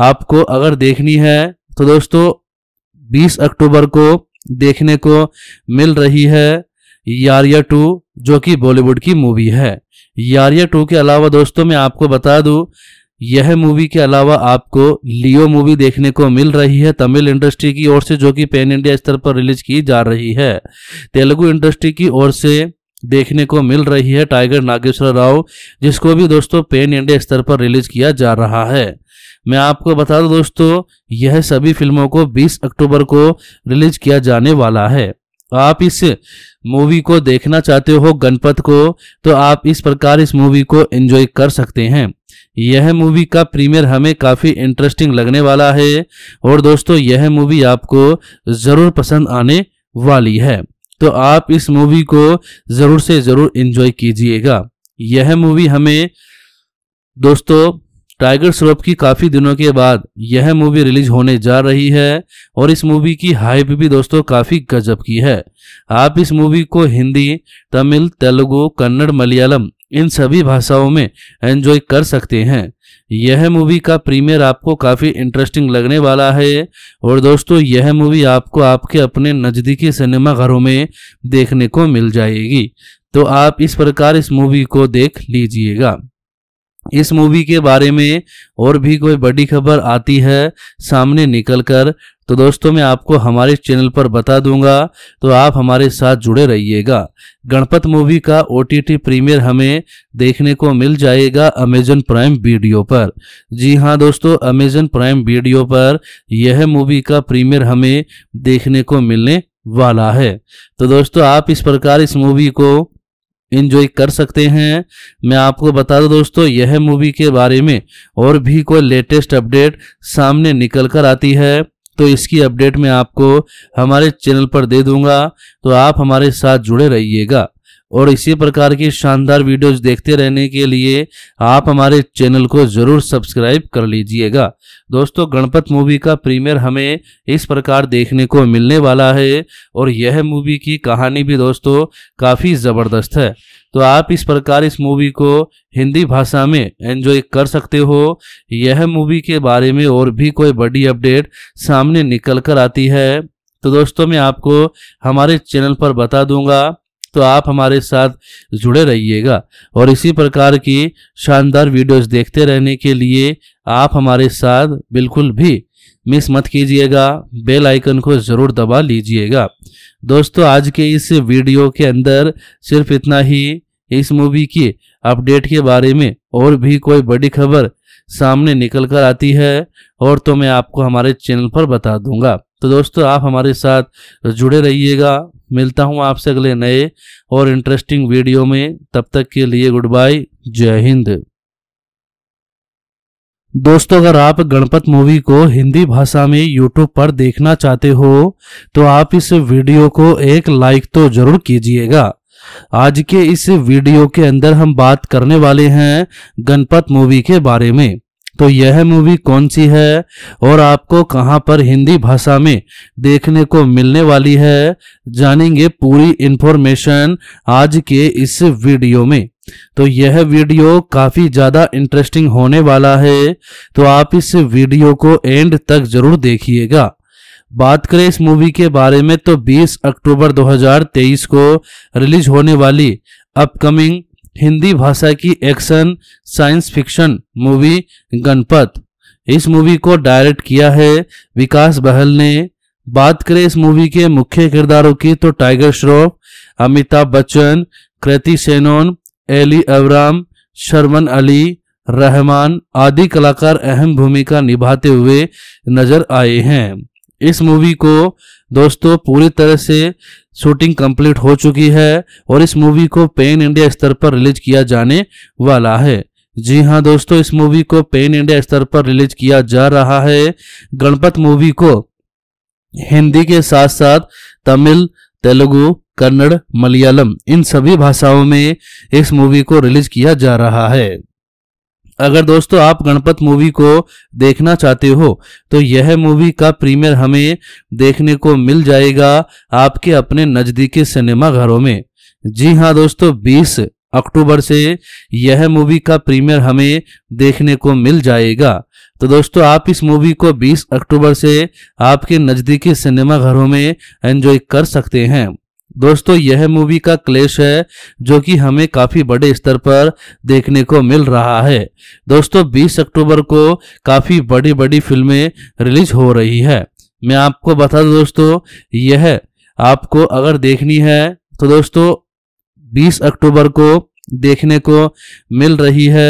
आपको अगर देखनी है तो दोस्तों 20 अक्टूबर को देखने को मिल रही है यारिया टू जो कि बॉलीवुड की मूवी है यारिया टू के अलावा दोस्तों मैं आपको बता दूं यह मूवी के अलावा आपको लियो मूवी देखने को मिल रही है तमिल इंडस्ट्री की ओर से जो कि पैन इंडिया स्तर पर रिलीज की जा रही है तेलुगु इंडस्ट्री की ओर से देखने को मिल रही है टाइगर नागेश्वर राव जिसको भी दोस्तों पेन इंडिया स्तर पर रिलीज किया जा रहा है मैं आपको बता दूं दोस्तों यह सभी फिल्मों को 20 अक्टूबर को रिलीज किया जाने वाला है तो आप इस मूवी को देखना चाहते हो गणपत को तो आप इस प्रकार इस मूवी को एंजॉय कर सकते हैं यह मूवी का प्रीमियर हमें काफ़ी इंटरेस्टिंग लगने वाला है और दोस्तों यह मूवी आपको ज़रूर पसंद आने वाली है तो आप इस मूवी को ज़रूर से ज़रूर एंजॉय कीजिएगा यह मूवी हमें दोस्तों टाइगर श्रॉफ की काफ़ी दिनों के बाद यह मूवी रिलीज होने जा रही है और इस मूवी की हाइप भी दोस्तों काफ़ी गजब की है आप इस मूवी को हिंदी तमिल तेलुगु कन्नड़ मलयालम इन सभी भाषाओं में एंजॉय कर सकते हैं यह मूवी का प्रीमियर आपको काफ़ी इंटरेस्टिंग लगने वाला है और दोस्तों यह मूवी आपको आपके अपने नज़दीकी सिनेमा घरों में देखने को मिल जाएगी तो आप इस प्रकार इस मूवी को देख लीजिएगा इस मूवी के बारे में और भी कोई बड़ी खबर आती है सामने निकल कर तो दोस्तों मैं आपको हमारे चैनल पर बता दूंगा तो आप हमारे साथ जुड़े रहिएगा गणपत मूवी का ओ प्रीमियर हमें देखने को मिल जाएगा अमेजन प्राइम वीडियो पर जी हाँ दोस्तों अमेजन प्राइम वीडियो पर यह मूवी का प्रीमियर हमें देखने को मिलने वाला है तो दोस्तों आप इस प्रकार इस मूवी को इन्जॉय कर सकते हैं मैं आपको बता दूं दोस्तों यह मूवी के बारे में और भी कोई लेटेस्ट अपडेट सामने निकल कर आती है तो इसकी अपडेट मैं आपको हमारे चैनल पर दे दूंगा तो आप हमारे साथ जुड़े रहिएगा और इसी प्रकार की शानदार वीडियोज देखते रहने के लिए आप हमारे चैनल को जरूर सब्सक्राइब कर लीजिएगा दोस्तों गणपत मूवी का प्रीमियर हमें इस प्रकार देखने को मिलने वाला है और यह मूवी की कहानी भी दोस्तों काफ़ी ज़बरदस्त है तो आप इस प्रकार इस मूवी को हिंदी भाषा में एंजॉय कर सकते हो यह मूवी के बारे में और भी कोई बड़ी अपडेट सामने निकल कर आती है तो दोस्तों मैं आपको हमारे चैनल पर बता दूंगा तो आप हमारे साथ जुड़े रहिएगा और इसी प्रकार की शानदार वीडियोस देखते रहने के लिए आप हमारे साथ बिल्कुल भी मिस मत कीजिएगा बेल आइकन को ज़रूर दबा लीजिएगा दोस्तों आज के इस वीडियो के अंदर सिर्फ इतना ही इस मूवी की अपडेट के बारे में और भी कोई बड़ी खबर सामने निकल कर आती है और तो मैं आपको हमारे चैनल पर बता दूंगा तो दोस्तों आप हमारे साथ जुड़े रहिएगा मिलता हूँ आपसे अगले नए और इंटरेस्टिंग वीडियो में तब तक के लिए गुड बाय जय हिंद दोस्तों अगर आप गणपत मूवी को हिंदी भाषा में यूट्यूब पर देखना चाहते हो तो आप इस वीडियो को एक लाइक तो जरूर कीजिएगा आज के इस वीडियो के अंदर हम बात करने वाले हैं गणपत मूवी के बारे में तो यह मूवी कौन सी है और आपको कहां पर हिंदी भाषा में देखने को मिलने वाली है जानेंगे पूरी इंफॉर्मेशन आज के इस वीडियो में तो यह वीडियो काफी ज्यादा इंटरेस्टिंग होने वाला है तो आप इस वीडियो को एंड तक जरूर देखिएगा बात करें इस मूवी के बारे में तो 20 अक्टूबर 2023 को रिलीज होने वाली अपकमिंग हिंदी भाषा की action science fiction movie Ganapath इस मूवी को डायरेक्ट किया है विकास बहल ने बात करें इस मूवी के मुख्य किरदारों की तो टाइगर श्रॉफ अमिताभ बच्चन कृति सेनोन एली अवराम शर्मन अली रहमान आदि कलाकार अहम भूमिका निभाते हुए नजर आए हैं इस मूवी को दोस्तों पूरी तरह से शूटिंग कंप्लीट हो चुकी है और इस मूवी को पेन इंडिया स्तर पर रिलीज किया जाने वाला है जी हाँ दोस्तों इस मूवी को पेन इंडिया स्तर पर रिलीज किया जा रहा है गणपत मूवी को हिंदी के साथ साथ तमिल तेलुगु कन्नड़ मलयालम इन सभी भाषाओं में इस मूवी को रिलीज किया जा रहा है अगर दोस्तों आप गणपत मूवी को देखना चाहते हो तो यह मूवी का प्रीमियर हमें देखने को मिल जाएगा आपके अपने नज़दीकी सिनेमा घरों में जी हाँ दोस्तों 20 अक्टूबर से यह मूवी का प्रीमियर हमें देखने को मिल जाएगा तो दोस्तों आप इस मूवी को 20 अक्टूबर से आपके नज़दीकी सिनेमा घरों में एंजॉय कर सकते हैं दोस्तों यह मूवी का क्लेश है जो कि हमें काफी बड़े स्तर पर देखने को मिल रहा है दोस्तों 20 अक्टूबर को काफी बड़ी बड़ी फिल्में रिलीज हो रही है मैं आपको बता दूं दोस्तों यह आपको अगर देखनी है तो दोस्तों 20 अक्टूबर को देखने को मिल रही है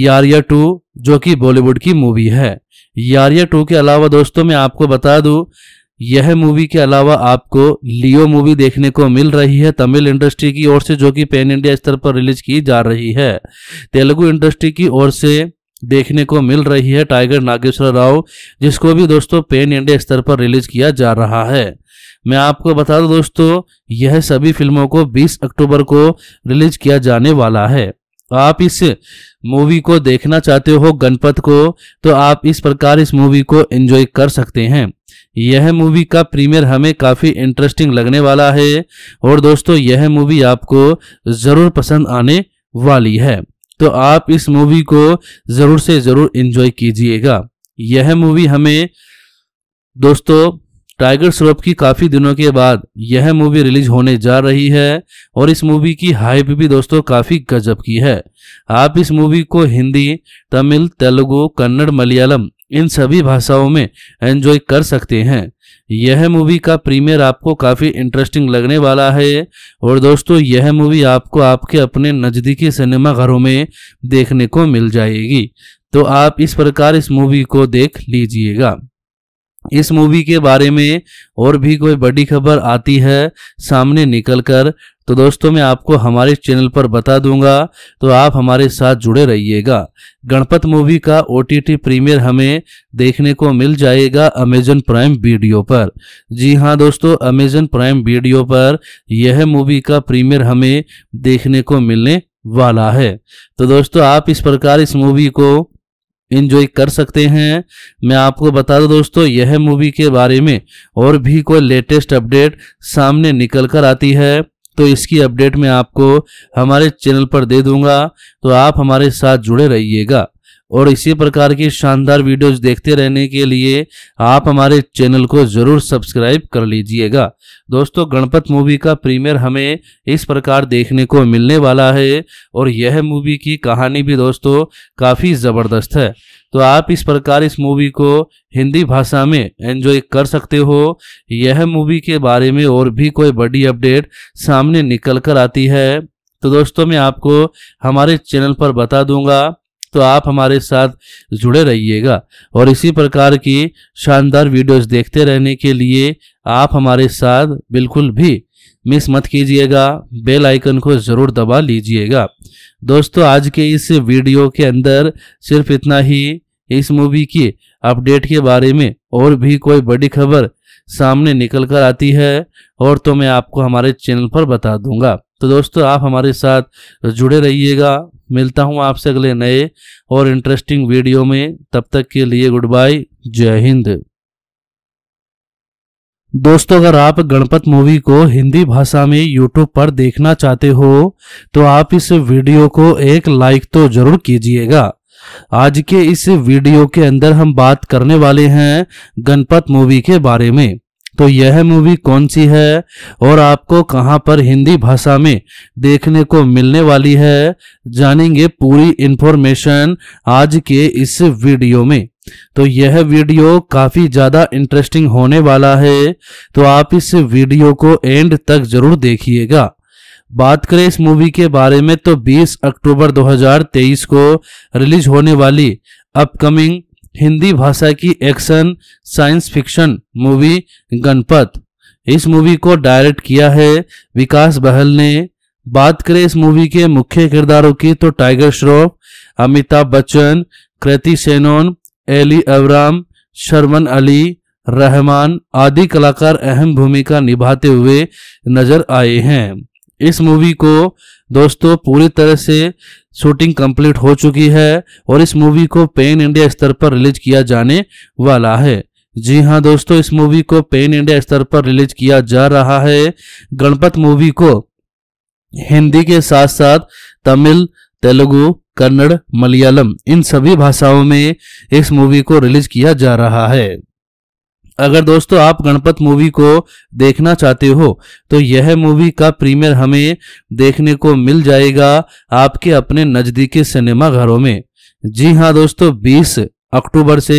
यारिया टू जो कि बॉलीवुड की मूवी है यारिया टू के अलावा दोस्तों मैं आपको बता दूं यह मूवी के अलावा आपको लियो मूवी देखने को मिल रही है तमिल इंडस्ट्री की ओर से जो कि पैन इंडिया स्तर पर रिलीज की जा रही है तेलुगु इंडस्ट्री की ओर से देखने को मिल रही है टाइगर नागेश्वर राव जिसको भी दोस्तों पेन इंडिया स्तर पर रिलीज किया जा रहा है मैं आपको बता दूं दोस्तों यह सभी फिल्मों को 20 अक्टूबर को रिलीज किया जाने वाला है आप इस मूवी को देखना चाहते हो गणपत को तो आप इस प्रकार इस मूवी को एंजॉय कर सकते हैं यह मूवी का प्रीमियर हमें काफ़ी इंटरेस्टिंग लगने वाला है और दोस्तों यह मूवी आपको ज़रूर पसंद आने वाली है तो आप इस मूवी को ज़रूर से ज़रूर इंजॉय कीजिएगा यह मूवी हमें दोस्तों टाइगर श्रॉफ की काफ़ी दिनों के बाद यह मूवी रिलीज होने जा रही है और इस मूवी की हाइप भी दोस्तों काफ़ी गजब की है आप इस मूवी को हिंदी तमिल तेलुगु कन्नड़ मलयालम इन सभी भाषाओं में एंजॉय कर सकते हैं यह मूवी का प्रीमियर आपको काफ़ी इंटरेस्टिंग लगने वाला है और दोस्तों यह मूवी आपको आपके अपने नज़दीकी सिनेमा घरों में देखने को मिल जाएगी तो आप इस प्रकार इस मूवी को देख लीजिएगा इस मूवी के बारे में और भी कोई बड़ी खबर आती है सामने निकलकर तो दोस्तों मैं आपको हमारे चैनल पर बता दूंगा तो आप हमारे साथ जुड़े रहिएगा गणपत मूवी का ओ टी प्रीमियर हमें देखने को मिल जाएगा अमेजन प्राइम वीडियो पर जी हाँ दोस्तों अमेजन प्राइम वीडियो पर यह मूवी का प्रीमियर हमें देखने को मिलने वाला है तो दोस्तों आप इस प्रकार इस मूवी को इन्जॉय कर सकते हैं मैं आपको बता दूं दोस्तों यह मूवी के बारे में और भी कोई लेटेस्ट अपडेट सामने निकल कर आती है तो इसकी अपडेट मैं आपको हमारे चैनल पर दे दूंगा तो आप हमारे साथ जुड़े रहिएगा और इसी प्रकार की शानदार वीडियोस देखते रहने के लिए आप हमारे चैनल को ज़रूर सब्सक्राइब कर लीजिएगा दोस्तों गणपत मूवी का प्रीमियर हमें इस प्रकार देखने को मिलने वाला है और यह मूवी की कहानी भी दोस्तों काफ़ी ज़बरदस्त है तो आप इस प्रकार इस मूवी को हिंदी भाषा में एंजॉय कर सकते हो यह मूवी के बारे में और भी कोई बड़ी अपडेट सामने निकल कर आती है तो दोस्तों मैं आपको हमारे चैनल पर बता दूंगा तो आप हमारे साथ जुड़े रहिएगा और इसी प्रकार की शानदार वीडियोस देखते रहने के लिए आप हमारे साथ बिल्कुल भी मिस मत कीजिएगा बेल आइकन को ज़रूर दबा लीजिएगा दोस्तों आज के इस वीडियो के अंदर सिर्फ इतना ही इस मूवी की अपडेट के बारे में और भी कोई बड़ी खबर सामने निकल कर आती है और तो मैं आपको हमारे चैनल पर बता दूंगा तो दोस्तों आप हमारे साथ जुड़े रहिएगा मिलता हूँ आपसे अगले नए और इंटरेस्टिंग वीडियो में तब तक के लिए गुड बाय जय हिंद दोस्तों अगर आप गणपत मूवी को हिंदी भाषा में यूट्यूब पर देखना चाहते हो तो आप इस वीडियो को एक लाइक तो जरूर कीजिएगा आज के इस वीडियो के अंदर हम बात करने वाले हैं गणपत मूवी के बारे में तो यह मूवी कौन सी है और आपको कहां पर हिंदी भाषा में देखने को मिलने वाली है जानेंगे पूरी इंफॉर्मेशन आज के इस वीडियो में तो यह वीडियो काफी ज्यादा इंटरेस्टिंग होने वाला है तो आप इस वीडियो को एंड तक जरूर देखिएगा बात करें इस मूवी के बारे में तो 20 अक्टूबर 2023 को रिलीज होने वाली अपकमिंग हिंदी भाषा की action science fiction movie Ganapath इस मूवी को डायरेक्ट किया है विकास बहल ने बात करें इस मूवी के मुख्य किरदारों की तो टाइगर श्रॉफ अमिताभ बच्चन कृति सेनोन एली अवराम शर्मन अली रहमान आदि कलाकार अहम भूमिका निभाते हुए नजर आए हैं इस मूवी को दोस्तों पूरी तरह से शूटिंग कंप्लीट हो चुकी है और इस मूवी को पेन इंडिया स्तर पर रिलीज किया जाने वाला है जी हाँ दोस्तों इस मूवी को पेन इंडिया स्तर पर रिलीज किया जा रहा है गणपत मूवी को हिंदी के साथ साथ तमिल तेलुगु कन्नड़ मलयालम इन सभी भाषाओं में इस मूवी को रिलीज किया जा रहा है अगर दोस्तों आप गणपत मूवी को देखना चाहते हो तो यह मूवी का प्रीमियर हमें देखने को मिल जाएगा आपके अपने नज़दीकी सिनेमा घरों में जी हाँ दोस्तों 20 अक्टूबर से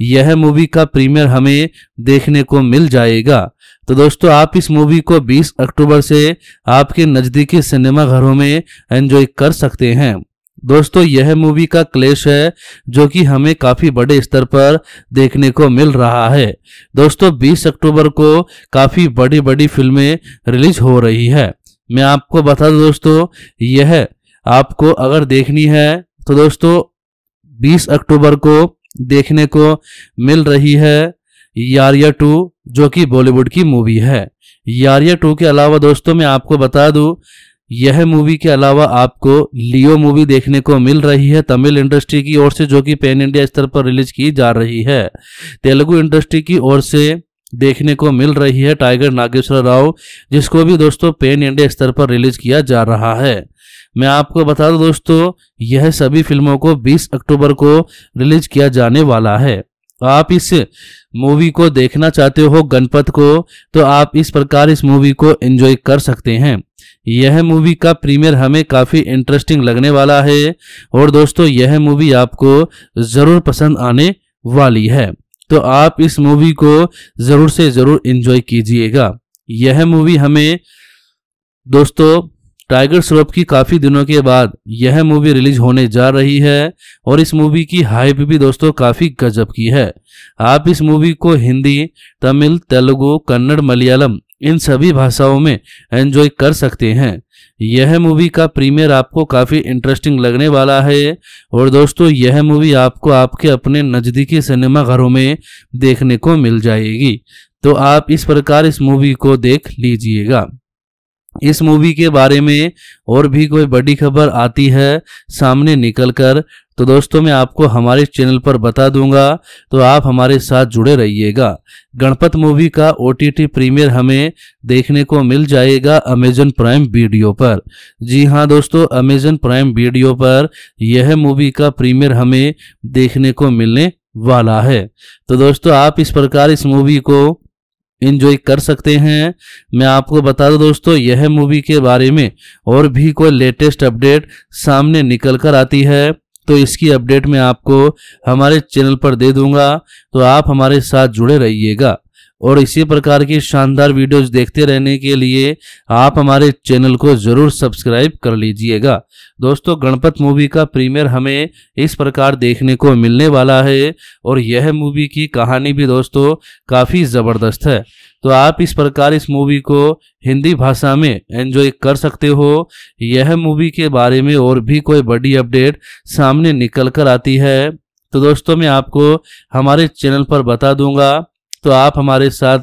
यह मूवी का प्रीमियर हमें देखने को मिल जाएगा तो दोस्तों आप इस मूवी को 20 अक्टूबर से आपके नज़दीकी सिनेमा घरों में एंजॉय कर सकते हैं दोस्तों यह मूवी का क्लेश है जो कि हमें काफी बड़े स्तर पर देखने को मिल रहा है दोस्तों 20 अक्टूबर को काफी बड़ी बड़ी फिल्में रिलीज हो रही है मैं आपको बता दूं दोस्तों यह आपको अगर देखनी है तो दोस्तों 20 अक्टूबर को देखने को मिल रही है यारिया टू जो कि बॉलीवुड की मूवी है यारिया टू के अलावा दोस्तों मैं आपको बता दूं यह मूवी के अलावा आपको लियो मूवी देखने को मिल रही है तमिल इंडस्ट्री की ओर से जो कि पैन इंडिया स्तर पर रिलीज की जा रही है तेलुगु इंडस्ट्री की ओर से देखने को मिल रही है टाइगर नागेश्वर राव जिसको भी दोस्तों पेन इंडिया स्तर पर रिलीज किया जा रहा है मैं आपको बता दूं दोस्तों यह सभी फिल्मों को 20 अक्टूबर को रिलीज किया जाने वाला है आप इस मूवी को देखना चाहते हो गणपत को तो आप इस प्रकार इस मूवी को एंजॉय कर सकते हैं यह मूवी का प्रीमियर हमें काफ़ी इंटरेस्टिंग लगने वाला है और दोस्तों यह मूवी आपको ज़रूर पसंद आने वाली है तो आप इस मूवी को ज़रूर से ज़रूर इन्जॉय कीजिएगा यह मूवी हमें दोस्तों टाइगर श्रॉफ की काफ़ी दिनों के बाद यह मूवी रिलीज होने जा रही है और इस मूवी की हाइप भी दोस्तों काफ़ी गजब की है आप इस मूवी को हिंदी तमिल तेलुगु कन्नड़ मलयालम इन सभी भाषाओं में एंजॉय कर सकते हैं यह मूवी का प्रीमियर आपको काफ़ी इंटरेस्टिंग लगने वाला है और दोस्तों यह मूवी आपको आपके अपने नज़दीकी सिनेमा घरों में देखने को मिल जाएगी तो आप इस प्रकार इस मूवी को देख लीजिएगा इस मूवी के बारे में और भी कोई बड़ी खबर आती है सामने निकलकर तो दोस्तों मैं आपको हमारे चैनल पर बता दूंगा तो आप हमारे साथ जुड़े रहिएगा गणपत मूवी का ओ प्रीमियर हमें देखने को मिल जाएगा अमेजन प्राइम वीडियो पर जी हाँ दोस्तों अमेजन प्राइम वीडियो पर यह मूवी का प्रीमियर हमें देखने को मिलने वाला है तो दोस्तों आप इस प्रकार इस मूवी को इन्जॉय कर सकते हैं मैं आपको बता दूं दोस्तों यह मूवी के बारे में और भी कोई लेटेस्ट अपडेट सामने निकल कर आती है तो इसकी अपडेट मैं आपको हमारे चैनल पर दे दूंगा तो आप हमारे साथ जुड़े रहिएगा और इसी प्रकार की शानदार वीडियोस देखते रहने के लिए आप हमारे चैनल को ज़रूर सब्सक्राइब कर लीजिएगा दोस्तों गणपत मूवी का प्रीमियर हमें इस प्रकार देखने को मिलने वाला है और यह मूवी की कहानी भी दोस्तों काफ़ी ज़बरदस्त है तो आप इस प्रकार इस मूवी को हिंदी भाषा में एंजॉय कर सकते हो यह मूवी के बारे में और भी कोई बड़ी अपडेट सामने निकल कर आती है तो दोस्तों मैं आपको हमारे चैनल पर बता दूंगा तो आप हमारे साथ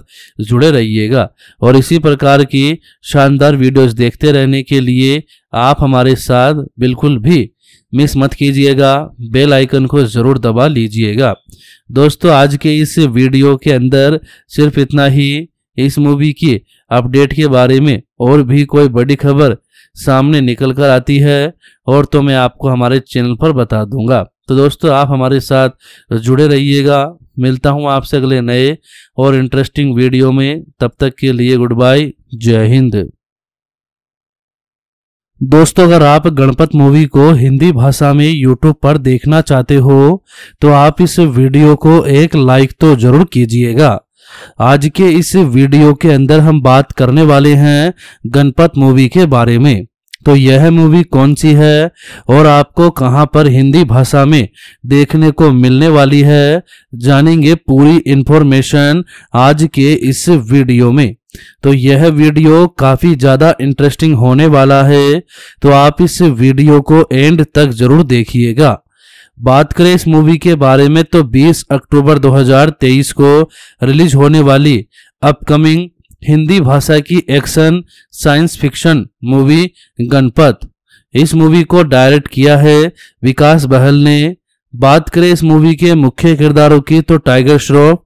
जुड़े रहिएगा और इसी प्रकार की शानदार वीडियोस देखते रहने के लिए आप हमारे साथ बिल्कुल भी मिस मत कीजिएगा बेल आइकन को ज़रूर दबा लीजिएगा दोस्तों आज के इस वीडियो के अंदर सिर्फ इतना ही इस मूवी की अपडेट के बारे में और भी कोई बड़ी खबर सामने निकल कर आती है और तो मैं आपको हमारे चैनल पर बता दूंगा तो दोस्तों आप हमारे साथ जुड़े रहिएगा मिलता हूँ आपसे अगले नए और इंटरेस्टिंग वीडियो में तब तक के लिए गुड बाय जय हिंद दोस्तों अगर आप गणपत मूवी को हिंदी भाषा में यूट्यूब पर देखना चाहते हो तो आप इस वीडियो को एक लाइक तो जरूर कीजिएगा आज के इस वीडियो के अंदर हम बात करने वाले हैं गणपत मूवी के बारे में तो यह मूवी कौन सी है और आपको कहां पर हिंदी भाषा में देखने को मिलने वाली है जानेंगे पूरी इंफॉर्मेशन आज के इस वीडियो में तो यह वीडियो काफी ज्यादा इंटरेस्टिंग होने वाला है तो आप इस वीडियो को एंड तक जरूर देखिएगा बात करें इस मूवी के बारे में तो 20 अक्टूबर 2023 को रिलीज होने वाली अपकमिंग हिंदी भाषा की action science fiction movie Ganapath इस मूवी को डायरेक्ट किया है विकास बहल ने बात करें इस मूवी के मुख्य किरदारों की तो टाइगर श्रॉफ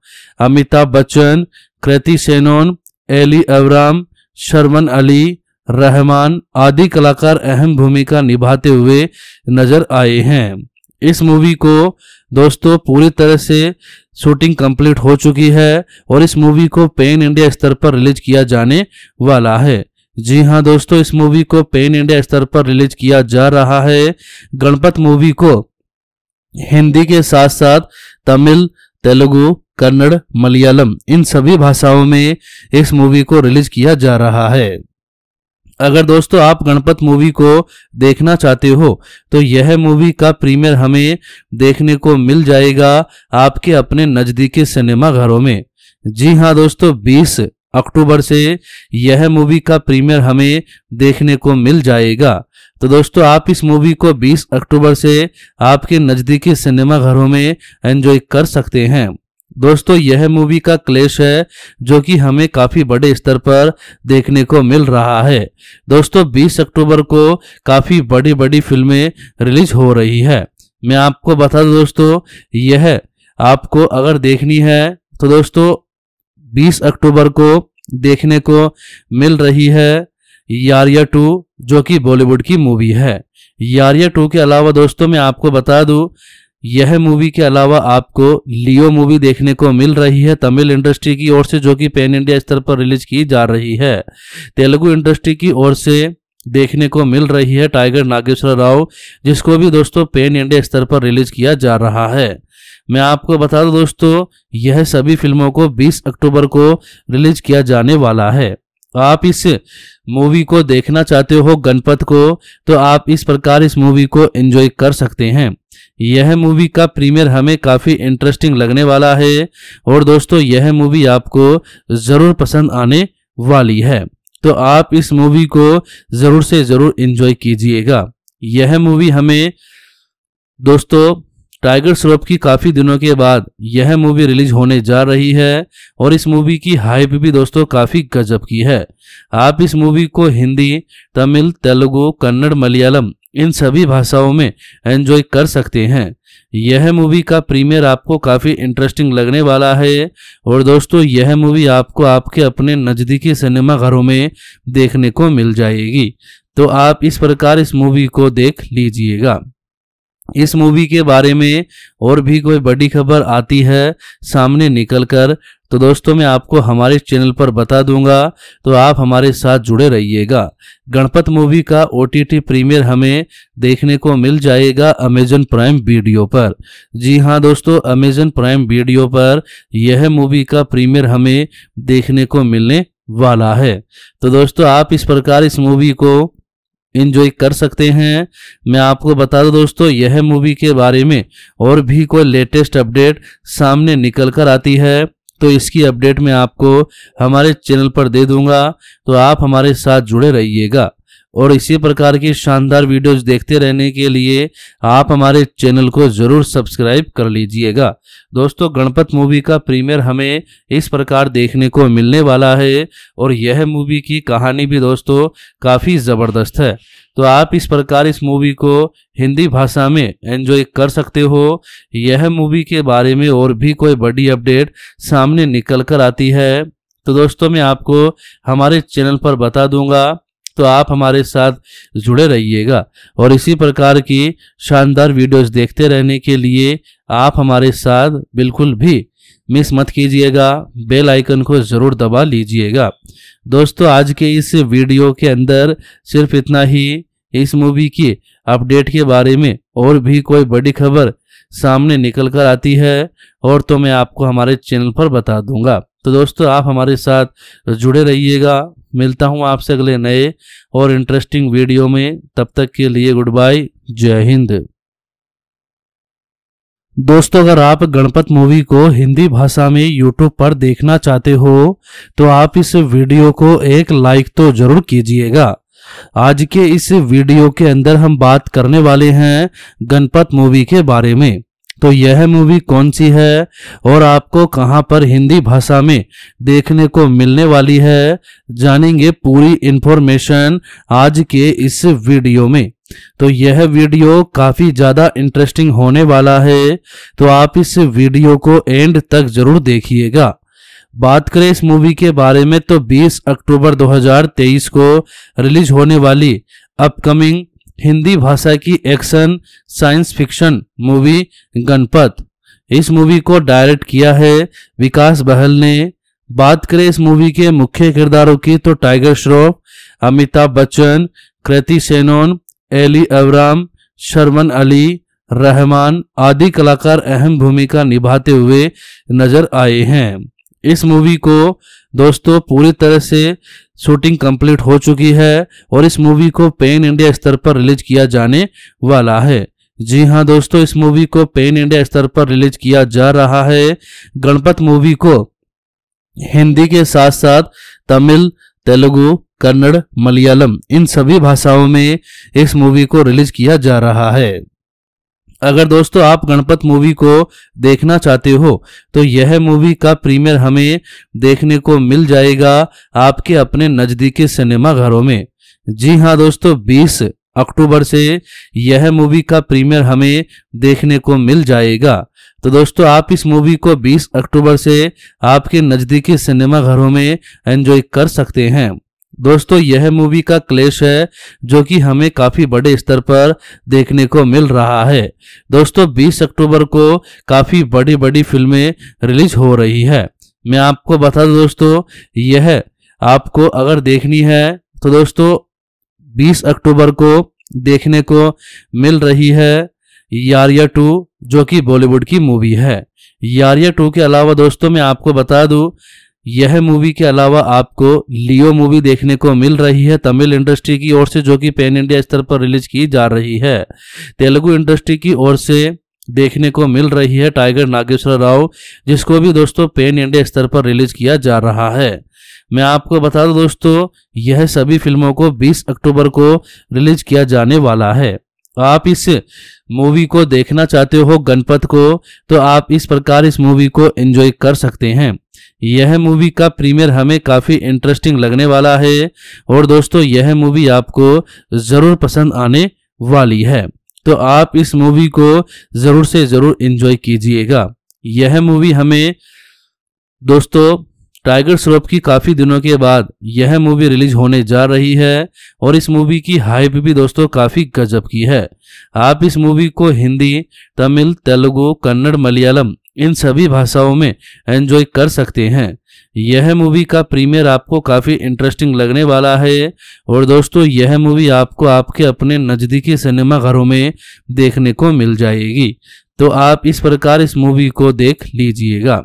अमिताभ बच्चन कृति सेनोन एली अवराम शर्मन अली रहमान आदि कलाकार अहम भूमिका निभाते हुए नजर आए हैं इस मूवी को दोस्तों पूरी तरह से शूटिंग कंप्लीट हो चुकी है और इस मूवी को पेन इंडिया स्तर पर रिलीज किया जाने वाला है जी हाँ दोस्तों इस मूवी को पेन इंडिया स्तर पर रिलीज किया जा रहा है गणपत मूवी को हिंदी के साथ साथ तमिल तेलुगु कन्नड़ मलयालम इन सभी भाषाओं में इस मूवी को रिलीज किया जा रहा है अगर दोस्तों आप गणपत मूवी को देखना चाहते हो तो यह मूवी का प्रीमियर हमें देखने को मिल जाएगा आपके अपने नज़दीकी सिनेमा घरों में जी हाँ दोस्तों 20 अक्टूबर से यह मूवी का प्रीमियर हमें देखने को मिल जाएगा तो दोस्तों आप इस मूवी को 20 अक्टूबर से आपके नज़दीकी सिनेमा घरों में एंजॉय कर सकते हैं दोस्तों यह मूवी का क्लेश है जो कि हमें काफी बड़े स्तर पर देखने को मिल रहा है दोस्तों 20 अक्टूबर को काफी बड़ी बड़ी फिल्में रिलीज हो रही है मैं आपको बता दूं दोस्तों यह आपको अगर देखनी है तो दोस्तों 20 अक्टूबर को देखने को मिल रही है यारिया टू जो कि बॉलीवुड की मूवी है यारिया टू के अलावा दोस्तों मैं आपको बता दूं यह मूवी के अलावा आपको लियो मूवी देखने को मिल रही है तमिल इंडस्ट्री की ओर से जो कि पैन इंडिया स्तर पर रिलीज की जा रही है तेलुगु इंडस्ट्री की ओर से देखने को मिल रही है टाइगर नागेश्वर राव जिसको भी दोस्तों पेन इंडिया स्तर पर रिलीज किया जा रहा है मैं आपको बता दूं दोस्तों यह सभी फिल्मों को 20 अक्टूबर को रिलीज किया जाने वाला है तो आप इस मूवी को देखना चाहते हो गणपत को तो आप इस प्रकार इस मूवी को एंजॉय कर सकते हैं यह मूवी का प्रीमियर हमें काफ़ी इंटरेस्टिंग लगने वाला है और दोस्तों यह मूवी आपको ज़रूर पसंद आने वाली है तो आप इस मूवी को ज़रूर से ज़रूर इन्जॉय कीजिएगा यह मूवी हमें दोस्तों टाइगर श्रॉफ की काफ़ी दिनों के बाद यह मूवी रिलीज होने जा रही है और इस मूवी की हाइप भी दोस्तों काफ़ी गजब की है आप इस मूवी को हिंदी तमिल तेलुगु कन्नड़ मलयालम इन सभी भाषाओं में एंजॉय कर सकते हैं यह मूवी का प्रीमियर आपको काफ़ी इंटरेस्टिंग लगने वाला है और दोस्तों यह मूवी आपको आपके अपने नज़दीकी सिनेमा घरों में देखने को मिल जाएगी तो आप इस प्रकार इस मूवी को देख लीजिएगा इस मूवी के बारे में और भी कोई बड़ी खबर आती है सामने निकल कर तो दोस्तों मैं आपको हमारे चैनल पर बता दूंगा तो आप हमारे साथ जुड़े रहिएगा गणपत मूवी का ओ प्रीमियर हमें देखने को मिल जाएगा अमेजन प्राइम वीडियो पर जी हाँ दोस्तों अमेजन प्राइम वीडियो पर यह मूवी का प्रीमियर हमें देखने को मिलने वाला है तो दोस्तों आप इस प्रकार इस मूवी को इन्जॉय कर सकते हैं मैं आपको बता दूं दोस्तों यह मूवी के बारे में और भी कोई लेटेस्ट अपडेट सामने निकल कर आती है तो इसकी अपडेट मैं आपको हमारे चैनल पर दे दूंगा तो आप हमारे साथ जुड़े रहिएगा और इसी प्रकार की शानदार वीडियोस देखते रहने के लिए आप हमारे चैनल को जरूर सब्सक्राइब कर लीजिएगा दोस्तों गणपत मूवी का प्रीमियर हमें इस प्रकार देखने को मिलने वाला है और यह मूवी की कहानी भी दोस्तों काफ़ी ज़बरदस्त है तो आप इस प्रकार इस मूवी को हिंदी भाषा में एंजॉय कर सकते हो यह मूवी के बारे में और भी कोई बड़ी अपडेट सामने निकल कर आती है तो दोस्तों मैं आपको हमारे चैनल पर बता दूंगा तो आप हमारे साथ जुड़े रहिएगा और इसी प्रकार की शानदार वीडियोस देखते रहने के लिए आप हमारे साथ बिल्कुल भी मिस मत कीजिएगा बेल आइकन को ज़रूर दबा लीजिएगा दोस्तों आज के इस वीडियो के अंदर सिर्फ इतना ही इस मूवी की अपडेट के बारे में और भी कोई बड़ी खबर सामने निकल कर आती है और तो मैं आपको हमारे चैनल पर बता दूंगा तो दोस्तों आप हमारे साथ जुड़े रहिएगा मिलता हूँ आपसे अगले नए और इंटरेस्टिंग वीडियो में तब तक के लिए गुड बाय जय हिंद दोस्तों अगर आप गणपत मूवी को हिंदी भाषा में YouTube पर देखना चाहते हो तो आप इस वीडियो को एक लाइक तो जरूर कीजिएगा आज के इस वीडियो के अंदर हम बात करने वाले हैं गणपत मूवी के बारे में तो यह मूवी कौन सी है और आपको कहां पर हिंदी भाषा में देखने को मिलने वाली है जानेंगे पूरी इन्फॉर्मेशन आज के इस वीडियो में तो यह वीडियो काफी ज्यादा इंटरेस्टिंग होने वाला है तो आप इस वीडियो को एंड तक जरूर देखिएगा बात करें इस मूवी के बारे में तो 20 अक्टूबर 2023 को रिलीज होने वाली अपकमिंग हिंदी भाषा की action science fiction movie Ganapath इस मूवी को डायरेक्ट किया है विकास बहल ने बात करें इस मूवी के मुख्य किरदारों की तो टाइगर श्रॉफ अमिताभ बच्चन कृति सेनोन एली अवराम शर्मन अली रहमान आदि कलाकार अहम भूमिका निभाते हुए नजर आए हैं इस मूवी को दोस्तों पूरी तरह से शूटिंग कंप्लीट हो चुकी है और इस मूवी को पेन इंडिया स्तर पर रिलीज किया जाने वाला है जी हाँ दोस्तों इस मूवी को पेन इंडिया स्तर पर रिलीज किया जा रहा है गणपत मूवी को हिंदी के साथ साथ तमिल तेलुगु कन्नड़ मलयालम इन सभी भाषाओं में इस मूवी को रिलीज किया जा रहा है अगर दोस्तों आप गणपत मूवी को देखना चाहते हो तो यह मूवी का प्रीमियर हमें देखने को मिल जाएगा आपके अपने नज़दीकी सिनेमा घरों में जी हाँ दोस्तों 20 अक्टूबर से यह मूवी का प्रीमियर हमें देखने को मिल जाएगा तो दोस्तों आप इस मूवी को 20 अक्टूबर से आपके नज़दीकी सिनेमा घरों में एंजॉय कर सकते हैं दोस्तों यह मूवी का क्लेश है जो कि हमें काफी बड़े स्तर पर देखने को मिल रहा है दोस्तों 20 अक्टूबर को काफी बड़ी बड़ी फिल्में रिलीज हो रही है मैं आपको बता दूं दोस्तों यह आपको अगर देखनी है तो दोस्तों 20 अक्टूबर को देखने को मिल रही है यारिया टू जो कि बॉलीवुड की मूवी है यारिया टू के अलावा दोस्तों मैं आपको बता दूं यह मूवी के अलावा आपको लियो मूवी देखने को मिल रही है तमिल इंडस्ट्री की ओर से जो कि पैन इंडिया स्तर पर रिलीज की जा रही है तेलुगु इंडस्ट्री की ओर से देखने को मिल रही है टाइगर नागेश्वर राव जिसको भी दोस्तों पेन इंडिया स्तर पर रिलीज किया जा रहा है मैं आपको बता दूं दोस्तों यह सभी फिल्मों को 20 अक्टूबर को रिलीज किया जाने वाला है आप इस मूवी को देखना चाहते हो गणपत को तो आप इस प्रकार इस मूवी को एंजॉय कर सकते हैं यह मूवी का प्रीमियर हमें काफ़ी इंटरेस्टिंग लगने वाला है और दोस्तों यह मूवी आपको ज़रूर पसंद आने वाली है तो आप इस मूवी को ज़रूर से ज़रूर इन्जॉय कीजिएगा यह मूवी हमें दोस्तों टाइगर श्रॉफ की काफ़ी दिनों के बाद यह मूवी रिलीज होने जा रही है और इस मूवी की हाइप भी दोस्तों काफ़ी गजब की है आप इस मूवी को हिंदी तमिल तेलुगु कन्नड़ मलयालम इन सभी भाषाओं में एंजॉय कर सकते हैं यह मूवी का प्रीमियर आपको काफ़ी इंटरेस्टिंग लगने वाला है और दोस्तों यह मूवी आपको आपके अपने नज़दीकी सिनेमा घरों में देखने को मिल जाएगी तो आप इस प्रकार इस मूवी को देख लीजिएगा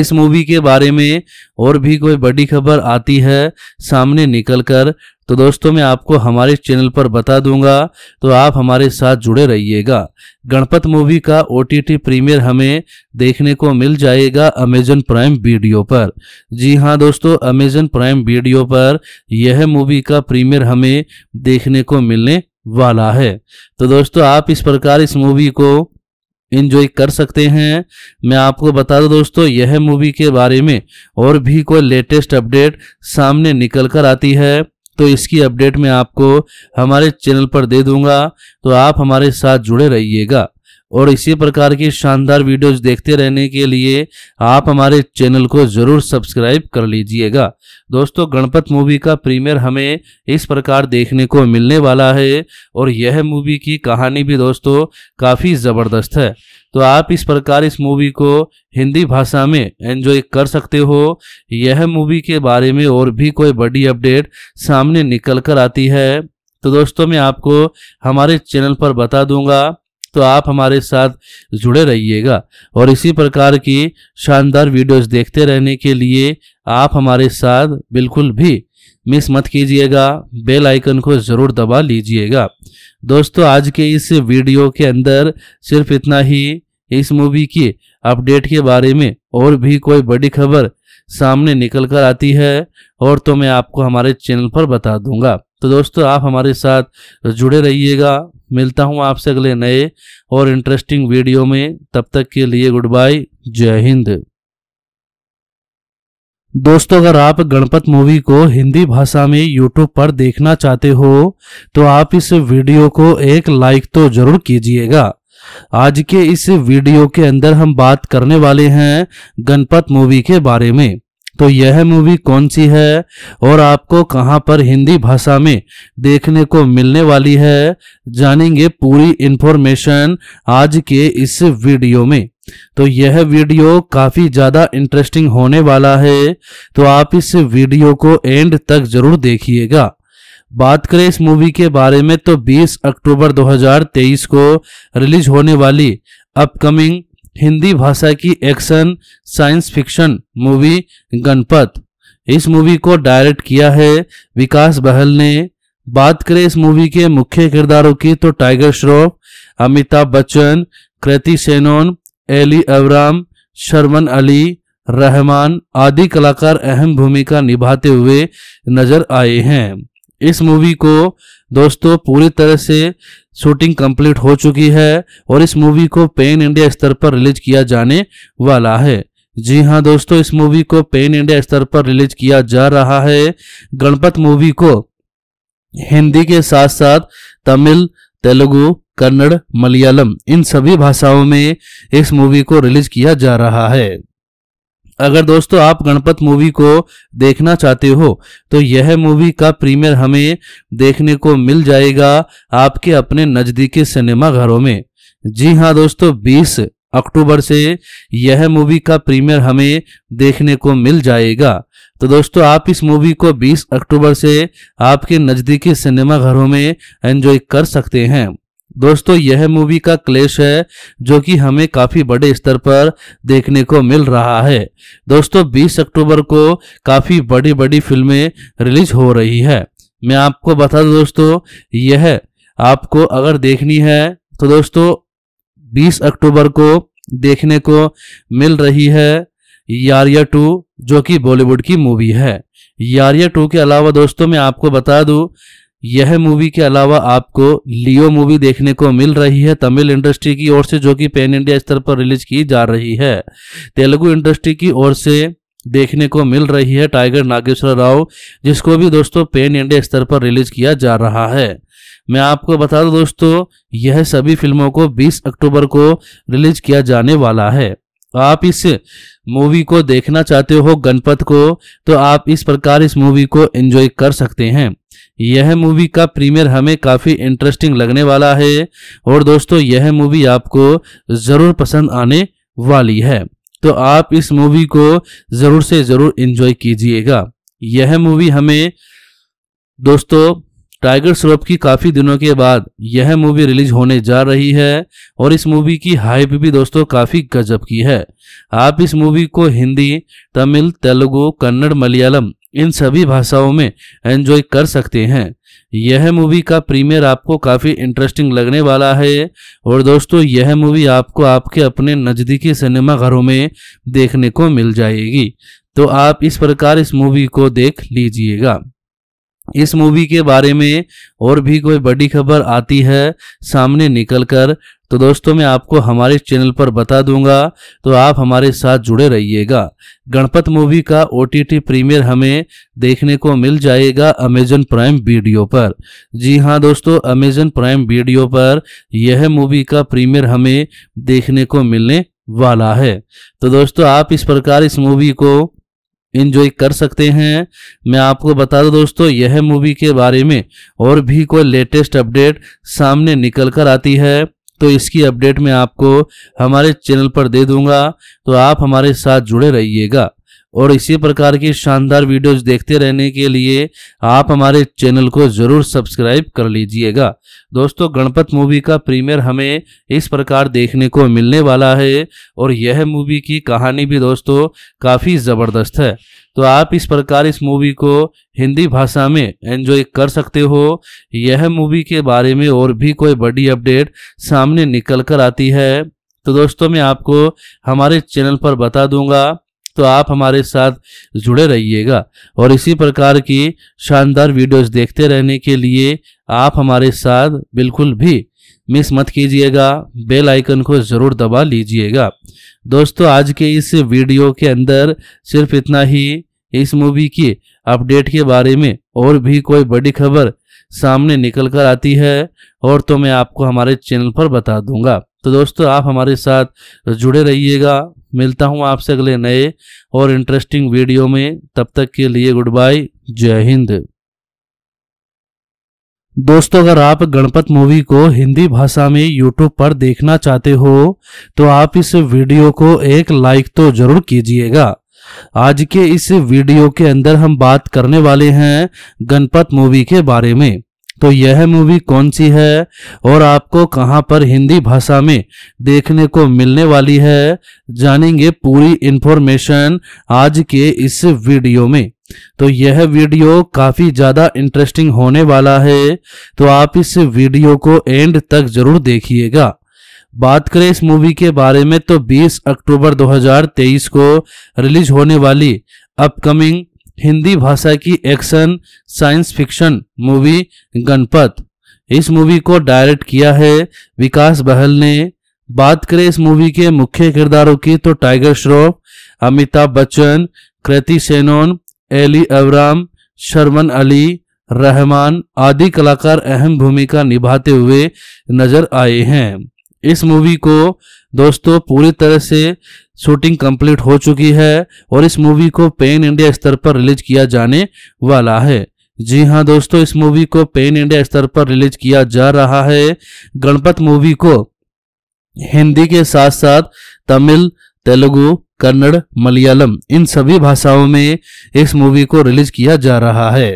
इस मूवी के बारे में और भी कोई बड़ी खबर आती है सामने निकलकर तो दोस्तों मैं आपको हमारे चैनल पर बता दूंगा तो आप हमारे साथ जुड़े रहिएगा गणपत मूवी का ओ प्रीमियर हमें देखने को मिल जाएगा अमेजन प्राइम वीडियो पर जी हाँ दोस्तों अमेजन प्राइम वीडियो पर यह मूवी का प्रीमियर हमें देखने को मिलने वाला है तो दोस्तों आप इस प्रकार इस मूवी को इन्जॉय कर सकते हैं मैं आपको बता दूं दोस्तों यह मूवी के बारे में और भी कोई लेटेस्ट अपडेट सामने निकल कर आती है तो इसकी अपडेट मैं आपको हमारे चैनल पर दे दूंगा तो आप हमारे साथ जुड़े रहिएगा और इसी प्रकार की शानदार वीडियोस देखते रहने के लिए आप हमारे चैनल को जरूर सब्सक्राइब कर लीजिएगा दोस्तों गणपत मूवी का प्रीमियर हमें इस प्रकार देखने को मिलने वाला है और यह मूवी की कहानी भी दोस्तों काफ़ी ज़बरदस्त है तो आप इस प्रकार इस मूवी को हिंदी भाषा में एंजॉय कर सकते हो यह मूवी के बारे में और भी कोई बड़ी अपडेट सामने निकल कर आती है तो दोस्तों मैं आपको हमारे चैनल पर बता दूंगा तो आप हमारे साथ जुड़े रहिएगा और इसी प्रकार की शानदार वीडियोस देखते रहने के लिए आप हमारे साथ बिल्कुल भी मिस मत कीजिएगा बेल आइकन को ज़रूर दबा लीजिएगा दोस्तों आज के इस वीडियो के अंदर सिर्फ इतना ही इस मूवी की अपडेट के बारे में और भी कोई बड़ी खबर सामने निकल कर आती है और तो मैं आपको हमारे चैनल पर बता दूंगा तो दोस्तों आप हमारे साथ जुड़े रहिएगा मिलता हूँ आपसे अगले नए और इंटरेस्टिंग वीडियो में तब तक के लिए गुड बाय जय हिंद दोस्तों अगर आप गणपत मूवी को हिंदी भाषा में यूट्यूब पर देखना चाहते हो तो आप इस वीडियो को एक लाइक तो जरूर कीजिएगा आज के इस वीडियो के अंदर हम बात करने वाले हैं गणपत मूवी के बारे में तो यह मूवी कौन सी है और आपको कहां पर हिंदी भाषा में देखने को मिलने वाली है जानेंगे पूरी इंफॉर्मेशन आज के इस वीडियो में तो यह वीडियो काफी ज्यादा इंटरेस्टिंग होने वाला है तो आप इस वीडियो को एंड तक जरूर देखिएगा बात करें इस मूवी के बारे में तो 20 अक्टूबर 2023 को रिलीज होने वाली अपकमिंग हिंदी भाषा की action science fiction movie Ganapath इस मूवी को डायरेक्ट किया है विकास बहल ने बात करें इस मूवी के मुख्य किरदारों की तो टाइगर श्रॉफ अमिताभ बच्चन कृति सेनोन एली अवराम शर्मन अली रहमान आदि कलाकार अहम भूमिका निभाते हुए नजर आए हैं इस मूवी को दोस्तों पूरी तरह से शूटिंग कंप्लीट हो चुकी है और इस मूवी को पेन इंडिया स्तर पर रिलीज किया जाने वाला है जी हाँ दोस्तों इस मूवी को पेन इंडिया स्तर पर रिलीज किया जा रहा है गणपत मूवी को हिंदी के साथ साथ तमिल तेलुगु कन्नड़ मलयालम इन सभी भाषाओं में इस मूवी को रिलीज किया जा रहा है अगर दोस्तों आप गणपत मूवी को देखना चाहते हो तो यह मूवी का प्रीमियर हमें देखने को मिल जाएगा आपके अपने नज़दीकी सिनेमा घरों में जी हाँ दोस्तों 20 अक्टूबर से यह मूवी का प्रीमियर हमें देखने को मिल जाएगा तो दोस्तों आप इस मूवी को 20 अक्टूबर से आपके नज़दीकी सिनेमा घरों में एंजॉय कर सकते हैं दोस्तों यह मूवी का क्लेश है जो कि हमें काफी बड़े स्तर पर देखने को मिल रहा है दोस्तों 20 अक्टूबर को काफी बड़ी बड़ी फिल्में रिलीज हो रही है मैं आपको बता दूं दोस्तों यह आपको अगर देखनी है तो दोस्तों 20 अक्टूबर को देखने को मिल रही है यारिया टू जो कि बॉलीवुड की मूवी है यारिया टू के अलावा दोस्तों मैं आपको बता दूं यह मूवी के अलावा आपको लियो मूवी देखने को मिल रही है तमिल इंडस्ट्री की ओर से जो कि पैन इंडिया स्तर पर रिलीज की जा रही है तेलुगु इंडस्ट्री की ओर से देखने को मिल रही है टाइगर नागेश्वर राव जिसको भी दोस्तों पेन इंडिया स्तर पर रिलीज किया जा रहा है मैं आपको बता दूं दोस्तों यह सभी फिल्मों को 20 अक्टूबर को रिलीज किया जाने वाला है तो आप इस मूवी को देखना चाहते हो गणपत को तो आप इस प्रकार इस मूवी को एंजॉय कर सकते हैं यह मूवी का प्रीमियर हमें काफ़ी इंटरेस्टिंग लगने वाला है और दोस्तों यह मूवी आपको ज़रूर पसंद आने वाली है तो आप इस मूवी को ज़रूर से ज़रूर इन्जॉय कीजिएगा यह मूवी हमें दोस्तों टाइगर श्रॉफ की काफ़ी दिनों के बाद यह मूवी रिलीज होने जा रही है और इस मूवी की हाइप भी दोस्तों काफ़ी गजब की है आप इस मूवी को हिंदी तमिल तेलुगु कन्नड़ मलयालम इन सभी भाषाओं में एंजॉय कर सकते हैं यह मूवी का प्रीमियर आपको काफ़ी इंटरेस्टिंग लगने वाला है और दोस्तों यह मूवी आपको आपके अपने नज़दीकी सिनेमा घरों में देखने को मिल जाएगी तो आप इस प्रकार इस मूवी को देख लीजिएगा इस मूवी के बारे में और भी कोई बड़ी खबर आती है सामने निकलकर तो दोस्तों मैं आपको हमारे चैनल पर बता दूंगा तो आप हमारे साथ जुड़े रहिएगा गणपत मूवी का ओ प्रीमियर हमें देखने को मिल जाएगा अमेजन प्राइम वीडियो पर जी हाँ दोस्तों अमेजन प्राइम वीडियो पर यह मूवी का प्रीमियर हमें देखने को मिलने वाला है तो दोस्तों आप इस प्रकार इस मूवी को इन्जॉय कर सकते हैं मैं आपको बता दूं दोस्तों यह मूवी के बारे में और भी कोई लेटेस्ट अपडेट सामने निकल कर आती है तो इसकी अपडेट मैं आपको हमारे चैनल पर दे दूंगा तो आप हमारे साथ जुड़े रहिएगा और इसी प्रकार की शानदार वीडियोस देखते रहने के लिए आप हमारे चैनल को ज़रूर सब्सक्राइब कर लीजिएगा दोस्तों गणपत मूवी का प्रीमियर हमें इस प्रकार देखने को मिलने वाला है और यह मूवी की कहानी भी दोस्तों काफ़ी ज़बरदस्त है तो आप इस प्रकार इस मूवी को हिंदी भाषा में एंजॉय कर सकते हो यह मूवी के बारे में और भी कोई बड़ी अपडेट सामने निकल कर आती है तो दोस्तों मैं आपको हमारे चैनल पर बता दूंगा तो आप हमारे साथ जुड़े रहिएगा और इसी प्रकार की शानदार वीडियोस देखते रहने के लिए आप हमारे साथ बिल्कुल भी मिस मत कीजिएगा बेल आइकन को ज़रूर दबा लीजिएगा दोस्तों आज के इस वीडियो के अंदर सिर्फ इतना ही इस मूवी की अपडेट के बारे में और भी कोई बड़ी खबर सामने निकल कर आती है और तो मैं आपको हमारे चैनल पर बता दूंगा तो दोस्तों आप हमारे साथ जुड़े रहिएगा मिलता हूँ आपसे अगले नए और इंटरेस्टिंग वीडियो में तब तक के लिए गुड बाय जय हिंद दोस्तों अगर आप गणपत मूवी को हिंदी भाषा में यूट्यूब पर देखना चाहते हो तो आप इस वीडियो को एक लाइक तो जरूर कीजिएगा आज के इस वीडियो के अंदर हम बात करने वाले हैं गणपत मूवी के बारे में तो यह मूवी कौन सी है और आपको कहां पर हिंदी भाषा में देखने को मिलने वाली है जानेंगे पूरी इंफॉर्मेशन आज के इस वीडियो में तो यह वीडियो काफी ज्यादा इंटरेस्टिंग होने वाला है तो आप इस वीडियो को एंड तक जरूर देखिएगा बात करें इस मूवी के बारे में तो 20 अक्टूबर 2023 को रिलीज होने वाली अपकमिंग हिंदी भाषा की action science fiction movie Ganapath इस मूवी को डायरेक्ट किया है विकास बहल ने बात करें इस मूवी के मुख्य किरदारों की तो टाइगर श्रॉफ अमिताभ बच्चन कृति सेनोन एली अवराम शर्मन अली रहमान आदि कलाकार अहम भूमिका निभाते हुए नजर आए हैं इस मूवी को दोस्तों पूरी तरह से शूटिंग कंप्लीट हो चुकी है और इस मूवी को पेन इंडिया स्तर पर रिलीज किया जाने वाला है जी हाँ दोस्तों इस मूवी को पेन इंडिया स्तर पर रिलीज किया जा रहा है गणपत मूवी को हिंदी के साथ साथ तमिल तेलुगु कन्नड़ मलयालम इन सभी भाषाओं में इस मूवी को रिलीज किया जा रहा है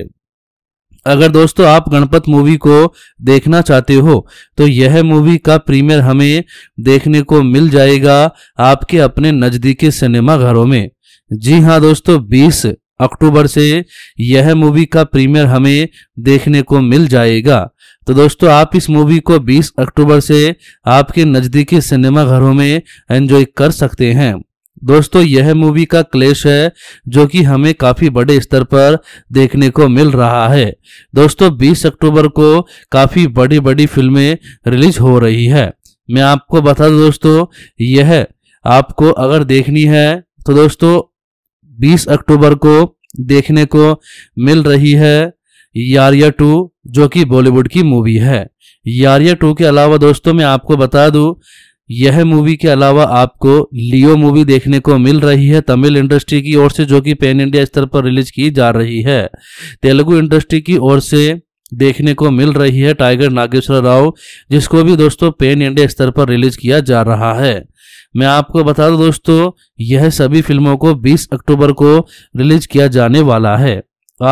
अगर दोस्तों आप गणपत मूवी को देखना चाहते हो तो यह मूवी का प्रीमियर हमें देखने को मिल जाएगा आपके अपने नज़दीकी सिनेमा घरों में जी हाँ दोस्तों 20 अक्टूबर से यह मूवी का प्रीमियर हमें देखने को मिल जाएगा तो दोस्तों आप इस मूवी को 20 अक्टूबर से आपके नज़दीकी सिनेमा घरों में एंजॉय कर सकते हैं दोस्तों यह मूवी का क्लेश है जो कि हमें काफी बड़े स्तर पर देखने को मिल रहा है दोस्तों 20 अक्टूबर को काफी बड़ी बड़ी फिल्में रिलीज हो रही है मैं आपको बता दूं दोस्तों यह आपको अगर देखनी है तो दोस्तों 20 अक्टूबर को देखने को मिल रही है यारिया टू जो कि बॉलीवुड की मूवी है यारिया टू के अलावा दोस्तों मैं आपको बता दूं यह मूवी के अलावा आपको लियो मूवी देखने को मिल रही है तमिल इंडस्ट्री की ओर से जो कि पैन इंडिया स्तर पर रिलीज की जा रही है तेलुगु इंडस्ट्री की ओर से देखने को मिल रही है टाइगर नागेश्वर राव जिसको भी दोस्तों पेन इंडिया स्तर पर रिलीज किया जा रहा है मैं आपको बता दूं दोस्तों यह सभी फिल्मों को 20 अक्टूबर को रिलीज किया जाने वाला है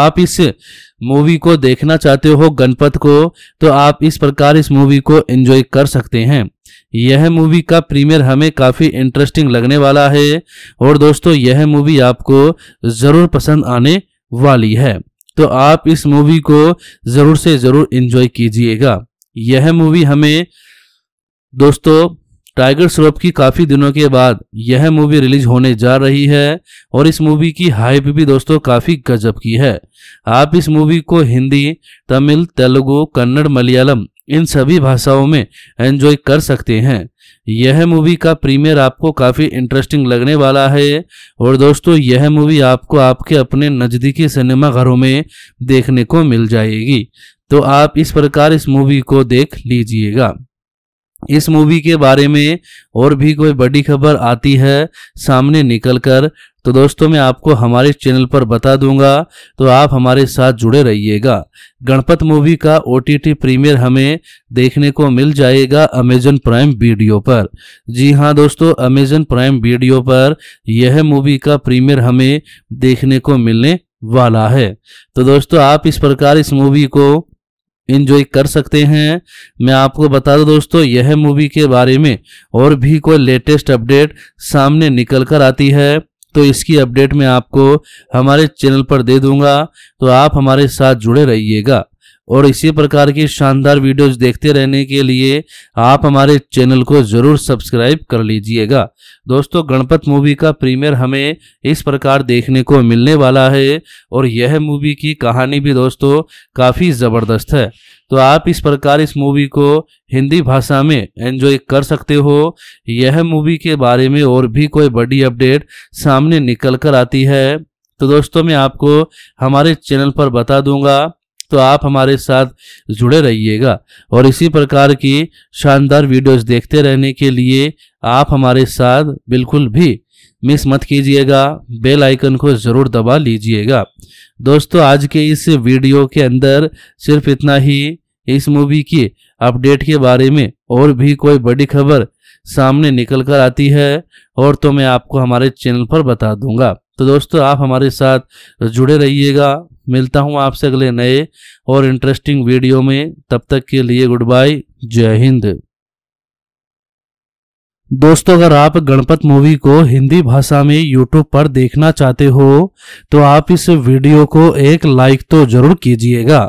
आप इस मूवी को देखना चाहते हो गणपत को तो आप इस प्रकार इस मूवी को एंजॉय कर सकते हैं यह मूवी का प्रीमियर हमें काफ़ी इंटरेस्टिंग लगने वाला है और दोस्तों यह मूवी आपको ज़रूर पसंद आने वाली है तो आप इस मूवी को ज़रूर से ज़रूर इन्जॉय कीजिएगा यह मूवी हमें दोस्तों टाइगर श्रॉफ की काफ़ी दिनों के बाद यह मूवी रिलीज होने जा रही है और इस मूवी की हाइप भी दोस्तों काफ़ी गजब की है आप इस मूवी को हिंदी तमिल तेलुगु कन्नड़ मलयालम इन सभी भाषाओं में एंजॉय कर सकते हैं यह मूवी का प्रीमियर आपको काफ़ी इंटरेस्टिंग लगने वाला है और दोस्तों यह मूवी आपको आपके अपने नज़दीकी सिनेमा घरों में देखने को मिल जाएगी तो आप इस प्रकार इस मूवी को देख लीजिएगा इस मूवी के बारे में और भी कोई बड़ी खबर आती है सामने निकल कर तो दोस्तों मैं आपको हमारे चैनल पर बता दूंगा तो आप हमारे साथ जुड़े रहिएगा गणपत मूवी का ओ प्रीमियर हमें देखने को मिल जाएगा अमेजन प्राइम वीडियो पर जी हाँ दोस्तों अमेजन प्राइम वीडियो पर यह मूवी का प्रीमियर हमें देखने को मिलने वाला है तो दोस्तों आप इस प्रकार इस मूवी को इन्जॉय कर सकते हैं मैं आपको बता दूं दोस्तों यह मूवी के बारे में और भी कोई लेटेस्ट अपडेट सामने निकल कर आती है तो इसकी अपडेट मैं आपको हमारे चैनल पर दे दूंगा तो आप हमारे साथ जुड़े रहिएगा और इसी प्रकार की शानदार वीडियोस देखते रहने के लिए आप हमारे चैनल को ज़रूर सब्सक्राइब कर लीजिएगा दोस्तों गणपत मूवी का प्रीमियर हमें इस प्रकार देखने को मिलने वाला है और यह मूवी की कहानी भी दोस्तों काफ़ी ज़बरदस्त है तो आप इस प्रकार इस मूवी को हिंदी भाषा में एंजॉय कर सकते हो यह मूवी के बारे में और भी कोई बड़ी अपडेट सामने निकल कर आती है तो दोस्तों मैं आपको हमारे चैनल पर बता दूंगा तो आप हमारे साथ जुड़े रहिएगा और इसी प्रकार की शानदार वीडियोस देखते रहने के लिए आप हमारे साथ बिल्कुल भी मिस मत कीजिएगा बेल आइकन को ज़रूर दबा लीजिएगा दोस्तों आज के इस वीडियो के अंदर सिर्फ इतना ही इस मूवी की अपडेट के बारे में और भी कोई बड़ी खबर सामने निकल कर आती है और तो मैं आपको हमारे चैनल पर बता दूंगा तो दोस्तों आप हमारे साथ जुड़े रहिएगा मिलता हूँ आपसे अगले नए और इंटरेस्टिंग वीडियो में तब तक के लिए गुड बाय जय हिंद दोस्तों अगर आप गणपत मूवी को हिंदी भाषा में यूट्यूब पर देखना चाहते हो तो आप इस वीडियो को एक लाइक तो जरूर कीजिएगा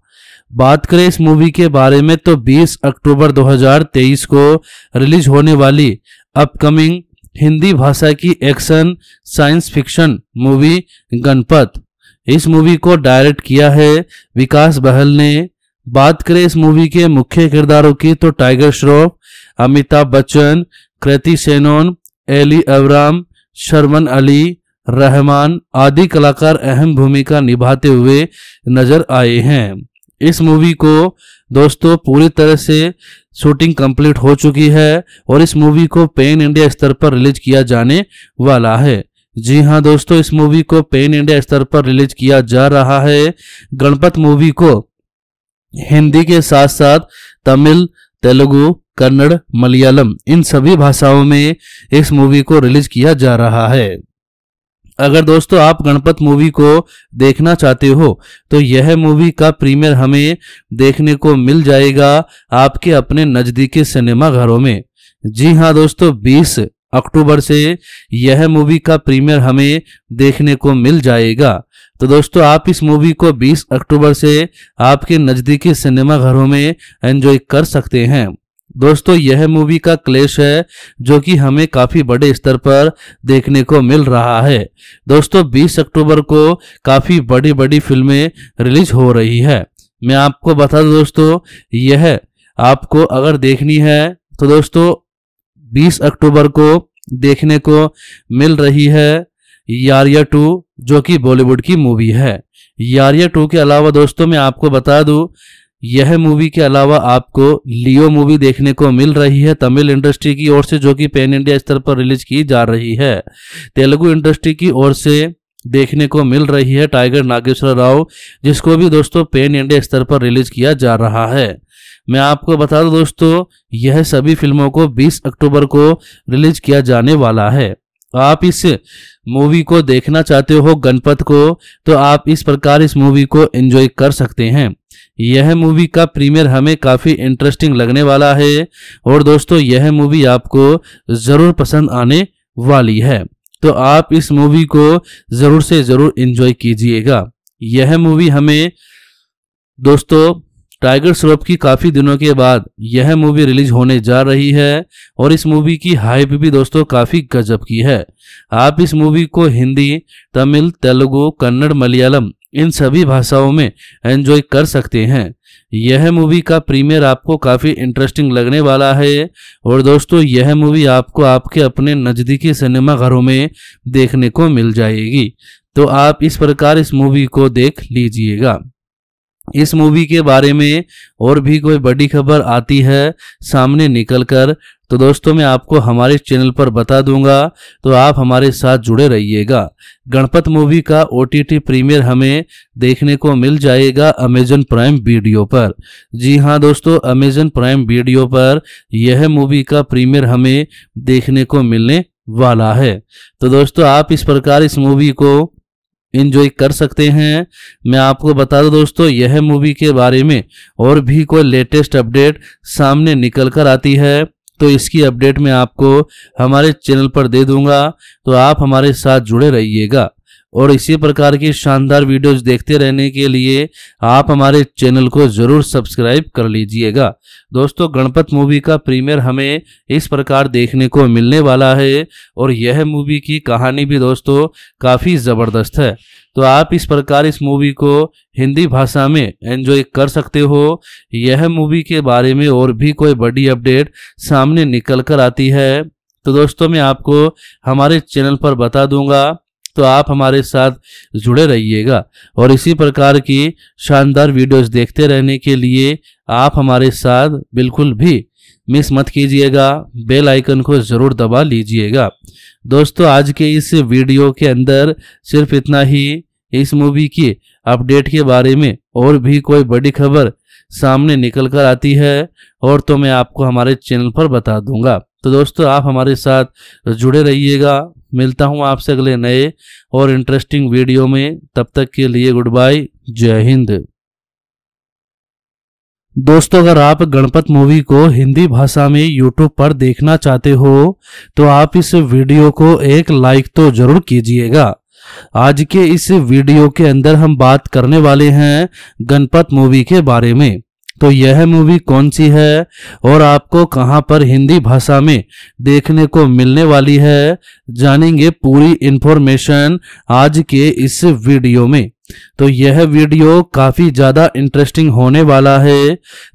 बात करें इस मूवी के बारे में तो 20 अक्टूबर 2023 को रिलीज होने वाली अपकमिंग हिंदी भाषा की action science fiction movie Ganapath इस मूवी को डायरेक्ट किया है विकास बहल ने बात करें इस मूवी के मुख्य किरदारों की तो टाइगर श्रॉफ अमिताभ बच्चन कृति सेनोन एली अवराम शर्मन अली रहमान आदि कलाकार अहम भूमिका निभाते हुए नजर आए हैं इस मूवी को दोस्तों पूरी तरह से शूटिंग कंप्लीट हो चुकी है और इस मूवी को पेन इंडिया स्तर पर रिलीज किया जाने वाला है जी हाँ दोस्तों इस मूवी को पेन इंडिया स्तर पर रिलीज किया जा रहा है गणपत मूवी को हिंदी के साथ साथ तमिल तेलुगु कन्नड़ मलयालम इन सभी भाषाओं में इस मूवी को रिलीज किया जा रहा है अगर दोस्तों आप गणपत मूवी को देखना चाहते हो तो यह मूवी का प्रीमियर हमें देखने को मिल जाएगा आपके अपने नज़दीकी सिनेमा घरों में जी हाँ दोस्तों 20 अक्टूबर से यह मूवी का प्रीमियर हमें देखने को मिल जाएगा तो दोस्तों आप इस मूवी को 20 अक्टूबर से आपके नज़दीकी सिनेमा घरों में एंजॉय कर सकते हैं दोस्तों यह मूवी का क्लेश है जो कि हमें काफी बड़े स्तर पर देखने को मिल रहा है दोस्तों 20 अक्टूबर को काफी बड़ी बड़ी फिल्में रिलीज हो रही है मैं आपको बता दूं दोस्तों यह आपको अगर देखनी है तो दोस्तों 20 अक्टूबर को देखने को मिल रही है यारिया टू जो कि बॉलीवुड की मूवी है यारिया टू के अलावा दोस्तों मैं आपको बता दूं यह मूवी के अलावा आपको लियो मूवी देखने को मिल रही है तमिल इंडस्ट्री की ओर से जो कि पैन इंडिया स्तर पर रिलीज की जा रही है तेलुगु इंडस्ट्री की ओर से देखने को मिल रही है टाइगर नागेश्वर राव जिसको भी दोस्तों पेन इंडिया स्तर पर रिलीज किया जा रहा है मैं आपको बता दूं दोस्तों यह सभी फिल्मों को 20 अक्टूबर को रिलीज किया जाने वाला है आप इस मूवी को देखना चाहते हो गणपत को तो आप इस प्रकार इस मूवी को एंजॉय कर सकते हैं यह मूवी का प्रीमियर हमें काफ़ी इंटरेस्टिंग लगने वाला है और दोस्तों यह मूवी आपको ज़रूर पसंद आने वाली है तो आप इस मूवी को ज़रूर से ज़रूर इन्जॉय कीजिएगा यह मूवी हमें दोस्तों टाइगर श्रॉफ की काफ़ी दिनों के बाद यह मूवी रिलीज होने जा रही है और इस मूवी की हाइप भी दोस्तों काफ़ी गजब की है आप इस मूवी को हिंदी तमिल तेलुगू कन्नड़ मलयालम इन सभी भाषाओं में एंजॉय कर सकते हैं यह मूवी का प्रीमियर आपको काफ़ी इंटरेस्टिंग लगने वाला है और दोस्तों यह मूवी आपको आपके अपने नज़दीकी सिनेमा घरों में देखने को मिल जाएगी तो आप इस प्रकार इस मूवी को देख लीजिएगा इस मूवी के बारे में और भी कोई बड़ी खबर आती है सामने निकल कर तो दोस्तों मैं आपको हमारे चैनल पर बता दूंगा तो आप हमारे साथ जुड़े रहिएगा गणपत मूवी का ओ प्रीमियर हमें देखने को मिल जाएगा अमेजन प्राइम वीडियो पर जी हाँ दोस्तों अमेजन प्राइम वीडियो पर यह मूवी का प्रीमियर हमें देखने को मिलने वाला है तो दोस्तों आप इस प्रकार इस मूवी को इन्जॉय कर सकते हैं मैं आपको बता दूं दोस्तों यह मूवी के बारे में और भी कोई लेटेस्ट अपडेट सामने निकल कर आती है तो इसकी अपडेट मैं आपको हमारे चैनल पर दे दूंगा तो आप हमारे साथ जुड़े रहिएगा और इसी प्रकार की शानदार वीडियोस देखते रहने के लिए आप हमारे चैनल को ज़रूर सब्सक्राइब कर लीजिएगा दोस्तों गणपत मूवी का प्रीमियर हमें इस प्रकार देखने को मिलने वाला है और यह मूवी की कहानी भी दोस्तों काफ़ी ज़बरदस्त है तो आप इस प्रकार इस मूवी को हिंदी भाषा में एंजॉय कर सकते हो यह मूवी के बारे में और भी कोई बड़ी अपडेट सामने निकल कर आती है तो दोस्तों मैं आपको हमारे चैनल पर बता दूंगा तो आप हमारे साथ जुड़े रहिएगा और इसी प्रकार की शानदार वीडियोस देखते रहने के लिए आप हमारे साथ बिल्कुल भी मिस मत कीजिएगा बेल आइकन को ज़रूर दबा लीजिएगा दोस्तों आज के इस वीडियो के अंदर सिर्फ इतना ही इस मूवी की अपडेट के बारे में और भी कोई बड़ी खबर सामने निकल कर आती है और तो मैं आपको हमारे चैनल पर बता दूंगा तो दोस्तों आप हमारे साथ जुड़े रहिएगा मिलता हूँ आपसे अगले नए और इंटरेस्टिंग वीडियो में तब तक के लिए गुड बाय जय हिंद दोस्तों अगर आप गणपत मूवी को हिंदी भाषा में YouTube पर देखना चाहते हो तो आप इस वीडियो को एक लाइक तो जरूर कीजिएगा आज के इस वीडियो के अंदर हम बात करने वाले हैं गणपत मूवी के बारे में तो यह मूवी कौन सी है और आपको कहां पर हिंदी भाषा में देखने को मिलने वाली है जानेंगे पूरी इंफॉर्मेशन आज के इस वीडियो में तो यह वीडियो काफी ज्यादा इंटरेस्टिंग होने वाला है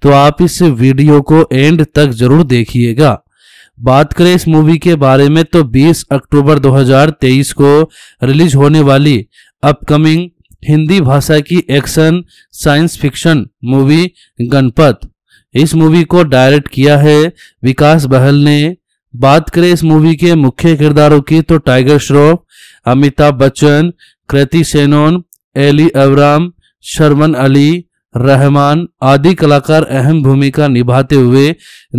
तो आप इस वीडियो को एंड तक जरूर देखिएगा बात करें इस मूवी के बारे में तो 20 अक्टूबर 2023 को रिलीज होने वाली अपकमिंग हिंदी भाषा की action science fiction movie Ganapath इस मूवी को डायरेक्ट किया है विकास बहल ने बात करें इस मूवी के मुख्य किरदारों की तो टाइगर श्रॉफ अमिताभ बच्चन कृति सेनोन एली अवराम शर्मन अली रहमान आदि कलाकार अहम भूमिका निभाते हुए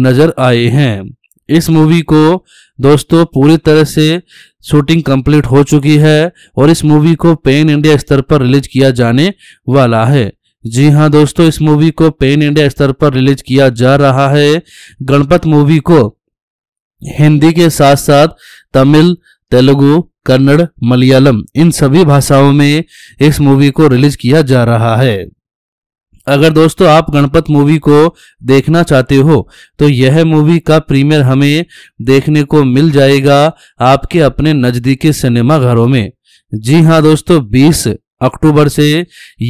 नजर आए हैं इस मूवी को दोस्तों पूरी तरह से शूटिंग कंप्लीट हो चुकी है और इस मूवी को पेन इंडिया स्तर पर रिलीज किया जाने वाला है जी हाँ दोस्तों इस मूवी को पेन इंडिया स्तर पर रिलीज किया जा रहा है गणपत मूवी को हिंदी के साथ साथ तमिल तेलुगु कन्नड़ मलयालम इन सभी भाषाओं में इस मूवी को रिलीज किया जा रहा है अगर दोस्तों आप गणपत मूवी को देखना चाहते हो तो यह मूवी का प्रीमियर हमें देखने को मिल जाएगा आपके अपने नज़दीकी सिनेमा घरों में जी हाँ दोस्तों 20 अक्टूबर से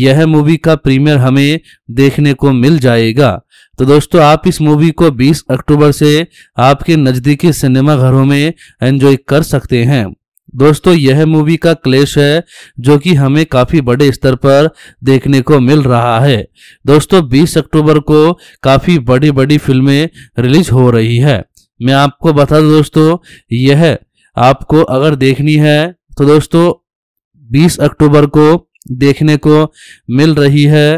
यह मूवी का प्रीमियर हमें देखने को मिल जाएगा तो दोस्तों आप इस मूवी को 20 अक्टूबर से आपके नज़दीकी सिनेमा घरों में एंजॉय कर सकते हैं दोस्तों यह मूवी का क्लेश है जो कि हमें काफी बड़े स्तर पर देखने को मिल रहा है दोस्तों 20 अक्टूबर को काफी बड़ी बड़ी फिल्में रिलीज हो रही है मैं आपको बता दूं दोस्तों यह आपको अगर देखनी है तो दोस्तों 20 अक्टूबर को देखने को मिल रही है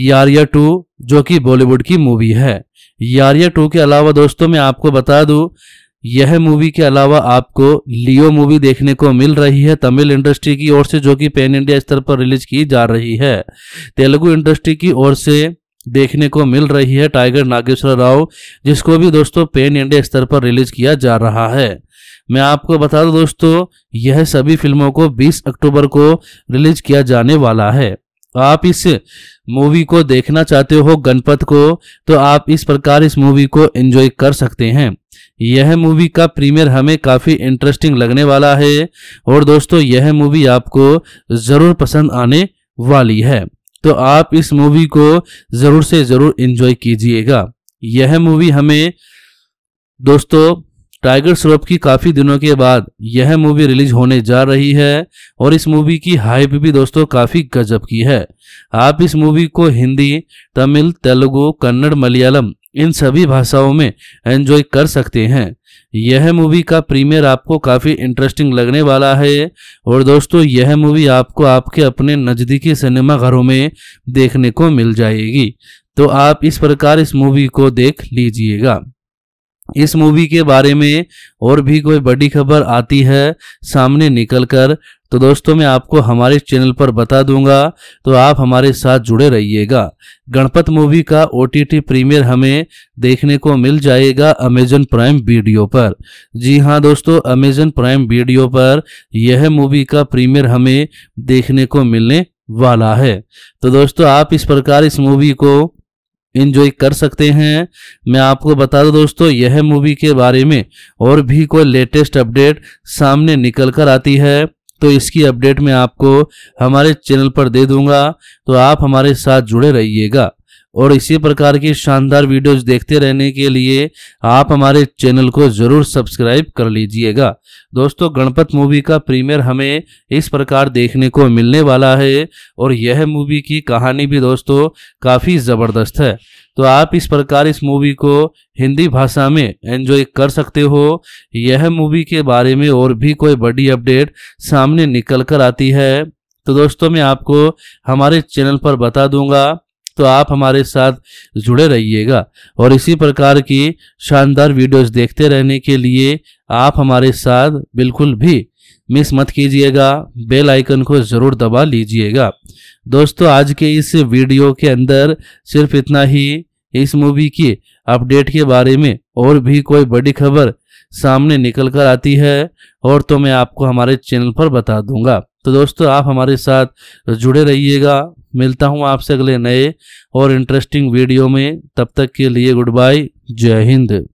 यारिया टू जो कि बॉलीवुड की मूवी है यारिया टू के अलावा दोस्तों मैं आपको बता दूं यह मूवी के अलावा आपको लियो मूवी देखने को मिल रही है तमिल इंडस्ट्री की ओर से जो कि पैन इंडिया स्तर पर रिलीज की जा रही है तेलुगु इंडस्ट्री की ओर से देखने को मिल रही है टाइगर नागेश्वर राव जिसको भी दोस्तों पेन इंडिया स्तर पर रिलीज किया जा रहा है मैं आपको बता दूं दोस्तों यह सभी फिल्मों को 20 अक्टूबर को रिलीज किया जाने वाला है तो आप इस मूवी को देखना चाहते हो गणपत को तो आप इस प्रकार इस मूवी को एंजॉय कर सकते हैं यह मूवी का प्रीमियर हमें काफ़ी इंटरेस्टिंग लगने वाला है और दोस्तों यह मूवी आपको ज़रूर पसंद आने वाली है तो आप इस मूवी को ज़रूर से ज़रूर इन्जॉय कीजिएगा यह मूवी हमें दोस्तों टाइगर श्रॉफ की काफ़ी दिनों के बाद यह मूवी रिलीज होने जा रही है और इस मूवी की हाइप भी दोस्तों काफ़ी गजब की है आप इस मूवी को हिंदी तमिल तेलुगु कन्नड़ मलयालम इन सभी भाषाओं में एंजॉय कर सकते हैं यह मूवी का प्रीमियर आपको काफ़ी इंटरेस्टिंग लगने वाला है और दोस्तों यह मूवी आपको आपके अपने नज़दीकी सिनेमा घरों में देखने को मिल जाएगी तो आप इस प्रकार इस मूवी को देख लीजिएगा इस मूवी के बारे में और भी कोई बड़ी खबर आती है सामने निकल कर तो दोस्तों मैं आपको हमारे चैनल पर बता दूंगा तो आप हमारे साथ जुड़े रहिएगा गणपत मूवी का ओ प्रीमियर हमें देखने को मिल जाएगा अमेजन प्राइम वीडियो पर जी हाँ दोस्तों अमेजन प्राइम वीडियो पर यह मूवी का प्रीमियर हमें देखने को मिलने वाला है तो दोस्तों आप इस प्रकार इस मूवी को इन्जॉय कर सकते हैं मैं आपको बता दूं दोस्तों यह मूवी के बारे में और भी कोई लेटेस्ट अपडेट सामने निकल कर आती है तो इसकी अपडेट मैं आपको हमारे चैनल पर दे दूंगा तो आप हमारे साथ जुड़े रहिएगा और इसी प्रकार की शानदार वीडियोस देखते रहने के लिए आप हमारे चैनल को जरूर सब्सक्राइब कर लीजिएगा दोस्तों गणपत मूवी का प्रीमियर हमें इस प्रकार देखने को मिलने वाला है और यह मूवी की कहानी भी दोस्तों काफ़ी ज़बरदस्त है तो आप इस प्रकार इस मूवी को हिंदी भाषा में एंजॉय कर सकते हो यह मूवी के बारे में और भी कोई बड़ी अपडेट सामने निकल कर आती है तो दोस्तों मैं आपको हमारे चैनल पर बता दूंगा तो आप हमारे साथ जुड़े रहिएगा और इसी प्रकार की शानदार वीडियोस देखते रहने के लिए आप हमारे साथ बिल्कुल भी मिस मत कीजिएगा बेल आइकन को ज़रूर दबा लीजिएगा दोस्तों आज के इस वीडियो के अंदर सिर्फ इतना ही इस मूवी की अपडेट के बारे में और भी कोई बड़ी खबर सामने निकल कर आती है और तो मैं आपको हमारे चैनल पर बता दूंगा तो दोस्तों आप हमारे साथ जुड़े रहिएगा मिलता हूँ आपसे अगले नए और इंटरेस्टिंग वीडियो में तब तक के लिए गुड बाय जय हिंद